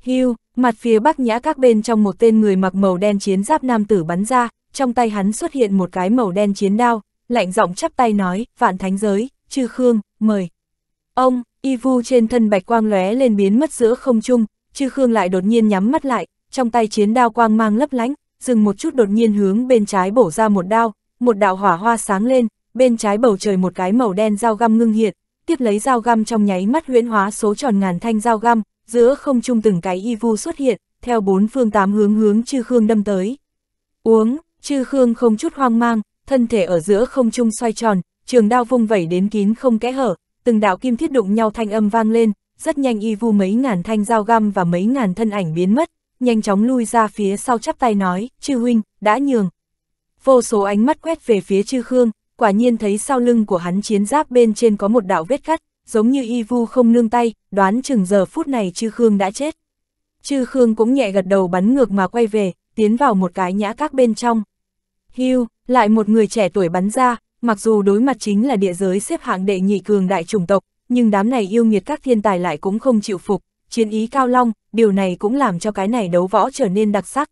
Hiu, mặt phía bắc nhã các bên trong một tên người mặc màu đen chiến giáp nam tử bắn ra, trong tay hắn xuất hiện một cái màu đen chiến đao, lạnh giọng chắp tay nói, vạn thánh giới, chư Khương, mời. Ông, y vu trên thân bạch quang lóe lên biến mất giữa không trung, chư Khương lại đột nhiên nhắm mắt lại, trong tay chiến đao quang mang lấp lánh, dừng một chút đột nhiên hướng bên trái bổ ra một đao, một đạo hỏa hoa sáng lên, bên trái bầu trời một cái màu đen dao găm ngưng hiện, tiếp lấy dao găm trong nháy mắt huyễn hóa số tròn ngàn thanh dao găm, giữa không trung từng cái y vu xuất hiện, theo bốn phương tám hướng hướng chư Khương đâm tới. Uống, chư Khương không chút hoang mang, thân thể ở giữa không trung xoay tròn, trường đao vung vẩy đến kín không kẽ hở, từng đạo kim thiết đụng nhau thanh âm vang lên, rất nhanh y vu mấy ngàn thanh dao găm và mấy ngàn thân ảnh biến mất, nhanh chóng lui ra phía sau chắp tay nói, chư huynh, đã nhường. Vô số ánh mắt quét về phía chư Khương, quả nhiên thấy sau lưng của hắn chiến giáp bên trên có một đạo vết cắt, giống như y vu không nương tay, đoán chừng giờ phút này chư Khương đã chết. Chư Khương cũng nhẹ gật đầu bắn ngược mà quay về, tiến vào một cái nhã các bên trong. Hưu, lại một người trẻ tuổi bắn ra, mặc dù đối mặt chính là địa giới xếp hạng đệ nhị cường đại chủng tộc, nhưng đám này yêu nghiệt các thiên tài lại cũng không chịu phục, chiến ý cao long, điều này cũng làm cho cái này đấu võ trở nên đặc sắc.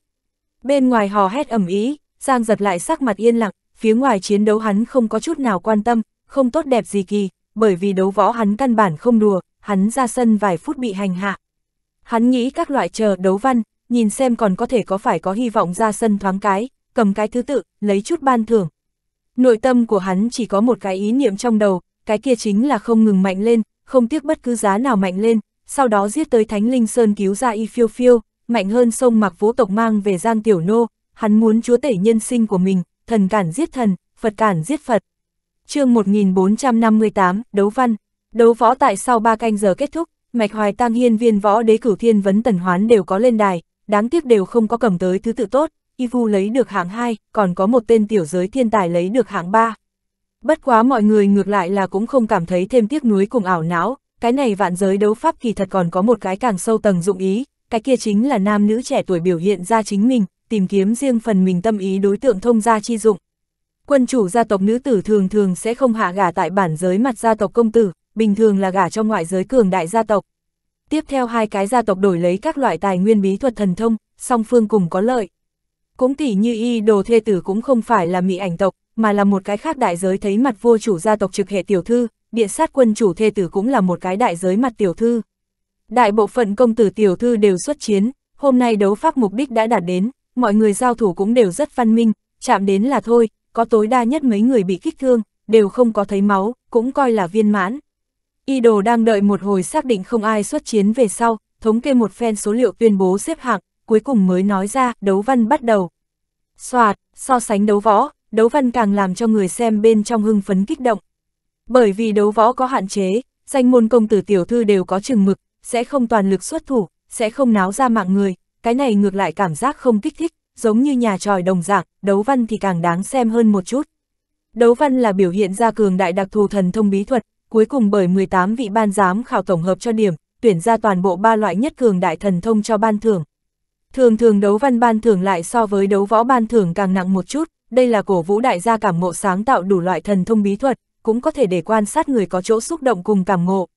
Bên ngoài hò hét ẩm ý, Giang giật lại sắc mặt yên lặng, phía ngoài chiến đấu hắn không có chút nào quan tâm, không tốt đẹp gì kỳ, bởi vì đấu võ hắn căn bản không đùa, hắn ra sân vài phút bị hành hạ. Hắn nghĩ các loại chờ đấu văn, nhìn xem còn có thể có phải có hy vọng ra sân thoáng cái, cầm cái thứ tự, lấy chút ban thưởng. Nội tâm của hắn chỉ có một cái ý niệm trong đầu, cái kia chính là không ngừng mạnh lên, không tiếc bất cứ giá nào mạnh lên, sau đó giết tới Thánh Linh Sơn cứu ra Y Phiêu Phiêu, mạnh hơn sông mặc vũ tộc mang về Giang Tiểu Nô, hắn muốn chúa tể nhân sinh của mình, thần cản giết thần, Phật cản giết Phật. chương 1458, Đấu Văn Đấu võ tại sau 3 canh giờ kết thúc, Mạch Hoài Tăng Hiên viên võ đế cửu thiên vấn tần hoán đều có lên đài, đáng tiếc đều không có cầm tới thứ tự tốt, Igu lấy được hạng 2, còn có một tên tiểu giới thiên tài lấy được hạng 3. Bất quá mọi người ngược lại là cũng không cảm thấy thêm tiếc nuối cùng ảo não, cái này vạn giới đấu pháp kỳ thật còn có một cái càng sâu tầng dụng ý, cái kia chính là nam nữ trẻ tuổi biểu hiện ra chính mình, tìm kiếm riêng phần mình tâm ý đối tượng thông gia chi dụng. Quân chủ gia tộc nữ tử thường thường sẽ không hạ gả tại bản giới mặt gia tộc công tử, bình thường là gả cho ngoại giới cường đại gia tộc. Tiếp theo hai cái gia tộc đổi lấy các loại tài nguyên bí thuật thần thông, song phương cùng có lợi. Cũng tỷ như y đồ thê tử cũng không phải là mỹ ảnh tộc, mà là một cái khác đại giới thấy mặt vua chủ gia tộc trực hệ tiểu thư, địa sát quân chủ thê tử cũng là một cái đại giới mặt tiểu thư. Đại bộ phận công tử tiểu thư đều xuất chiến, hôm nay đấu pháp mục đích đã đạt đến, mọi người giao thủ cũng đều rất văn minh, chạm đến là thôi, có tối đa nhất mấy người bị kích thương, đều không có thấy máu, cũng coi là viên mãn. Y đồ đang đợi một hồi xác định không ai xuất chiến về sau, thống kê một phen số liệu tuyên bố xếp hạng, cuối cùng mới nói ra, đấu văn bắt đầu. Xoạt, so sánh đấu võ, đấu văn càng làm cho người xem bên trong hưng phấn kích động. Bởi vì đấu võ có hạn chế, danh môn công tử tiểu thư đều có chừng mực, sẽ không toàn lực xuất thủ, sẽ không náo ra mạng người, cái này ngược lại cảm giác không kích thích, giống như nhà tròi đồng dạng, đấu văn thì càng đáng xem hơn một chút. Đấu văn là biểu hiện ra cường đại đặc thù thần thông bí thuật, cuối cùng bởi 18 vị ban giám khảo tổng hợp cho điểm, tuyển ra toàn bộ ba loại nhất cường đại thần thông cho ban thưởng. Thường thường đấu văn ban thưởng lại so với đấu võ ban thưởng càng nặng một chút, đây là cổ vũ đại gia cảm ngộ sáng tạo đủ loại thần thông bí thuật, cũng có thể để quan sát người có chỗ xúc động cùng cảm ngộ.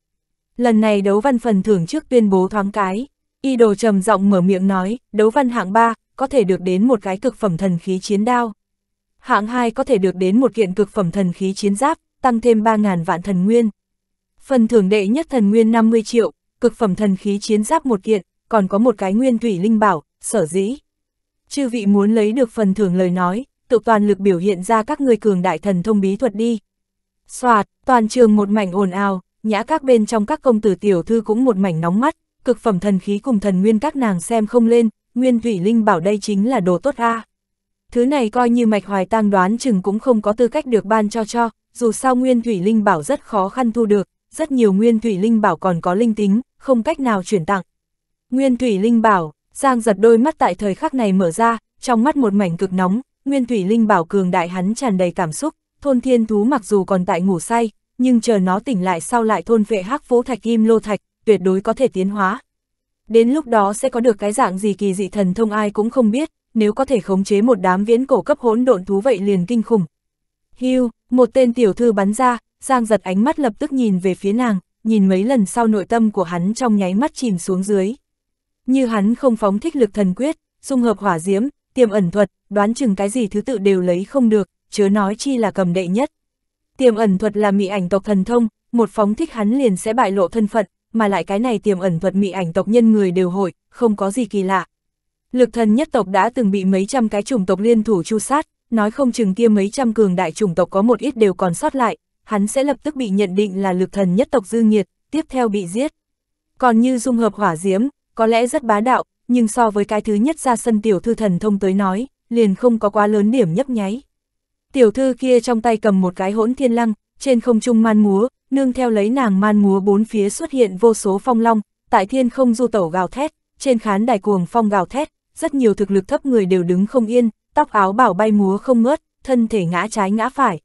Lần này đấu văn phần thưởng trước tuyên bố thoáng cái, y đồ trầm giọng mở miệng nói, đấu văn hạng 3, có thể được đến một cái cực phẩm thần khí chiến đao. Hạng 2 có thể được đến một kiện cực phẩm thần khí chiến giáp, tăng thêm 3.000 vạn thần nguyên. Phần thưởng đệ nhất thần nguyên 50 triệu, cực phẩm thần khí chiến giáp một kiện, còn có một cái nguyên thủy linh bảo, sở dĩ. Chư vị muốn lấy được phần thưởng lời nói, tự toàn lực biểu hiện ra các người cường đại thần thông bí thuật đi. Xoạt, toàn trường một mảnh ồn ào, nhã các bên trong các công tử tiểu thư cũng một mảnh nóng mắt, cực phẩm thần khí cùng thần nguyên các nàng xem không lên, nguyên thủy linh bảo đây chính là đồ tốt a. Thứ này coi như mạch hoài tang đoán chừng cũng không có tư cách được ban cho cho, dù sao nguyên thủy linh bảo rất khó khăn thu được, rất nhiều nguyên thủy linh bảo còn có linh tính, không cách nào chuyển tặng. Nguyên Thủy Linh Bảo, Giang giật đôi mắt tại thời khắc này mở ra, trong mắt một mảnh cực nóng, Nguyên Thủy Linh Bảo cường đại hắn tràn đầy cảm xúc, thôn thiên thú mặc dù còn tại ngủ say, nhưng chờ nó tỉnh lại sau lại thôn vệ hắc vỗ thạch kim lô thạch, tuyệt đối có thể tiến hóa. Đến lúc đó sẽ có được cái dạng gì kỳ dị thần thông ai cũng không biết, nếu có thể khống chế một đám viễn cổ cấp hỗn độn thú vậy liền kinh khủng. Hưu, một tên tiểu thư bắn ra, Giang giật ánh mắt lập tức nhìn về phía nàng, nhìn mấy lần sau nội tâm của hắn trong nháy mắt chìm xuống dưới. Như hắn không phóng thích lực thần quyết, dung hợp hỏa diễm, tiềm ẩn thuật, đoán chừng cái gì thứ tự đều lấy không được, chớ nói chi là cầm đệ nhất. Tiềm ẩn thuật là mị ảnh tộc thần thông, một phóng thích hắn liền sẽ bại lộ thân phận, mà lại cái này tiềm ẩn thuật mị ảnh tộc nhân người đều hội, không có gì kỳ lạ. Lực thần nhất tộc đã từng bị mấy trăm cái chủng tộc liên thủ chu sát, nói không chừng kia mấy trăm cường đại chủng tộc có một ít đều còn sót lại, hắn sẽ lập tức bị nhận định là lực thần nhất tộc dư nhiệt, tiếp theo bị giết. Còn như dung hợp hỏa diễm, có lẽ rất bá đạo, nhưng so với cái thứ nhất ra sân tiểu thư thần thông tới nói, liền không có quá lớn điểm nhấp nháy. Tiểu thư kia trong tay cầm một cái hỗn thiên lăng, trên không trung man múa, nương theo lấy nàng man múa bốn phía xuất hiện vô số phong long, tại thiên không du tẩu gào thét, trên khán đài cuồng phong gào thét, rất nhiều thực lực thấp người đều đứng không yên, tóc áo bảo bay múa không ngớt, thân thể ngã trái ngã phải.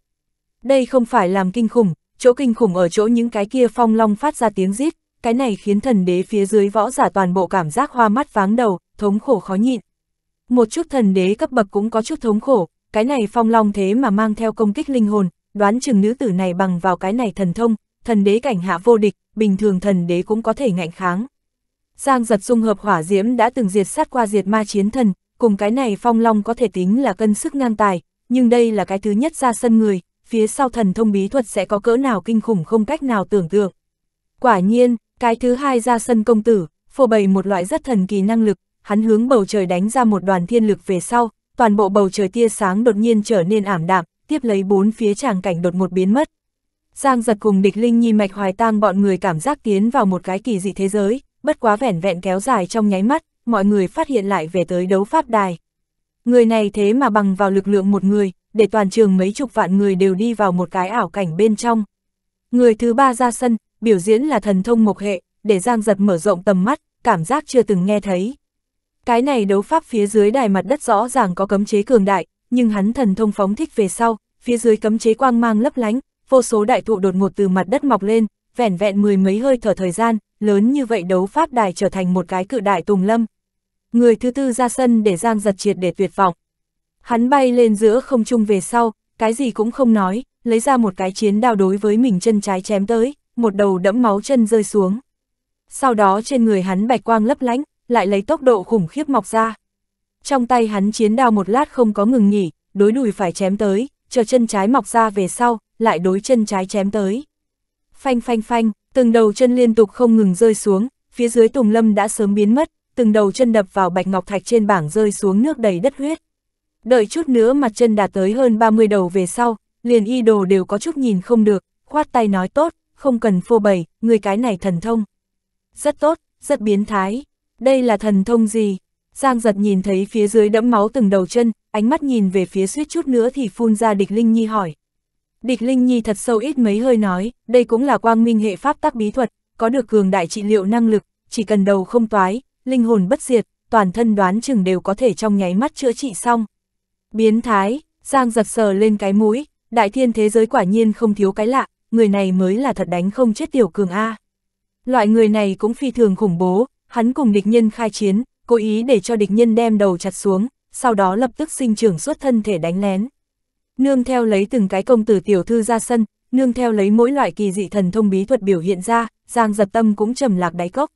Đây không phải làm kinh khủng, chỗ kinh khủng ở chỗ những cái kia phong long phát ra tiếng rít, cái này khiến thần đế phía dưới võ giả toàn bộ cảm giác hoa mắt váng đầu, thống khổ khó nhịn. Một chút thần đế cấp bậc cũng có chút thống khổ, cái này phong long thế mà mang theo công kích linh hồn, đoán chừng nữ tử này bằng vào cái này thần thông, thần đế cảnh hạ vô địch, bình thường thần đế cũng có thể ngạnh kháng. Giang giật dung hợp hỏa diễm đã từng diệt sát qua diệt ma chiến thần, cùng cái này phong long có thể tính là cân sức ngang tài, nhưng đây là cái thứ nhất ra sân người, phía sau thần thông bí thuật sẽ có cỡ nào kinh khủng không cách nào tưởng tượng. Quả nhiên, cái thứ hai ra sân công tử, phô bày một loại rất thần kỳ năng lực, hắn hướng bầu trời đánh ra một đoàn thiên lực về sau, toàn bộ bầu trời tia sáng đột nhiên trở nên ảm đạm, tiếp lấy bốn phía tràng cảnh đột một biến mất. Giang giật cùng địch linh nhi mạch hoài tang bọn người cảm giác tiến vào một cái kỳ dị thế giới, bất quá vẻn vẹn kéo dài trong nháy mắt, mọi người phát hiện lại về tới đấu pháp đài. Người này thế mà bằng vào lực lượng một người, để toàn trường mấy chục vạn người đều đi vào một cái ảo cảnh bên trong. Người thứ ba ra sân, biểu diễn là thần thông mộc hệ, để Giang Giật mở rộng tầm mắt, cảm giác chưa từng nghe thấy. Cái này đấu pháp phía dưới đài mặt đất rõ ràng có cấm chế cường đại, nhưng hắn thần thông phóng thích về sau, phía dưới cấm chế quang mang lấp lánh, vô số đại thụ đột ngột từ mặt đất mọc lên, vẻn vẹn mười mấy hơi thở thời gian, lớn như vậy đấu pháp đài trở thành một cái cự đại tùng lâm. Người thứ tư ra sân để Giang Giật triệt để tuyệt vọng. Hắn bay lên giữa không trung về sau, cái gì cũng không nói, lấy ra một cái chiến đao đối với mình chân trái chém tới một đầu đẫm máu chân rơi xuống. Sau đó trên người hắn bạch quang lấp lánh, lại lấy tốc độ khủng khiếp mọc ra. Trong tay hắn chiến đao một lát không có ngừng nghỉ, đối đùi phải chém tới, chờ chân trái mọc ra về sau, lại đối chân trái chém tới. Phanh phanh phanh, từng đầu chân liên tục không ngừng rơi xuống, phía dưới Tùng Lâm đã sớm biến mất, từng đầu chân đập vào bạch ngọc thạch trên bảng rơi xuống nước đầy đất huyết. Đợi chút nữa mặt chân đạt tới hơn 30 đầu về sau, liền y đồ đều có chút nhìn không được, khoát tay nói tốt, không cần phô bày, người cái này thần thông. Rất tốt, rất biến thái. Đây là thần thông gì? Giang giật nhìn thấy phía dưới đẫm máu từng đầu chân, ánh mắt nhìn về phía suýt chút nữa thì phun ra địch Linh Nhi hỏi. Địch Linh Nhi thật sâu ít mấy hơi nói, đây cũng là quang minh hệ pháp tác bí thuật, có được cường đại trị liệu năng lực, chỉ cần đầu không toái, linh hồn bất diệt, toàn thân đoán chừng đều có thể trong nháy mắt chữa trị xong. Biến thái, Giang giật sờ lên cái mũi, đại thiên thế giới quả nhiên không thiếu cái lạ, người này mới là thật đánh không chết tiểu cường A. Loại người này cũng phi thường khủng bố, hắn cùng địch nhân khai chiến, cố ý để cho địch nhân đem đầu chặt xuống, sau đó lập tức sinh trưởng suốt thân thể đánh lén. Nương theo lấy từng cái công tử tiểu thư ra sân, nương theo lấy mỗi loại kỳ dị thần thông bí thuật biểu hiện ra, Giang giật tâm cũng trầm lạc đáy cốc.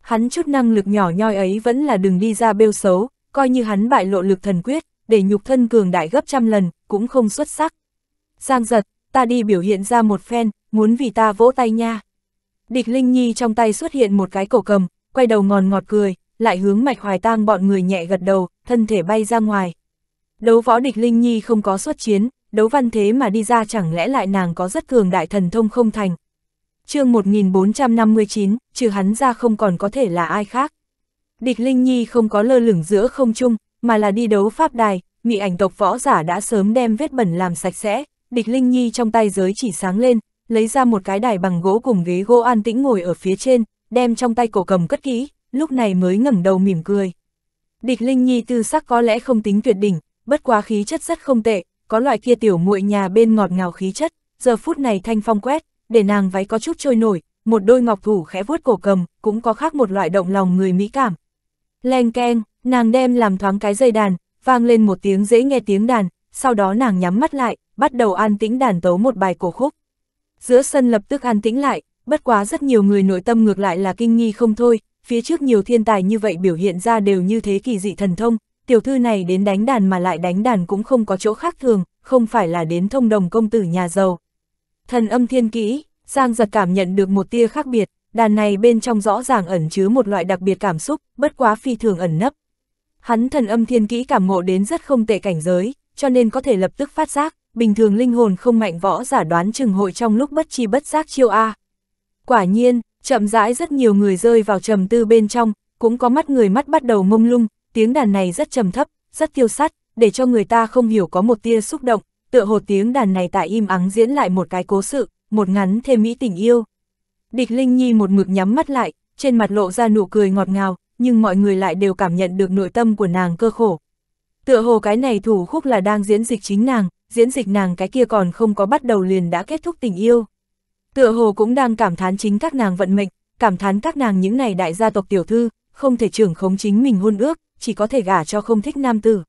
Hắn chút năng lực nhỏ nhoi ấy vẫn là đừng đi ra bêu xấu, coi như hắn bại lộ lực thần quyết, để nhục thân cường đại gấp trăm lần, cũng không xuất sắc. Giang giật, ta đi biểu hiện ra một phen, muốn vì ta vỗ tay nha. Địch Linh Nhi trong tay xuất hiện một cái cổ cầm, quay đầu ngòn ngọt cười, lại hướng mạch hoài tang bọn người nhẹ gật đầu, thân thể bay ra ngoài. Đấu võ địch Linh Nhi không có xuất chiến, đấu văn thế mà đi ra chẳng lẽ lại nàng có rất cường đại thần thông không thành. chương 1459, trừ hắn ra không còn có thể là ai khác. Địch Linh Nhi không có lơ lửng giữa không chung, mà là đi đấu pháp đài, mị ảnh tộc võ giả đã sớm đem vết bẩn làm sạch sẽ, địch Linh Nhi trong tay giới chỉ sáng lên, lấy ra một cái đài bằng gỗ cùng ghế gỗ an tĩnh ngồi ở phía trên, đem trong tay cổ cầm cất kỹ, lúc này mới ngẩng đầu mỉm cười. Địch Linh Nhi tư sắc có lẽ không tính tuyệt đỉnh, bất quá khí chất rất không tệ, có loại kia tiểu muội nhà bên ngọt ngào khí chất, giờ phút này thanh phong quét, để nàng váy có chút trôi nổi, một đôi ngọc thủ khẽ vuốt cổ cầm, cũng có khác một loại động lòng người mỹ cảm. Leng keng, nàng đem làm thoáng cái dây đàn, vang lên một tiếng dễ nghe tiếng đàn, sau đó nàng nhắm mắt lại, bắt đầu an tĩnh đàn tấu một bài cổ khúc. Giữa sân lập tức an tĩnh lại, bất quá rất nhiều người nội tâm ngược lại là kinh nghi không thôi, phía trước nhiều thiên tài như vậy biểu hiện ra đều như thế kỳ dị thần thông, tiểu thư này đến đánh đàn mà lại đánh đàn cũng không có chỗ khác thường, không phải là đến thông đồng công tử nhà giàu. Thần âm thiên kỹ, Giang giật cảm nhận được một tia khác biệt, đàn này bên trong rõ ràng ẩn chứa một loại đặc biệt cảm xúc, bất quá phi thường ẩn nấp. Hắn thần âm thiên kỹ cảm ngộ đến rất không tệ cảnh giới, cho nên có thể lập tức phát giác, bình thường linh hồn không mạnh võ giả đoán chừng hội trong lúc bất chi bất giác chiêu A. Quả nhiên, chậm rãi rất nhiều người rơi vào trầm tư bên trong, cũng có mắt người mắt bắt đầu mông lung, tiếng đàn này rất trầm thấp, rất tiêu sắt, để cho người ta không hiểu có một tia xúc động, tựa hồ tiếng đàn này tại im ắng diễn lại một cái cố sự, một ngắn thêm mỹ tình yêu. Địch Linh Nhi một mực nhắm mắt lại, trên mặt lộ ra nụ cười ngọt ngào, nhưng mọi người lại đều cảm nhận được nội tâm của nàng cơ khổ. Tựa hồ cái này thủ khúc là đang diễn dịch chính nàng, diễn dịch nàng cái kia còn không có bắt đầu liền đã kết thúc tình yêu. Tựa hồ cũng đang cảm thán chính các nàng vận mệnh, cảm thán các nàng những này đại gia tộc tiểu thư, không thể trưởng khống chính mình hôn ước, chỉ có thể gả cho không thích nam tử.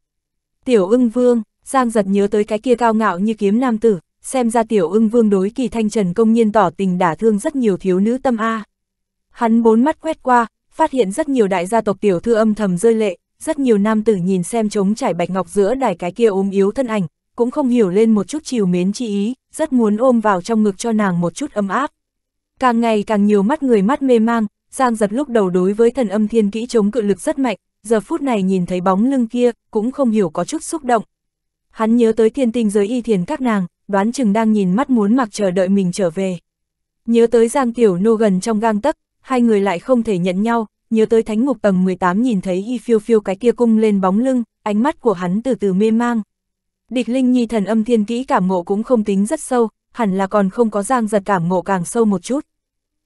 Tiểu ưng vương, Giang giật nhớ tới cái kia cao ngạo như kiếm nam tử, xem ra tiểu ưng vương đối kỳ thanh trần công nhiên tỏ tình đả thương rất nhiều thiếu nữ tâm A. Hắn bốn mắt quét qua, phát hiện rất nhiều đại gia tộc tiểu thư âm thầm rơi lệ, rất nhiều nam tử nhìn xem trống trải bạch ngọc giữa đài cái kia ốm yếu thân ảnh, cũng không hiểu lên một chút chiều mến chi ý, rất muốn ôm vào trong ngực cho nàng một chút ấm áp. Càng ngày càng nhiều mắt người mắt mê mang, Giang giật lúc đầu đối với thần âm thiên kỹ chống cự lực rất mạnh, giờ phút này nhìn thấy bóng lưng kia, cũng không hiểu có chút xúc động. Hắn nhớ tới thiên tinh giới y thiền các nàng, đoán chừng đang nhìn mắt muốn mặc chờ đợi mình trở về. Nhớ tới Giang Tiểu Nô gần trong gang tấc, hai người lại không thể nhận nhau, nhớ tới thánh ngục tầng 18 nhìn thấy y phiêu phiêu cái kia cung lên bóng lưng, ánh mắt của hắn từ từ mê mang địch linh nhi thần âm thiên kỹ cảm ngộ cũng không tính rất sâu, hẳn là còn không có giang giật cảm ngộ càng sâu một chút.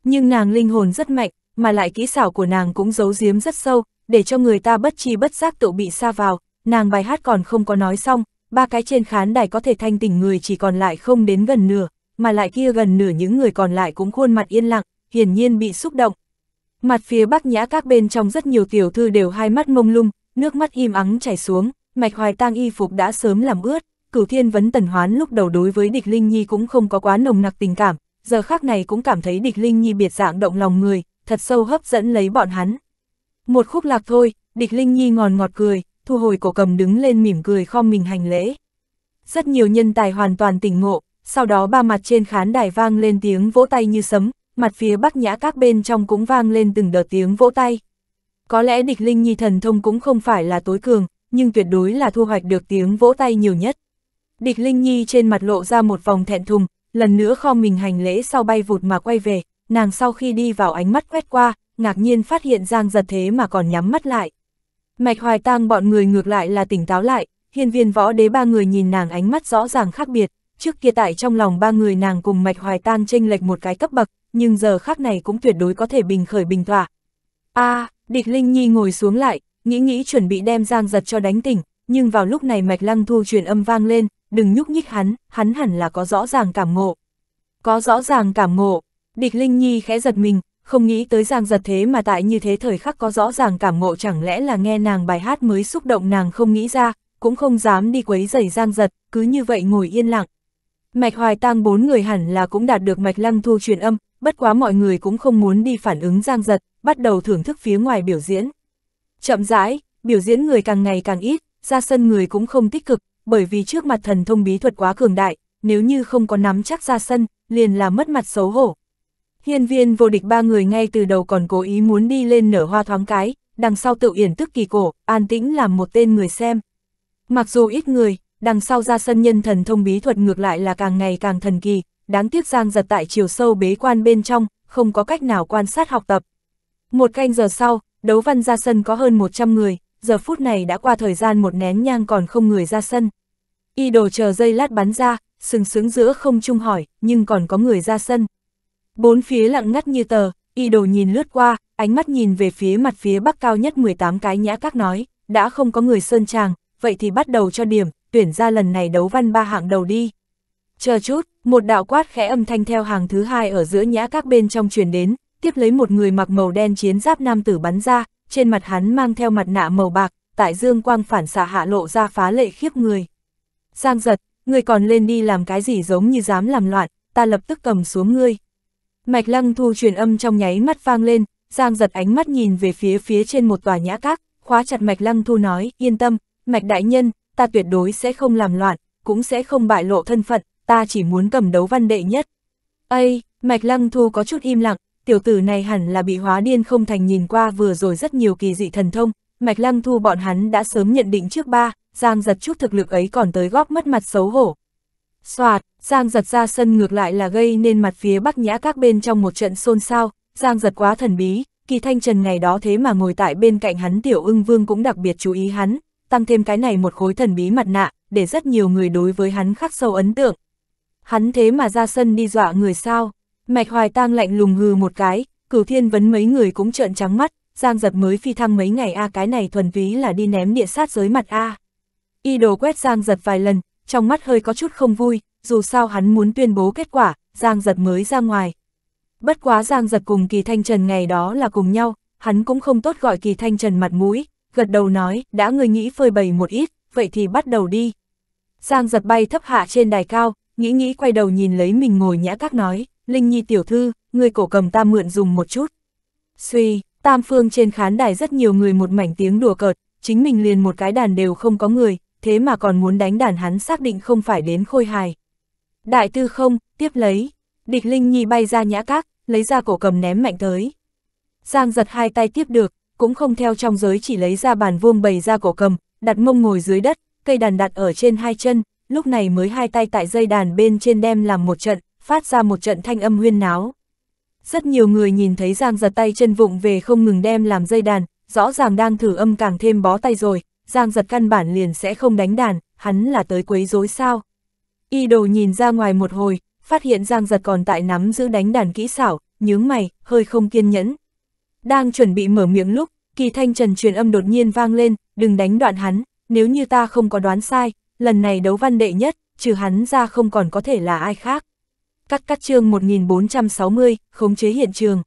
Nhưng nàng linh hồn rất mạnh, mà lại kỹ xảo của nàng cũng giấu giếm rất sâu, để cho người ta bất chi bất giác tự bị xa vào, nàng bài hát còn không có nói xong, ba cái trên khán đài có thể thanh tỉnh người chỉ còn lại không đến gần nửa, mà lại kia gần nửa những người còn lại cũng khuôn mặt yên lặng, hiển nhiên bị xúc động. Mặt phía bắc nhã các bên trong rất nhiều tiểu thư đều hai mắt mông lung, nước mắt im ắng chảy xuống mạch hoài tang y phục đã sớm làm ướt, cửu thiên vấn tần hoán lúc đầu đối với địch Linh Nhi cũng không có quá nồng nặc tình cảm, giờ khác này cũng cảm thấy địch Linh Nhi biệt dạng động lòng người, thật sâu hấp dẫn lấy bọn hắn. Một khúc lạc thôi, địch Linh Nhi ngòn ngọt cười, thu hồi cổ cầm đứng lên mỉm cười khom mình hành lễ. Rất nhiều nhân tài hoàn toàn tỉnh ngộ, sau đó ba mặt trên khán đài vang lên tiếng vỗ tay như sấm, mặt phía bắc nhã các bên trong cũng vang lên từng đợt tiếng vỗ tay. Có lẽ địch Linh Nhi thần thông cũng không phải là tối cường, nhưng tuyệt đối là thu hoạch được tiếng vỗ tay nhiều nhất. Địch Linh Nhi trên mặt lộ ra một vòng thẹn thùng, lần nữa kho mình hành lễ sau bay vụt mà quay về, nàng sau khi đi vào ánh mắt quét qua, ngạc nhiên phát hiện Giang giật thế mà còn nhắm mắt lại. Mạch hoài tang bọn người ngược lại là tỉnh táo lại, hiên viên võ đế ba người nhìn nàng ánh mắt rõ ràng khác biệt, trước kia tại trong lòng ba người nàng cùng mạch hoài tang tranh lệch một cái cấp bậc, nhưng giờ khác này cũng tuyệt đối có thể bình khởi bình tỏa. a à, địch Linh Nhi ngồi xuống lại, nghĩ nghĩ chuẩn bị đem Giang giật cho đánh tỉnh, nhưng vào lúc này Mạch Lăng Thu truyền âm vang lên, đừng nhúc nhích hắn, hắn hẳn là có rõ ràng cảm ngộ. Có rõ ràng cảm ngộ, địch Linh Nhi khẽ giật mình, không nghĩ tới Giang giật thế mà tại như thế thời khắc có rõ ràng cảm ngộ chẳng lẽ là nghe nàng bài hát mới xúc động nàng không nghĩ ra, cũng không dám đi quấy giày Giang giật, cứ như vậy ngồi yên lặng. Mạch Hoài Tang bốn người hẳn là cũng đạt được Mạch Lăng Thu truyền âm, bất quá mọi người cũng không muốn đi phản ứng Giang giật, bắt đầu thưởng thức phía ngoài biểu diễn. Chậm rãi, biểu diễn người càng ngày càng ít, ra sân người cũng không tích cực, bởi vì trước mặt thần thông bí thuật quá cường đại, nếu như không có nắm chắc ra sân, liền là mất mặt xấu hổ. Hiên viên vô địch ba người ngay từ đầu còn cố ý muốn đi lên nở hoa thoáng cái, đằng sau tự yển tức kỳ cổ, an tĩnh làm một tên người xem. Mặc dù ít người, đằng sau ra sân nhân thần thông bí thuật ngược lại là càng ngày càng thần kỳ, đáng tiếc giang giật tại chiều sâu bế quan bên trong, không có cách nào quan sát học tập. Một canh giờ sau, đấu văn ra sân có hơn 100 người, giờ phút này đã qua thời gian một nén nhang còn không người ra sân. Y đồ chờ dây lát bắn ra, sừng sướng giữa không trung hỏi, nhưng còn có người ra sân. Bốn phía lặng ngắt như tờ, y đồ nhìn lướt qua, ánh mắt nhìn về phía mặt phía bắc cao nhất 18 cái nhã các nói, đã không có người sơn tràng, vậy thì bắt đầu cho điểm, tuyển ra lần này đấu văn ba hạng đầu đi. Chờ chút, một đạo quát khẽ âm thanh theo hàng thứ hai ở giữa nhã các bên trong truyền đến, tiếp lấy một người mặc màu đen chiến giáp nam tử bắn ra, trên mặt hắn mang theo mặt nạ màu bạc, tại dương quang phản xạ hạ lộ ra phá lệ khiếp người. Giang giật, người còn lên đi làm cái gì giống như dám làm loạn, ta lập tức cầm xuống ngươi. Mạch lăng thu truyền âm trong nháy mắt vang lên, Giang giật ánh mắt nhìn về phía phía trên một tòa nhã các, khóa chặt mạch lăng thu nói, yên tâm, mạch đại nhân, ta tuyệt đối sẽ không làm loạn, cũng sẽ không bại lộ thân phận, ta chỉ muốn cầm đấu văn đệ nhất. Ây, mạch lăng thu có chút im lặng, tiểu tử này hẳn là bị hóa điên không thành nhìn qua vừa rồi rất nhiều kỳ dị thần thông, Mạch Lăng Thu bọn hắn đã sớm nhận định trước ba, Giang giật chút thực lực ấy còn tới góp mất mặt xấu hổ. Xoạt, Giang giật ra sân ngược lại là gây nên mặt phía bắc nhã các bên trong một trận xôn xao, Giang giật quá thần bí, kỳ thanh trần ngày đó thế mà ngồi tại bên cạnh hắn tiểu ưng vương cũng đặc biệt chú ý hắn, tăng thêm cái này một khối thần bí mặt nạ, để rất nhiều người đối với hắn khắc sâu ấn tượng. Hắn thế mà ra sân đi dọa người sao? Mạch Hoài Tang lạnh lùng hừ một cái, cửu thiên vấn mấy người cũng trợn trắng mắt, Giang giật mới phi thăng mấy ngày a cái này thuần túy là đi ném địa sát dưới mặt a. Y đồ quét Giang giật vài lần, trong mắt hơi có chút không vui, dù sao hắn muốn tuyên bố kết quả, Giang giật mới ra ngoài. Bất quá Giang giật cùng kỳ thanh trần ngày đó là cùng nhau, hắn cũng không tốt gọi kỳ thanh trần mặt mũi, gật đầu nói, đã người nghĩ phơi bày một ít, vậy thì bắt đầu đi. Giang giật bay thấp hạ trên đài cao, nghĩ nghĩ quay đầu nhìn lấy mình ngồi nhã các nói, Linh Nhi tiểu thư, người cổ cầm ta mượn dùng một chút. Suy, tam phương trên khán đài rất nhiều người một mảnh tiếng đùa cợt, chính mình liền một cái đàn đều không có người, thế mà còn muốn đánh đàn hắn xác định không phải đến khôi hài. Đại tư không, tiếp lấy, địch Linh Nhi bay ra nhã các, lấy ra cổ cầm ném mạnh tới. Giang giật hai tay tiếp được, cũng không theo trong giới chỉ lấy ra bàn vuông bày ra cổ cầm, đặt mông ngồi dưới đất, cây đàn đặt ở trên hai chân, lúc này mới hai tay tại dây đàn bên trên đem làm một trận, phát ra một trận thanh âm huyên náo. Rất nhiều người nhìn thấy Giang giật tay chân vụng về không ngừng đem làm dây đàn, rõ ràng đang thử âm càng thêm bó tay rồi, Giang giật căn bản liền sẽ không đánh đàn, hắn là tới quấy rối sao. Y đồ nhìn ra ngoài một hồi, phát hiện Giang giật còn tại nắm giữ đánh đàn kỹ xảo, nhướng mày, hơi không kiên nhẫn. Đang chuẩn bị mở miệng lúc, kỳ thanh trần truyền âm đột nhiên vang lên, đừng đánh đoạn hắn, nếu như ta không có đoán sai, lần này đấu văn đệ nhất, trừ hắn ra không còn có thể là ai khác cắt cắt chương 1460, khống chế hiện trường.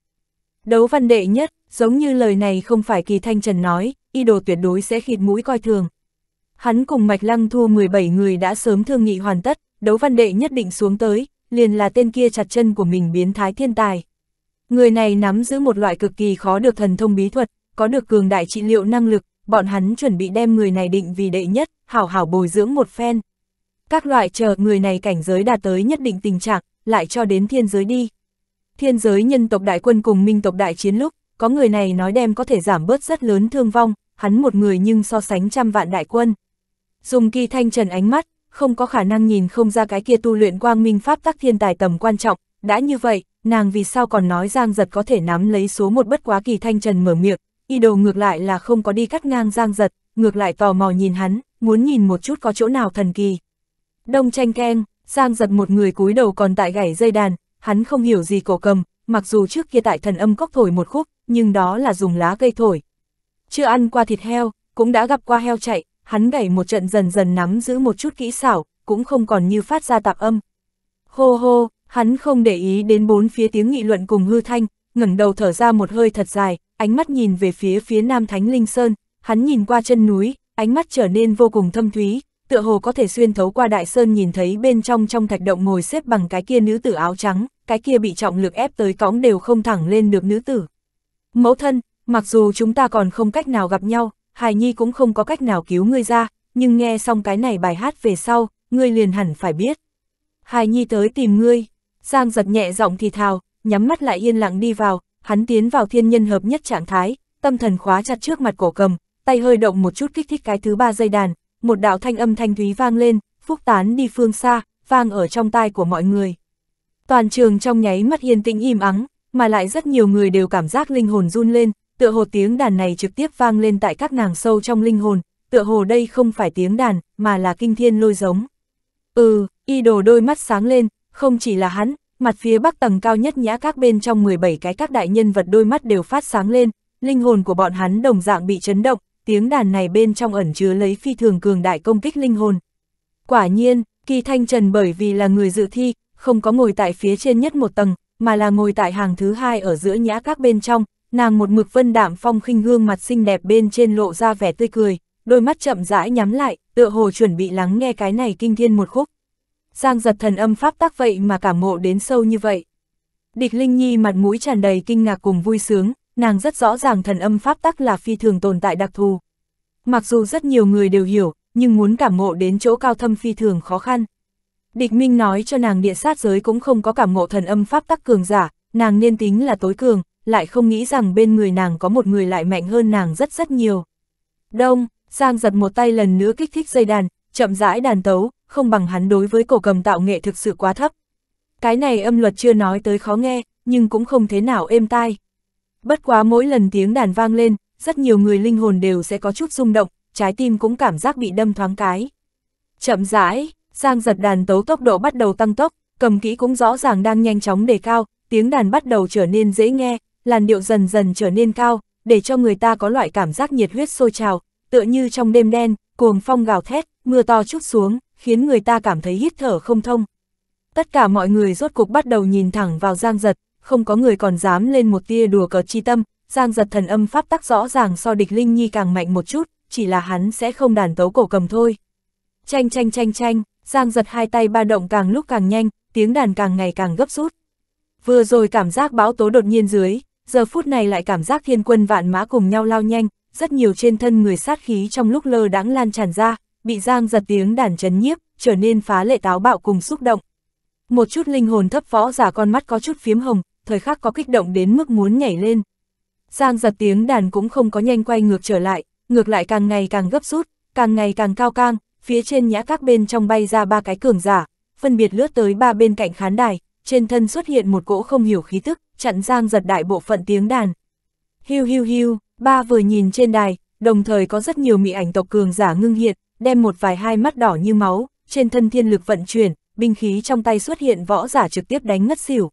Đấu văn đệ nhất, giống như lời này không phải kỳ thanh trần nói, y đồ tuyệt đối sẽ khịt mũi coi thường. Hắn cùng Mạch Lăng Thu 17 người đã sớm thương nghị hoàn tất, đấu văn đệ nhất định xuống tới, liền là tên kia chặt chân của mình biến thái thiên tài. Người này nắm giữ một loại cực kỳ khó được thần thông bí thuật, có được cường đại trị liệu năng lực, bọn hắn chuẩn bị đem người này định vì đệ nhất, hảo hảo bồi dưỡng một phen. Các loại chờ người này cảnh giới đạt tới nhất định tình trạng, lại cho đến thiên giới đi. Thiên giới nhân tộc đại quân cùng minh tộc đại chiến lúc, có người này nói đem có thể giảm bớt rất lớn thương vong, hắn một người nhưng so sánh trăm vạn đại quân. Dùng kỳ thanh trần ánh mắt, không có khả năng nhìn không ra cái kia tu luyện quang minh pháp tắc thiên tài tầm quan trọng, đã như vậy, nàng vì sao còn nói Giang Giật có thể nắm lấy số một bất quá kỳ thanh trần mở miệng, y đồ ngược lại là không có đi cắt ngang Giang Giật, ngược lại tò mò nhìn hắn, muốn nhìn một chút có chỗ nào thần kỳ. Đông tranh keng, Giang giật một người cúi đầu còn tại gảy dây đàn, hắn không hiểu gì cổ cầm, mặc dù trước kia tại thần âm cốc thổi một khúc, nhưng đó là dùng lá cây thổi. Chưa ăn qua thịt heo, cũng đã gặp qua heo chạy, hắn gảy một trận dần dần nắm giữ một chút kỹ xảo, cũng không còn như phát ra tạp âm. Hô hô, hắn không để ý đến bốn phía tiếng nghị luận cùng hư thanh, ngẩng đầu thở ra một hơi thật dài, ánh mắt nhìn về phía phía nam Thánh Linh Sơn, hắn nhìn qua chân núi, ánh mắt trở nên vô cùng thâm thúy, tựa hồ có thể xuyên thấu qua đại sơn nhìn thấy bên trong trong thạch động ngồi xếp bằng cái kia nữ tử áo trắng, cái kia bị trọng lực ép tới cõng đều không thẳng lên được nữ tử. Mẫu thân, mặc dù chúng ta còn không cách nào gặp nhau, Hải Nhi cũng không có cách nào cứu ngươi ra, nhưng nghe xong cái này bài hát về sau, ngươi liền hẳn phải biết. Hải Nhi tới tìm ngươi, Giang giật nhẹ giọng thì thào, nhắm mắt lại yên lặng đi vào, hắn tiến vào thiên nhân hợp nhất trạng thái, tâm thần khóa chặt trước mặt cổ cầm, tay hơi động một chút kích thích cái thứ ba dây đàn, một đạo thanh âm thanh thúy vang lên, phúc tán đi phương xa, vang ở trong tai của mọi người. Toàn trường trong nháy mắt yên tĩnh im ắng, mà lại rất nhiều người đều cảm giác linh hồn run lên, tựa hồ tiếng đàn này trực tiếp vang lên tại các nàng sâu trong linh hồn, tựa hồ đây không phải tiếng đàn, mà là kinh thiên lôi giống. Ừ, y đồ đôi mắt sáng lên, không chỉ là hắn, mặt phía bắc tầng cao nhất nhã các bên trong 17 cái các đại nhân vật đôi mắt đều phát sáng lên, linh hồn của bọn hắn đồng dạng bị chấn động, tiếng đàn này bên trong ẩn chứa lấy phi thường cường đại công kích linh hồn. Quả nhiên, Kỳ Thanh Trần bởi vì là người dự thi, không có ngồi tại phía trên nhất một tầng, mà là ngồi tại hàng thứ hai ở giữa nhã các bên trong, nàng một mực vân đạm phong khinh gương mặt xinh đẹp bên trên lộ ra vẻ tươi cười, đôi mắt chậm rãi nhắm lại, tựa hồ chuẩn bị lắng nghe cái này kinh thiên một khúc. Giang giật thần âm pháp tác vậy mà cảm mộ đến sâu như vậy. Địch Linh Nhi mặt mũi tràn đầy kinh ngạc cùng vui sướng, nàng rất rõ ràng thần âm pháp tắc là phi thường tồn tại đặc thù. Mặc dù rất nhiều người đều hiểu, nhưng muốn cảm ngộ đến chỗ cao thâm phi thường khó khăn. Địch Minh nói cho nàng địa sát giới cũng không có cảm ngộ thần âm pháp tắc cường giả, nàng nên tính là tối cường, lại không nghĩ rằng bên người nàng có một người lại mạnh hơn nàng rất rất nhiều. Đông, Giang giật một tay lần nữa kích thích dây đàn, chậm rãi đàn tấu, không bằng hắn đối với cổ cầm tạo nghệ thực sự quá thấp. Cái này âm luật chưa nói tới khó nghe, nhưng cũng không thế nào êm tai. Bất quá mỗi lần tiếng đàn vang lên, rất nhiều người linh hồn đều sẽ có chút rung động, trái tim cũng cảm giác bị đâm thoáng cái. Chậm rãi, Giang giật đàn tấu tốc độ bắt đầu tăng tốc, cầm kỹ cũng rõ ràng đang nhanh chóng đề cao, tiếng đàn bắt đầu trở nên dễ nghe, làn điệu dần dần trở nên cao, để cho người ta có loại cảm giác nhiệt huyết sôi trào, tựa như trong đêm đen, cuồng phong gào thét, mưa to chút xuống, khiến người ta cảm thấy hít thở không thông. Tất cả mọi người rốt cục bắt đầu nhìn thẳng vào Giang Giật, không có người còn dám lên một tia đùa cợt chi tâm, Giang giật thần âm pháp tắc rõ ràng so địch Linh Nhi càng mạnh một chút, chỉ là hắn sẽ không đàn tấu cổ cầm thôi. Chanh chanh chanh chanh, Giang giật hai tay ba động càng lúc càng nhanh, tiếng đàn càng ngày càng gấp rút. Vừa rồi cảm giác báo tố đột nhiên dưới, giờ phút này lại cảm giác thiên quân vạn mã cùng nhau lao nhanh, rất nhiều trên thân người sát khí trong lúc lơ đãng lan tràn ra, bị Giang giật tiếng đàn chấn nhiếp, trở nên phá lệ táo bạo cùng xúc động. Một chút linh hồn thấp võ giả con mắt có chút phiếm hồng, thời khắc có kích động đến mức muốn nhảy lên. Giang giật tiếng đàn cũng không có nhanh quay ngược trở lại, ngược lại càng ngày càng gấp rút, càng ngày càng cao cang, phía trên nhã các bên trong bay ra ba cái cường giả, phân biệt lướt tới ba bên cạnh khán đài, trên thân xuất hiện một cỗ không hiểu khí tức, chặn Giang giật đại bộ phận tiếng đàn. Hiu hiu hiu, ba vừa nhìn trên đài, đồng thời có rất nhiều mị ảnh tộc cường giả ngưng hiện, đem một vài hai mắt đỏ như máu, trên thân thiên lực vận chuyển, binh khí trong tay xuất hiện võ giả trực tiếp đánh ngất xỉu.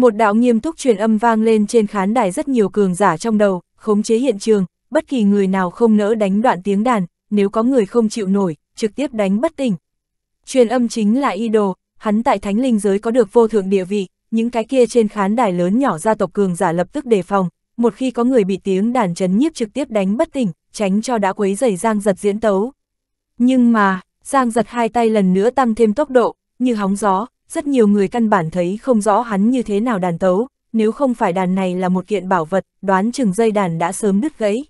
Một đạo nghiêm túc truyền âm vang lên trên khán đài rất nhiều cường giả trong đầu, khống chế hiện trường, bất kỳ người nào không nỡ đánh đoạn tiếng đàn, nếu có người không chịu nổi, trực tiếp đánh bất tỉnh. Truyền âm chính là y đồ, hắn tại thánh linh giới có được vô thượng địa vị, những cái kia trên khán đài lớn nhỏ gia tộc cường giả lập tức đề phòng, một khi có người bị tiếng đàn chấn nhiếp trực tiếp đánh bất tỉnh, tránh cho đã quấy rầy Giang Giật diễn tấu. Nhưng mà, Giang Giật hai tay lần nữa tăng thêm tốc độ, như hóng gió, rất nhiều người căn bản thấy không rõ hắn như thế nào đàn tấu, nếu không phải đàn này là một kiện bảo vật, đoán chừng dây đàn đã sớm đứt gãy.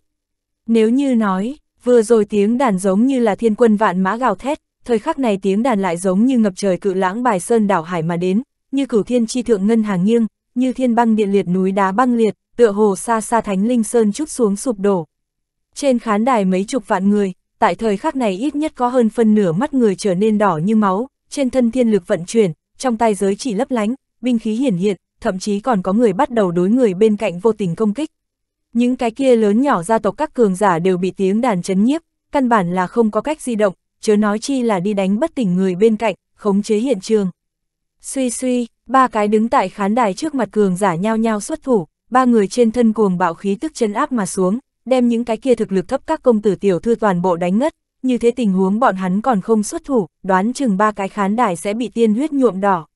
Nếu như nói, vừa rồi tiếng đàn giống như là thiên quân vạn mã gào thét, thời khắc này tiếng đàn lại giống như ngập trời cự lãng bài sơn đảo hải mà đến, như cửu thiên chi thượng ngân hàng nghiêng, như thiên băng điện liệt núi đá băng liệt, tựa hồ xa xa thánh linh sơn chút xuống sụp đổ. Trên khán đài mấy chục vạn người, tại thời khắc này ít nhất có hơn phân nửa mắt người trở nên đỏ như máu, trên thân thiên lực vận chuyển, trong tay giới chỉ lấp lánh, binh khí hiển hiện, thậm chí còn có người bắt đầu đối người bên cạnh vô tình công kích. Những cái kia lớn nhỏ gia tộc các cường giả đều bị tiếng đàn chấn nhiếp, căn bản là không có cách di động, chớ nói chi là đi đánh bất tỉnh người bên cạnh, khống chế hiện trường. Suy suy, ba cái đứng tại khán đài trước mặt cường giả nhao nhao xuất thủ, ba người trên thân cuồng bạo khí tức chân áp mà xuống, đem những cái kia thực lực thấp các công tử tiểu thư toàn bộ đánh ngất, như thế tình huống bọn hắn còn không xuất thủ, đoán chừng ba cái khán đài sẽ bị tiên huyết nhuộm đỏ.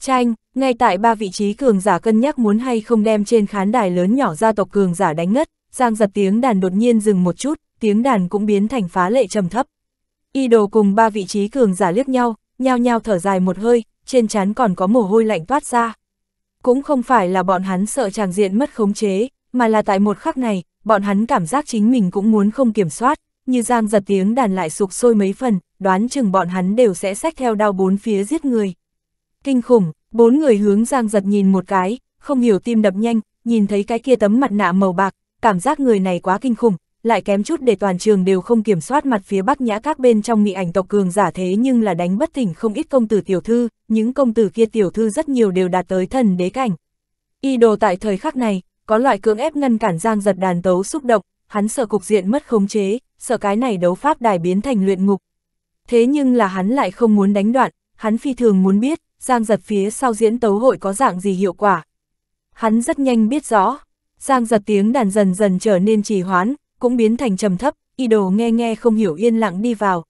Tranh, ngay tại ba vị trí cường giả cân nhắc muốn hay không đem trên khán đài lớn nhỏ gia tộc cường giả đánh ngất, giang giật tiếng đàn đột nhiên dừng một chút, tiếng đàn cũng biến thành phá lệ trầm thấp. Y đồ cùng ba vị trí cường giả liếc nhau, nhao nhao thở dài một hơi, trên trán còn có mồ hôi lạnh toát ra. Cũng không phải là bọn hắn sợ chàng diện mất khống chế, mà là tại một khắc này, bọn hắn cảm giác chính mình cũng muốn không kiểm soát như giang giật tiếng đàn lại sụp sôi mấy phần, đoán chừng bọn hắn đều sẽ xách theo đao bốn phía giết người. Kinh khủng, bốn người hướng giang giật nhìn một cái, không hiểu tim đập nhanh, nhìn thấy cái kia tấm mặt nạ màu bạc, cảm giác người này quá kinh khủng, lại kém chút để toàn trường đều không kiểm soát mặt phía bắc nhã các bên trong nghị ảnh tộc cường giả thế nhưng là đánh bất tỉnh không ít công tử tiểu thư, những công tử kia tiểu thư rất nhiều đều đạt tới thần đế cảnh. Y đồ tại thời khắc này, có loại cưỡng ép ngăn cản giang giật đàn tấu xúc động, hắn sợ cục diện mất khống chế, sợ cái này đấu pháp đài biến thành luyện ngục. Thế nhưng là hắn lại không muốn đánh đoạn, hắn phi thường muốn biết, Giang Giật phía sau diễn tấu hội có dạng gì hiệu quả. Hắn rất nhanh biết rõ, Giang Giật tiếng đàn dần dần trở nên trì hoãn, cũng biến thành trầm thấp, y đồ nghe nghe không hiểu yên lặng đi vào.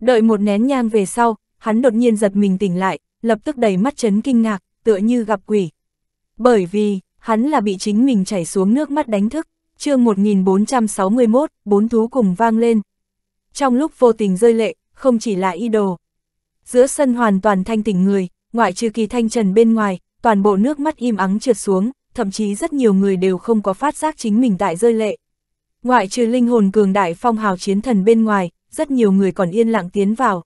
Đợi một nén nhang về sau, hắn đột nhiên giật mình tỉnh lại, lập tức đầy mắt chấn kinh ngạc, tựa như gặp quỷ. Bởi vì, hắn là bị chính mình chảy xuống nước mắt đánh thức chương 1461, bốn thú cùng vang lên. Trong lúc vô tình rơi lệ, không chỉ là y đồ. Giữa sân hoàn toàn thanh tỉnh người, ngoại trừ kỳ thanh trần bên ngoài, toàn bộ nước mắt im ắng trượt xuống, thậm chí rất nhiều người đều không có phát giác chính mình tại rơi lệ. Ngoại trừ linh hồn cường đại phong hào chiến thần bên ngoài, rất nhiều người còn yên lặng tiến vào.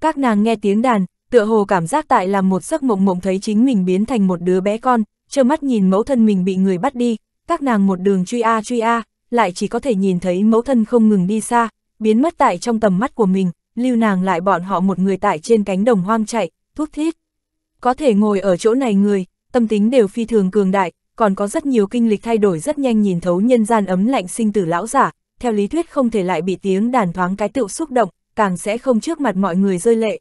Các nàng nghe tiếng đàn, tựa hồ cảm giác tại là một giấc mộng mộng thấy chính mình biến thành một đứa bé con, trơ mắt nhìn mẫu thân mình bị người bắt đi, các nàng một đường truy a truy a, lại chỉ có thể nhìn thấy mẫu thân không ngừng đi xa, biến mất tại trong tầm mắt của mình, lưu nàng lại bọn họ một người tại trên cánh đồng hoang chạy, thút thiết Có thể ngồi ở chỗ này người, tâm tính đều phi thường cường đại, còn có rất nhiều kinh lịch thay đổi rất nhanh nhìn thấu nhân gian ấm lạnh sinh tử lão giả, theo lý thuyết không thể lại bị tiếng đàn thoáng cái tựu xúc động, càng sẽ không trước mặt mọi người rơi lệ.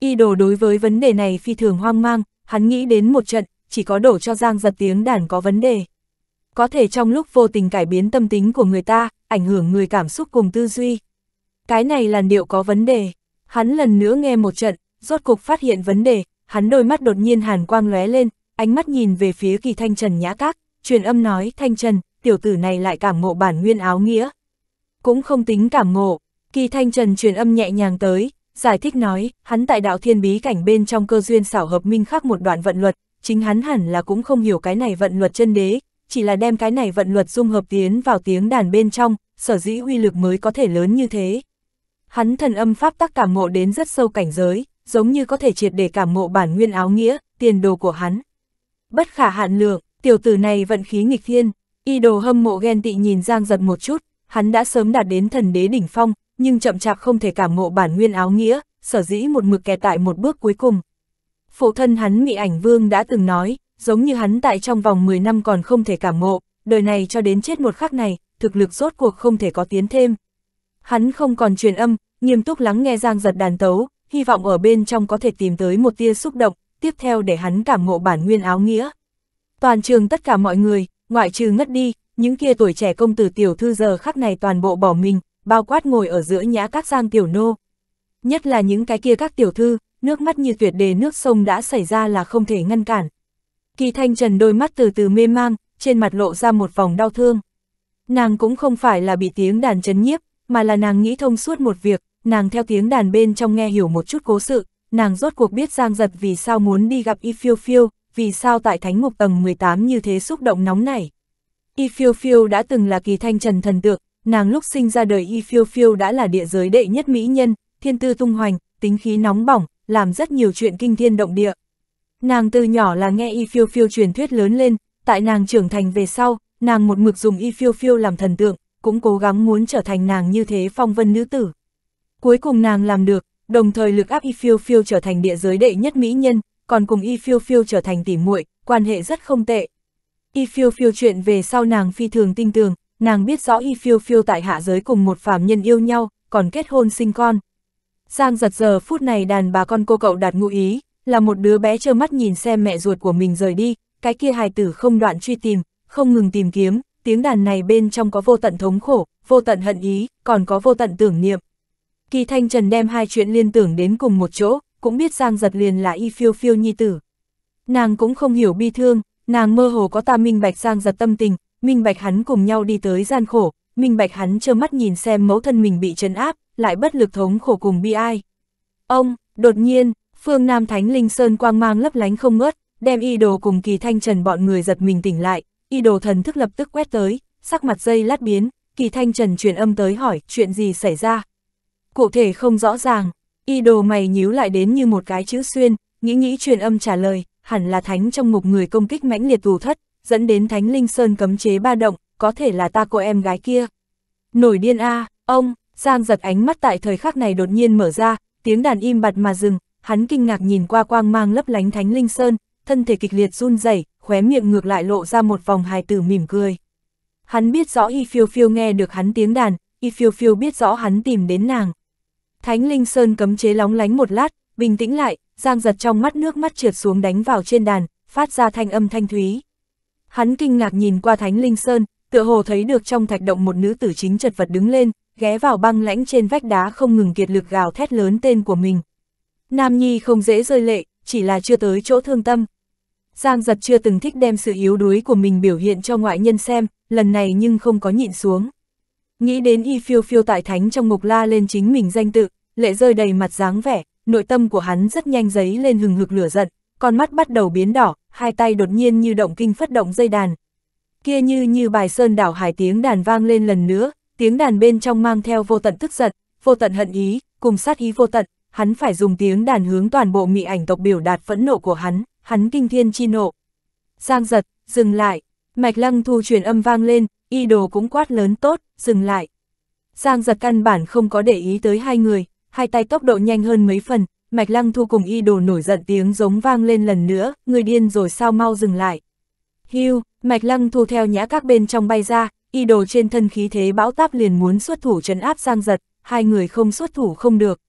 Y đồ đối với vấn đề này phi thường hoang mang, hắn nghĩ đến một trận, chỉ có đổ cho Giang giật tiếng đàn có vấn đề có thể trong lúc vô tình cải biến tâm tính của người ta, ảnh hưởng người cảm xúc cùng tư duy. Cái này làn điệu có vấn đề. Hắn lần nữa nghe một trận, rốt cục phát hiện vấn đề, hắn đôi mắt đột nhiên hàn quang lóe lên, ánh mắt nhìn về phía kỳ thanh trần nhã các, truyền âm nói thanh trần, tiểu tử này lại cảm ngộ bản nguyên áo nghĩa. Cũng không tính cảm ngộ, kỳ thanh trần truyền âm nhẹ nhàng tới, giải thích nói, hắn tại đạo thiên bí cảnh bên trong cơ duyên xảo hợp minh khắc một đoạn vận luật, chính hắn hẳn là cũng không hiểu cái này vận luật chân đế, chỉ là đem cái này vận luật dung hợp tiến vào tiếng đàn bên trong, sở dĩ huy lực mới có thể lớn như thế. Hắn thần âm pháp tắc cảm ngộ đến rất sâu cảnh giới, giống như có thể triệt để cảm ngộ bản nguyên áo nghĩa, tiền đồ của hắn. Bất khả hạn lượng, tiểu tử này vận khí nghịch thiên, y đồ hâm mộ ghen tị nhìn Giang giật một chút, hắn đã sớm đạt đến thần đế đỉnh phong, nhưng chậm chạp không thể cảm ngộ bản nguyên áo nghĩa, sở dĩ một mực kẹt tại một bước cuối cùng. Phụ thân hắn Mị Ảnh Vương đã từng nói, giống như hắn tại trong vòng 10 năm còn không thể cảm ngộ, đời này cho đến chết một khắc này, thực lực rốt cuộc không thể có tiến thêm. Hắn không còn truyền âm, nghiêm túc lắng nghe Giang giật đàn tấu, hy vọng ở bên trong có thể tìm tới một tia xúc động, tiếp theo để hắn cảm ngộ bản nguyên áo nghĩa. Toàn trường tất cả mọi người, ngoại trừ ngất đi, những kia tuổi trẻ công tử tiểu thư giờ khắc này toàn bộ bỏ mình, bao quát ngồi ở giữa nhã các giang tiểu nô. Nhất là những cái kia các tiểu thư, nước mắt như tuyệt đề nước sông đã xảy ra là không thể ngăn cản. Kỳ Thanh Trần đôi mắt từ từ mê mang, trên mặt lộ ra một vòng đau thương. Nàng cũng không phải là bị tiếng đàn chấn nhiếp, mà là nàng nghĩ thông suốt một việc, nàng theo tiếng đàn bên trong nghe hiểu một chút cố sự, nàng rốt cuộc biết Giang Giật vì sao muốn đi gặp Y Phiêu Phiêu, vì sao tại Thánh ngục tầng 18 như thế xúc động nóng này. Y Phiêu Phiêu đã từng là kỳ thanh trần thần tượng, nàng lúc sinh ra đời Y Phiêu Phiêu đã là địa giới đệ nhất mỹ nhân, thiên tư tung hoành, tính khí nóng bỏng, làm rất nhiều chuyện kinh thiên động địa. Nàng từ nhỏ là nghe y phiêu phiêu truyền thuyết lớn lên, tại nàng trưởng thành về sau, nàng một mực dùng y phiêu phiêu làm thần tượng, cũng cố gắng muốn trở thành nàng như thế phong vân nữ tử. Cuối cùng nàng làm được, đồng thời lực áp y phiêu phiêu trở thành địa giới đệ nhất mỹ nhân, còn cùng y phiêu phiêu trở thành tỉ muội quan hệ rất không tệ. Y phiêu phiêu chuyện về sau nàng phi thường tinh tường, nàng biết rõ y phiêu phiêu tại hạ giới cùng một phàm nhân yêu nhau, còn kết hôn sinh con. Giang giật giờ phút này đàn bà con cô cậu đạt ngụ ý, là một đứa bé trơ mắt nhìn xem mẹ ruột của mình rời đi, cái kia hài tử không đoạn truy tìm, không ngừng tìm kiếm, tiếng đàn này bên trong có vô tận thống khổ, vô tận hận ý, còn có vô tận tưởng niệm. Kỳ Thanh Trần đem hai chuyện liên tưởng đến cùng một chỗ, cũng biết Giang Giật liền là y phiêu phiêu nhi tử. Nàng cũng không hiểu bi thương, nàng mơ hồ có ta minh bạch Giang Giật tâm tình, minh bạch hắn cùng nhau đi tới gian khổ, minh bạch hắn trơ mắt nhìn xem mẫu thân mình bị trấn áp, lại bất lực thống khổ cùng bi ai. Ông, đột nhiên, Phương Nam Thánh Linh Sơn quang mang lấp lánh không ngớt, đem y đồ cùng kỳ thanh trần bọn người giật mình tỉnh lại, y đồ thần thức lập tức quét tới, sắc mặt dây lát biến, kỳ thanh trần truyền âm tới hỏi chuyện gì xảy ra. Cụ thể không rõ ràng, y đồ mày nhíu lại đến như một cái chữ xuyên, nghĩ nghĩ truyền âm trả lời, hẳn là thánh trong ngục người công kích mãnh liệt tù thất, dẫn đến thánh linh sơn cấm chế ba động, có thể là ta cô em gái kia. Nổi điên a ông, Giang giật ánh mắt tại thời khắc này đột nhiên mở ra, tiếng đàn im bặt mà dừng, hắn kinh ngạc nhìn qua quang mang lấp lánh thánh linh sơn, thân thể kịch liệt run rẩy, khóe miệng ngược lại lộ ra một vòng hài tử mỉm cười. Hắn biết rõ Y Phiêu Phiêu nghe được hắn tiếng đàn, Y Phiêu Phiêu biết rõ hắn tìm đến nàng. Thánh Linh Sơn cấm chế lóng lánh một lát, bình tĩnh lại, Giang giật trong mắt nước mắt trượt xuống đánh vào trên đàn, phát ra thanh âm thanh thúy. Hắn kinh ngạc nhìn qua Thánh Linh Sơn, tựa hồ thấy được trong thạch động một nữ tử chính chật vật đứng lên, ghé vào băng lãnh trên vách đá không ngừng kiệt lực gào thét lớn tên của mình, Nam Nhi không dễ rơi lệ, chỉ là chưa tới chỗ thương tâm. Giang giật chưa từng thích đem sự yếu đuối của mình biểu hiện cho ngoại nhân xem, lần này nhưng không có nhịn xuống. Nghĩ đến y phiêu phiêu tại thánh trong ngục la lên chính mình danh tự, lệ rơi đầy mặt dáng vẻ, nội tâm của hắn rất nhanh giấy lên hừng hực lửa giận, con mắt bắt đầu biến đỏ, hai tay đột nhiên như động kinh phất động dây đàn. Kia như như bài sơn đảo hải tiếng đàn vang lên lần nữa, tiếng đàn bên trong mang theo vô tận tức giận, vô tận hận ý, cùng sát ý vô tận, hắn phải dùng tiếng đàn hướng toàn bộ mị ảnh tộc biểu đạt phẫn nộ của hắn, hắn kinh thiên chi nộ. Giang giật, dừng lại, mạch lăng thu truyền âm vang lên, y đồ cũng quát lớn tốt, dừng lại. Giang giật căn bản không có để ý tới hai người, hai tay tốc độ nhanh hơn mấy phần, mạch lăng thu cùng y đồ nổi giận tiếng giống vang lên lần nữa, người điên rồi sao mau dừng lại. Hưu, mạch lăng thu theo nhã các bên trong bay ra, y đồ trên thân khí thế bão táp liền muốn xuất thủ trấn áp Giang giật, hai người không xuất thủ không được.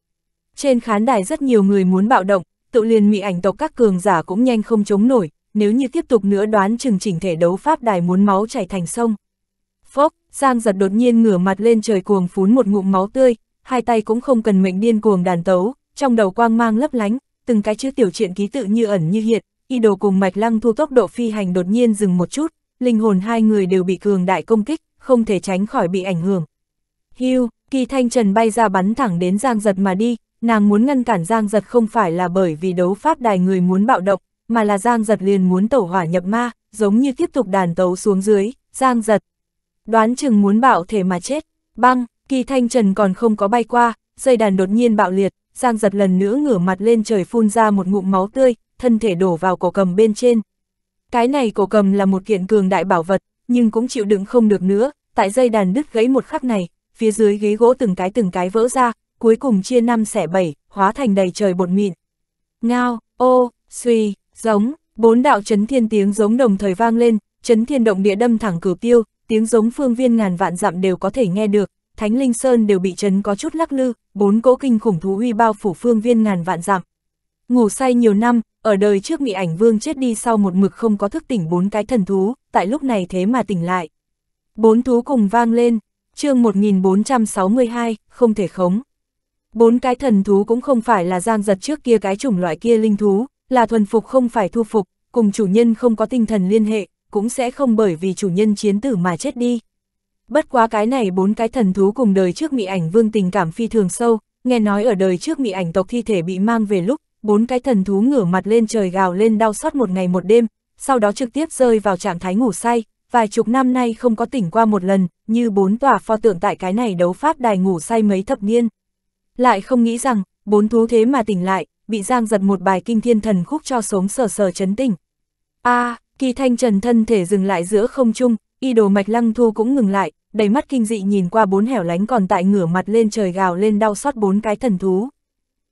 Trên khán đài rất nhiều người muốn bạo động, tự liền mị ảnh tộc các cường giả cũng nhanh không chống nổi, nếu như tiếp tục nữa đoán chừng chỉnh thể đấu pháp đài muốn máu chảy thành sông. Phốc, Giang giật đột nhiên ngửa mặt lên trời cuồng phún một ngụm máu tươi, hai tay cũng không cần mệnh điên cuồng đàn tấu, trong đầu quang mang lấp lánh, từng cái chữ tiểu truyện ký tự như ẩn như hiện, y đồ cùng mạch lăng thu tốc độ phi hành đột nhiên dừng một chút, linh hồn hai người đều bị cường đại công kích, không thể tránh khỏi bị ảnh hưởng. Hưu, kỳ thanh trần bay ra bắn thẳng đến Giang giật mà đi, nàng muốn ngăn cản Giang Giật không phải là bởi vì đấu pháp đài người muốn bạo động, mà là Giang Giật liền muốn tẩu hỏa nhập ma, giống như tiếp tục đàn tấu xuống dưới, Giang Giật. Đoán chừng muốn bạo thể mà chết, băng, kỳ thanh trần còn không có bay qua, dây đàn đột nhiên bạo liệt, Giang Giật lần nữa ngửa mặt lên trời phun ra một ngụm máu tươi, thân thể đổ vào cổ cầm bên trên. Cái này cổ cầm là một kiện cường đại bảo vật, nhưng cũng chịu đựng không được nữa, tại dây đàn đứt gãy một khắc này, phía dưới ghế gỗ từng cái từng cái vỡ ra, cuối cùng chia năm xẻ bảy, hóa thành đầy trời bột mịn. Ngao, ô, suy, giống, bốn đạo chấn thiên tiếng giống đồng thời vang lên, chấn thiên động địa đâm thẳng cửu tiêu, tiếng giống phương viên ngàn vạn dặm đều có thể nghe được, Thánh Linh Sơn đều bị chấn có chút lắc lư, bốn cỗ kinh khủng thú uy bao phủ phương viên ngàn vạn dặm. Ngủ say nhiều năm, ở đời trước Mị Ảnh Vương chết đi sau một mực không có thức tỉnh bốn cái thần thú, tại lúc này thế mà tỉnh lại. Bốn thú cùng vang lên, chương 1462, không thể khống. Bốn cái thần thú cũng không phải là giang giật trước kia cái chủng loại kia linh thú, là thuần phục không phải thu phục, cùng chủ nhân không có tinh thần liên hệ, cũng sẽ không bởi vì chủ nhân chiến tử mà chết đi. Bất quá cái này bốn cái thần thú cùng đời trước mị ảnh vương tình cảm phi thường sâu, nghe nói ở đời trước mị ảnh tộc thi thể bị mang về lúc, bốn cái thần thú ngửa mặt lên trời gào lên đau xót một ngày một đêm, sau đó trực tiếp rơi vào trạng thái ngủ say, vài chục năm nay không có tỉnh qua một lần, như bốn tòa pho tượng tại cái này đấu pháp đài ngủ say mấy thập niên lại không nghĩ rằng, bốn thú thế mà tỉnh lại, bị Giang giật một bài kinh thiên thần khúc cho sống sờ sờ chấn tỉnh. a à, kỳ thanh trần thân thể dừng lại giữa không trung, y đồ mạch lăng thu cũng ngừng lại, đầy mắt kinh dị nhìn qua bốn hẻo lánh còn tại ngửa mặt lên trời gào lên đau xót bốn cái thần thú.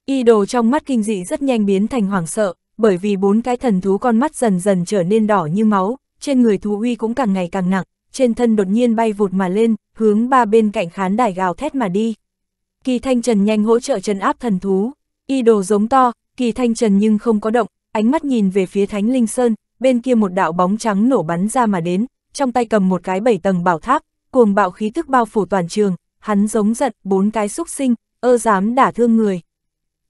Y đồ trong mắt kinh dị rất nhanh biến thành hoảng sợ, bởi vì bốn cái thần thú con mắt dần dần trở nên đỏ như máu, trên người thú uy cũng càng ngày càng nặng, trên thân đột nhiên bay vụt mà lên, hướng ba bên cạnh khán đài gào thét mà đi. Kỳ Thanh Trần nhanh hỗ trợ trấn áp thần thú, y đồ giống to, Kỳ Thanh Trần nhưng không có động, ánh mắt nhìn về phía Thánh Linh Sơn, bên kia một đạo bóng trắng nổ bắn ra mà đến, trong tay cầm một cái bảy tầng bảo tháp, cuồng bạo khí tức bao phủ toàn trường, hắn giống giận bốn cái xúc sinh, ơ dám đả thương người.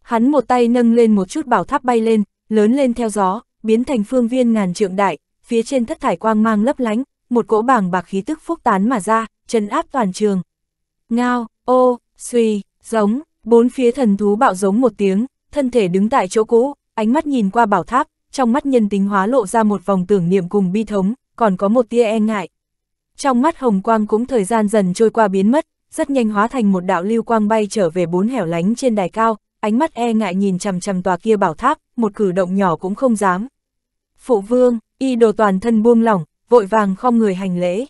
Hắn một tay nâng lên một chút bảo tháp bay lên, lớn lên theo gió, biến thành phương viên ngàn trượng đại, phía trên thất thải quang mang lấp lánh, một cỗ bảng bạc khí tức phúc tán mà ra, trấn áp toàn trường. Ngao, ô, suy, giống, bốn phía thần thú bạo giống một tiếng, thân thể đứng tại chỗ cũ, ánh mắt nhìn qua bảo tháp, trong mắt nhân tính hóa lộ ra một vòng tưởng niệm cùng bi thống, còn có một tia e ngại. Trong mắt hồng quang cũng thời gian dần trôi qua biến mất, rất nhanh hóa thành một đạo lưu quang bay trở về bốn hẻo lánh trên đài cao, ánh mắt e ngại nhìn chằm chằm tòa kia bảo tháp, một cử động nhỏ cũng không dám. Phụ vương, y đồ toàn thân buông lỏng, vội vàng khom người hành lễ.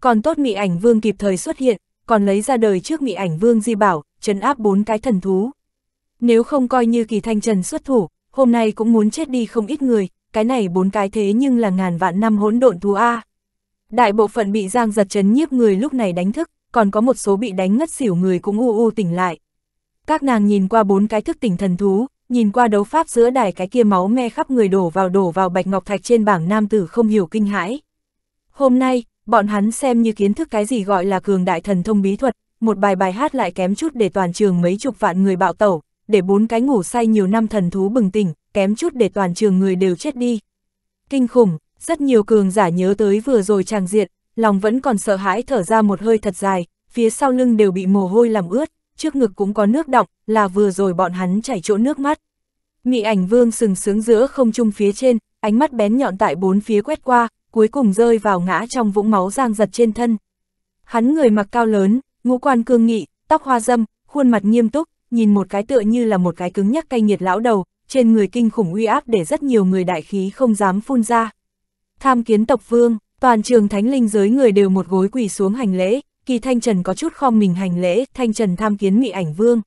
Còn tốt mị ảnh vương kịp thời xuất hiện, còn lấy ra đời trước Mỹ ảnh Vương Di Bảo, trấn áp bốn cái thần thú. Nếu không coi như kỳ thanh trần xuất thủ, hôm nay cũng muốn chết đi không ít người, cái này bốn cái thế nhưng là ngàn vạn năm hỗn độn thú A. Đại bộ phận bị giang giật chấn nhiếp người lúc này đánh thức, còn có một số bị đánh ngất xỉu người cũng u u tỉnh lại. Các nàng nhìn qua bốn cái thức tỉnh thần thú, nhìn qua đấu pháp giữa đài cái kia máu me khắp người đổ vào đổ vào bạch ngọc thạch trên bảng nam tử không hiểu kinh hãi. Hôm nay, bọn hắn xem như kiến thức cái gì gọi là cường đại thần thông bí thuật, một bài bài hát lại kém chút để toàn trường mấy chục vạn người bạo tẩu, để bốn cái ngủ say nhiều năm thần thú bừng tỉnh, kém chút để toàn trường người đều chết đi. Kinh khủng, rất nhiều cường giả nhớ tới vừa rồi tràng diện, lòng vẫn còn sợ hãi thở ra một hơi thật dài, phía sau lưng đều bị mồ hôi làm ướt, trước ngực cũng có nước đọng, là vừa rồi bọn hắn chảy chỗ nước mắt. Mị ảnh vương sừng sướng giữa không trung phía trên, ánh mắt bén nhọn tại bốn phía quét qua, cuối cùng rơi vào ngã trong vũng máu giang giật trên thân. Hắn người mặc cao lớn, ngũ quan cương nghị, tóc hoa dâm, khuôn mặt nghiêm túc, nhìn một cái tựa như là một cái cứng nhắc cay nghiệt lão đầu, trên người kinh khủng uy áp để rất nhiều người đại khí không dám phun ra. Tham kiến tộc vương, toàn trường thánh linh giới người đều một gối quỳ xuống hành lễ, kỳ thanh trần có chút khom mình hành lễ, thanh trần tham kiến mị ảnh vương.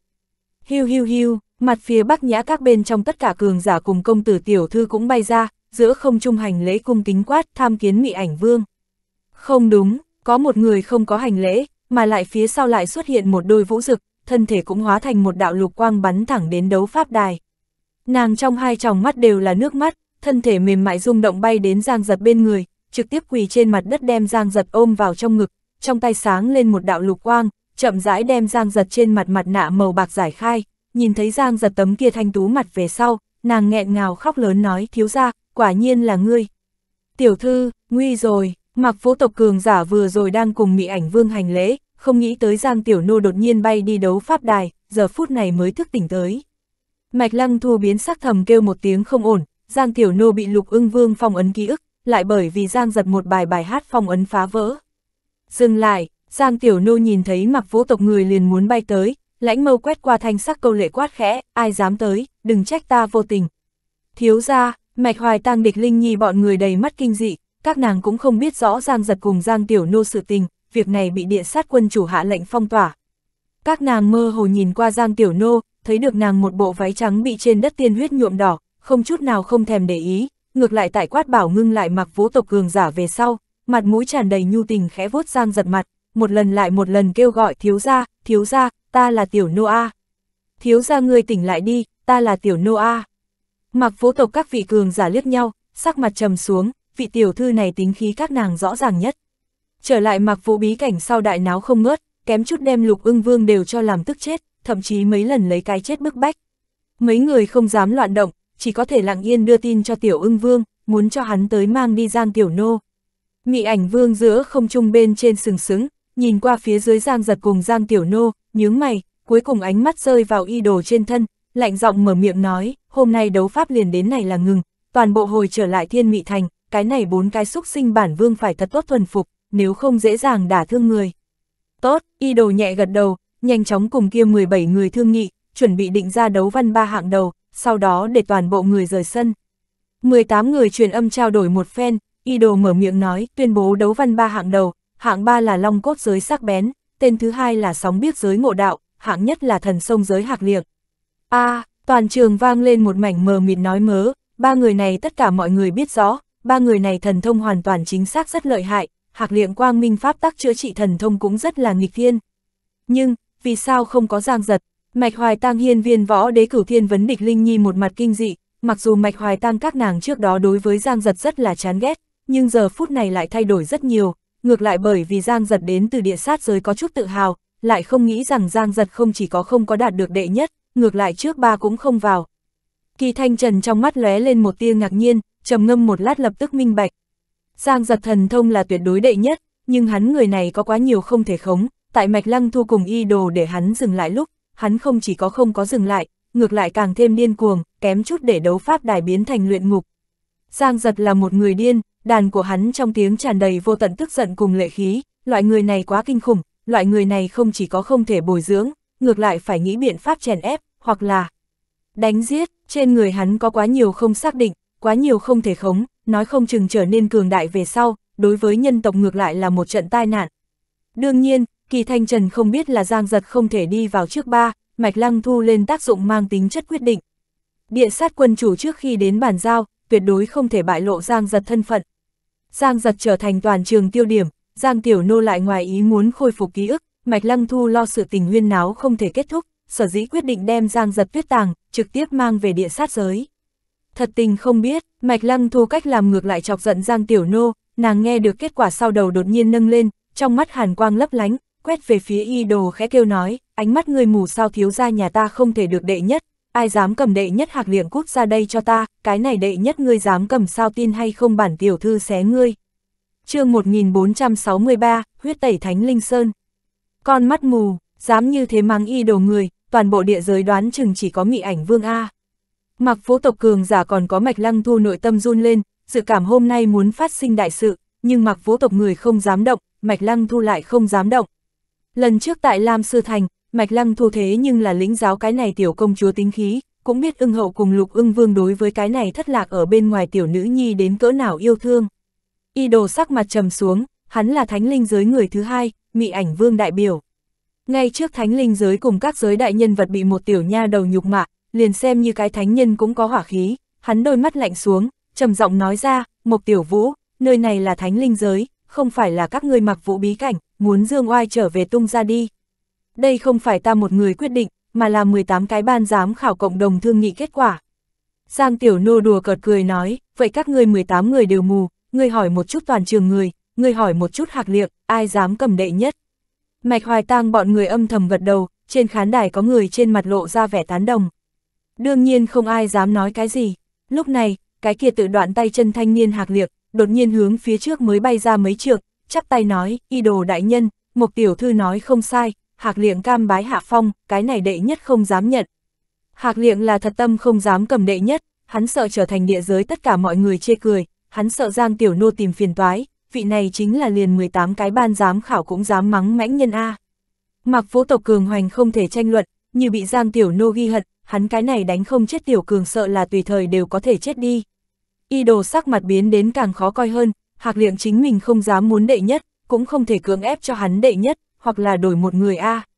Hiu hiu hiu, mặt phía bắc nhã các bên trong tất cả cường giả cùng công tử tiểu thư cũng bay ra, giữa không trung hành lễ cung kính quát tham kiến mị ảnh vương. Không đúng, có một người không có hành lễ, mà lại phía sau lại xuất hiện một đôi vũ rực, thân thể cũng hóa thành một đạo lục quang bắn thẳng đến đấu pháp đài. Nàng trong hai tròng mắt đều là nước mắt, thân thể mềm mại rung động bay đến Giang Giật bên người, trực tiếp quỳ trên mặt đất đem Giang Giật ôm vào trong ngực, trong tay sáng lên một đạo lục quang, chậm rãi đem Giang Giật trên mặt mặt nạ màu bạc giải khai, nhìn thấy Giang Giật tấm kia thanh tú mặt về sau, nàng nghẹn ngào khóc lớn nói thiếu ra, quả nhiên là ngươi. Tiểu thư, nguy rồi, mặc phố tộc cường giả vừa rồi đang cùng mỹ ảnh vương hành lễ, không nghĩ tới Giang Tiểu Nô đột nhiên bay đi đấu pháp đài, giờ phút này mới thức tỉnh tới. Mạch Lăng Thu biến sắc thầm kêu một tiếng không ổn, Giang Tiểu Nô bị lục ưng vương phong ấn ký ức, lại bởi vì Giang giật một bài bài hát phong ấn phá vỡ. Dừng lại, Giang Tiểu Nô nhìn thấy mặc Phố tộc người liền muốn bay tới, lãnh mâu quét qua thanh sắc câu lệ quát khẽ, ai dám tới, đừng trách ta vô tình. Thiếu ra, Mạch hoài tăng địch linh nhi bọn người đầy mắt kinh dị, các nàng cũng không biết rõ Giang giật cùng Giang tiểu nô sự tình, việc này bị địa sát quân chủ hạ lệnh phong tỏa. Các nàng mơ hồ nhìn qua Giang tiểu nô, thấy được nàng một bộ váy trắng bị trên đất tiên huyết nhuộm đỏ, không chút nào không thèm để ý, ngược lại tại quát bảo ngưng lại mặc vũ tộc cường giả về sau, mặt mũi tràn đầy nhu tình khẽ vuốt Giang giật mặt, một lần lại một lần kêu gọi thiếu gia, thiếu gia, ta là tiểu nô a. Thiếu gia người tỉnh lại đi, ta là tiểu nô a. Mặc vũ tộc các vị cường giả liếc nhau, sắc mặt trầm xuống, vị tiểu thư này tính khí các nàng rõ ràng nhất. Trở lại mặc vũ bí cảnh sau đại náo không ngớt, kém chút đem lục ưng vương đều cho làm tức chết, thậm chí mấy lần lấy cái chết bức bách. Mấy người không dám loạn động, chỉ có thể lặng yên đưa tin cho tiểu ưng vương, muốn cho hắn tới mang đi giang tiểu nô. Mị ảnh vương giữa không trung bên trên sừng sững, nhìn qua phía dưới giang giật cùng giang tiểu nô, nhướng mày, cuối cùng ánh mắt rơi vào y đồ trên thân, lạnh giọng mở miệng nói, hôm nay đấu pháp liền đến này là ngừng, toàn bộ hồi trở lại thiên mị thành, cái này bốn cái xúc sinh bản vương phải thật tốt thuần phục, nếu không dễ dàng đả thương người. Tốt, y đồ nhẹ gật đầu, nhanh chóng cùng kia 17 người thương nghị, chuẩn bị định ra đấu văn ba hạng đầu, sau đó để toàn bộ người rời sân. 18 người truyền âm trao đổi một phen, y đồ mở miệng nói, tuyên bố đấu văn ba hạng đầu, hạng ba là long cốt giới sắc bén, tên thứ hai là sóng biếc giới ngộ đạo, hạng nhất là thần sông giới hạc liệt. A, à, Toàn trường vang lên một mảnh mờ mịt nói mớ, ba người này tất cả mọi người biết rõ, ba người này thần thông hoàn toàn chính xác rất lợi hại, hạc liệng quang minh pháp tắc chữa trị thần thông cũng rất là nghịch thiên. Nhưng, vì sao không có giang giật? Mạch Hoài Tăng hiên viên võ đế cửu thiên vấn địch Linh Nhi một mặt kinh dị, mặc dù Mạch Hoài Tăng các nàng trước đó đối với giang giật rất là chán ghét, nhưng giờ phút này lại thay đổi rất nhiều, ngược lại bởi vì giang giật đến từ địa sát giới có chút tự hào, lại không nghĩ rằng giang giật không chỉ có không có đạt được đệ nhất, ngược lại trước ba cũng không vào. Kỳ thanh trần trong mắt lóe lên một tia ngạc nhiên, trầm ngâm một lát lập tức minh bạch. Giang giật thần thông là tuyệt đối đệ nhất, nhưng hắn người này có quá nhiều không thể khống, tại mạch lăng thu cùng y đồ để hắn dừng lại lúc, hắn không chỉ có không có dừng lại, ngược lại càng thêm điên cuồng, kém chút để đấu pháp đài biến thành luyện ngục. Giang giật là một người điên, đàn của hắn trong tiếng tràn đầy vô tận tức giận cùng lệ khí, loại người này quá kinh khủng, loại người này không chỉ có không thể bồi dưỡng, ngược lại phải nghĩ biện pháp chèn ép, hoặc là đánh giết, trên người hắn có quá nhiều không xác định, quá nhiều không thể khống, nói không chừng trở nên cường đại về sau, đối với nhân tộc ngược lại là một trận tai nạn. Đương nhiên, Kỳ Thanh Trần không biết là Giang Giật không thể đi vào trước ba, Mạch Lăng Thu lên tác dụng mang tính chất quyết định. Địa sát quân chủ trước khi đến bàn giao, tuyệt đối không thể bại lộ Giang Giật thân phận. Giang Giật trở thành toàn trường tiêu điểm, Giang Tiểu Nô lại ngoài ý muốn khôi phục ký ức, Mạch Lăng Thu lo sự tình huyên náo không thể kết thúc, sở dĩ quyết định đem Giang Giật Tuyết tàng, trực tiếp mang về địa sát giới. Thật tình không biết, Mạch Lăng Thu cách làm ngược lại chọc giận Giang Tiểu Nô, nàng nghe được kết quả sau đầu đột nhiên nâng lên, trong mắt hàn quang lấp lánh, quét về phía y đồ khẽ kêu nói, ánh mắt người mù sao thiếu ra nhà ta không thể được đệ nhất, ai dám cầm đệ nhất hạc liệng cút ra đây cho ta, cái này đệ nhất ngươi dám cầm sao tin hay không bản tiểu thư xé ngươi. chương 1463, huyết tẩy thánh linh sơn. Con mắt mù, dám như thế mắng y đồ người, toàn bộ địa giới đoán chừng chỉ có mị ảnh vương A. Mặc phố tộc cường giả còn có mạch lăng thu nội tâm run lên, dự cảm hôm nay muốn phát sinh đại sự, nhưng mặc phố tộc người không dám động, mạch lăng thu lại không dám động. Lần trước tại Lam Sư Thành, mạch lăng thu thế nhưng là lĩnh giáo cái này tiểu công chúa tính khí, cũng biết ưng hậu cùng lục ưng vương đối với cái này thất lạc ở bên ngoài tiểu nữ nhi đến cỡ nào yêu thương. Y đồ sắc mặt trầm xuống, hắn là thánh linh giới người thứ hai, mị ảnh vương đại biểu. Ngay trước thánh linh giới cùng các giới đại nhân vật bị một tiểu nha đầu nhục mạ, liền xem như cái thánh nhân cũng có hỏa khí, hắn đôi mắt lạnh xuống, trầm giọng nói ra, Mộc Tiểu Vũ, nơi này là thánh linh giới, không phải là các ngươi mặc vũ bí cảnh, muốn dương oai trở về tung ra đi. Đây không phải ta một người quyết định, mà là 18 cái ban giám khảo cộng đồng thương nghị kết quả. Giang Tiểu Nô đùa cợt cười nói, vậy các ngươi 18 người đều mù, ngươi hỏi một chút toàn trường người, ngươi hỏi một chút hạc liệng, ai dám cầm đệ nhất. Mạch hoài tang bọn người âm thầm gật đầu, trên khán đài có người trên mặt lộ ra vẻ tán đồng. Đương nhiên không ai dám nói cái gì. Lúc này, cái kia tự đoạn tay chân thanh niên hạc Liệt đột nhiên hướng phía trước mới bay ra mấy trượng, chắp tay nói, y đồ đại nhân, một tiểu thư nói không sai, hạc liệng cam bái hạ phong, cái này đệ nhất không dám nhận. Hạc liệng là thật tâm không dám cầm đệ nhất, hắn sợ trở thành địa giới tất cả mọi người chê cười, hắn sợ Giang Tiểu Nô tìm phiền toái, vị này chính là liền 18 cái ban giám khảo cũng dám mắng mãnh nhân A. Mặc vũ tộc cường hoành không thể tranh luận, như bị Giang Tiểu Nô ghi hận, hắn cái này đánh không chết Tiểu Cường sợ là tùy thời đều có thể chết đi. Y đồ sắc mặt biến đến càng khó coi hơn, hạc liệng chính mình không dám muốn đệ nhất, cũng không thể cưỡng ép cho hắn đệ nhất, hoặc là đổi một người A.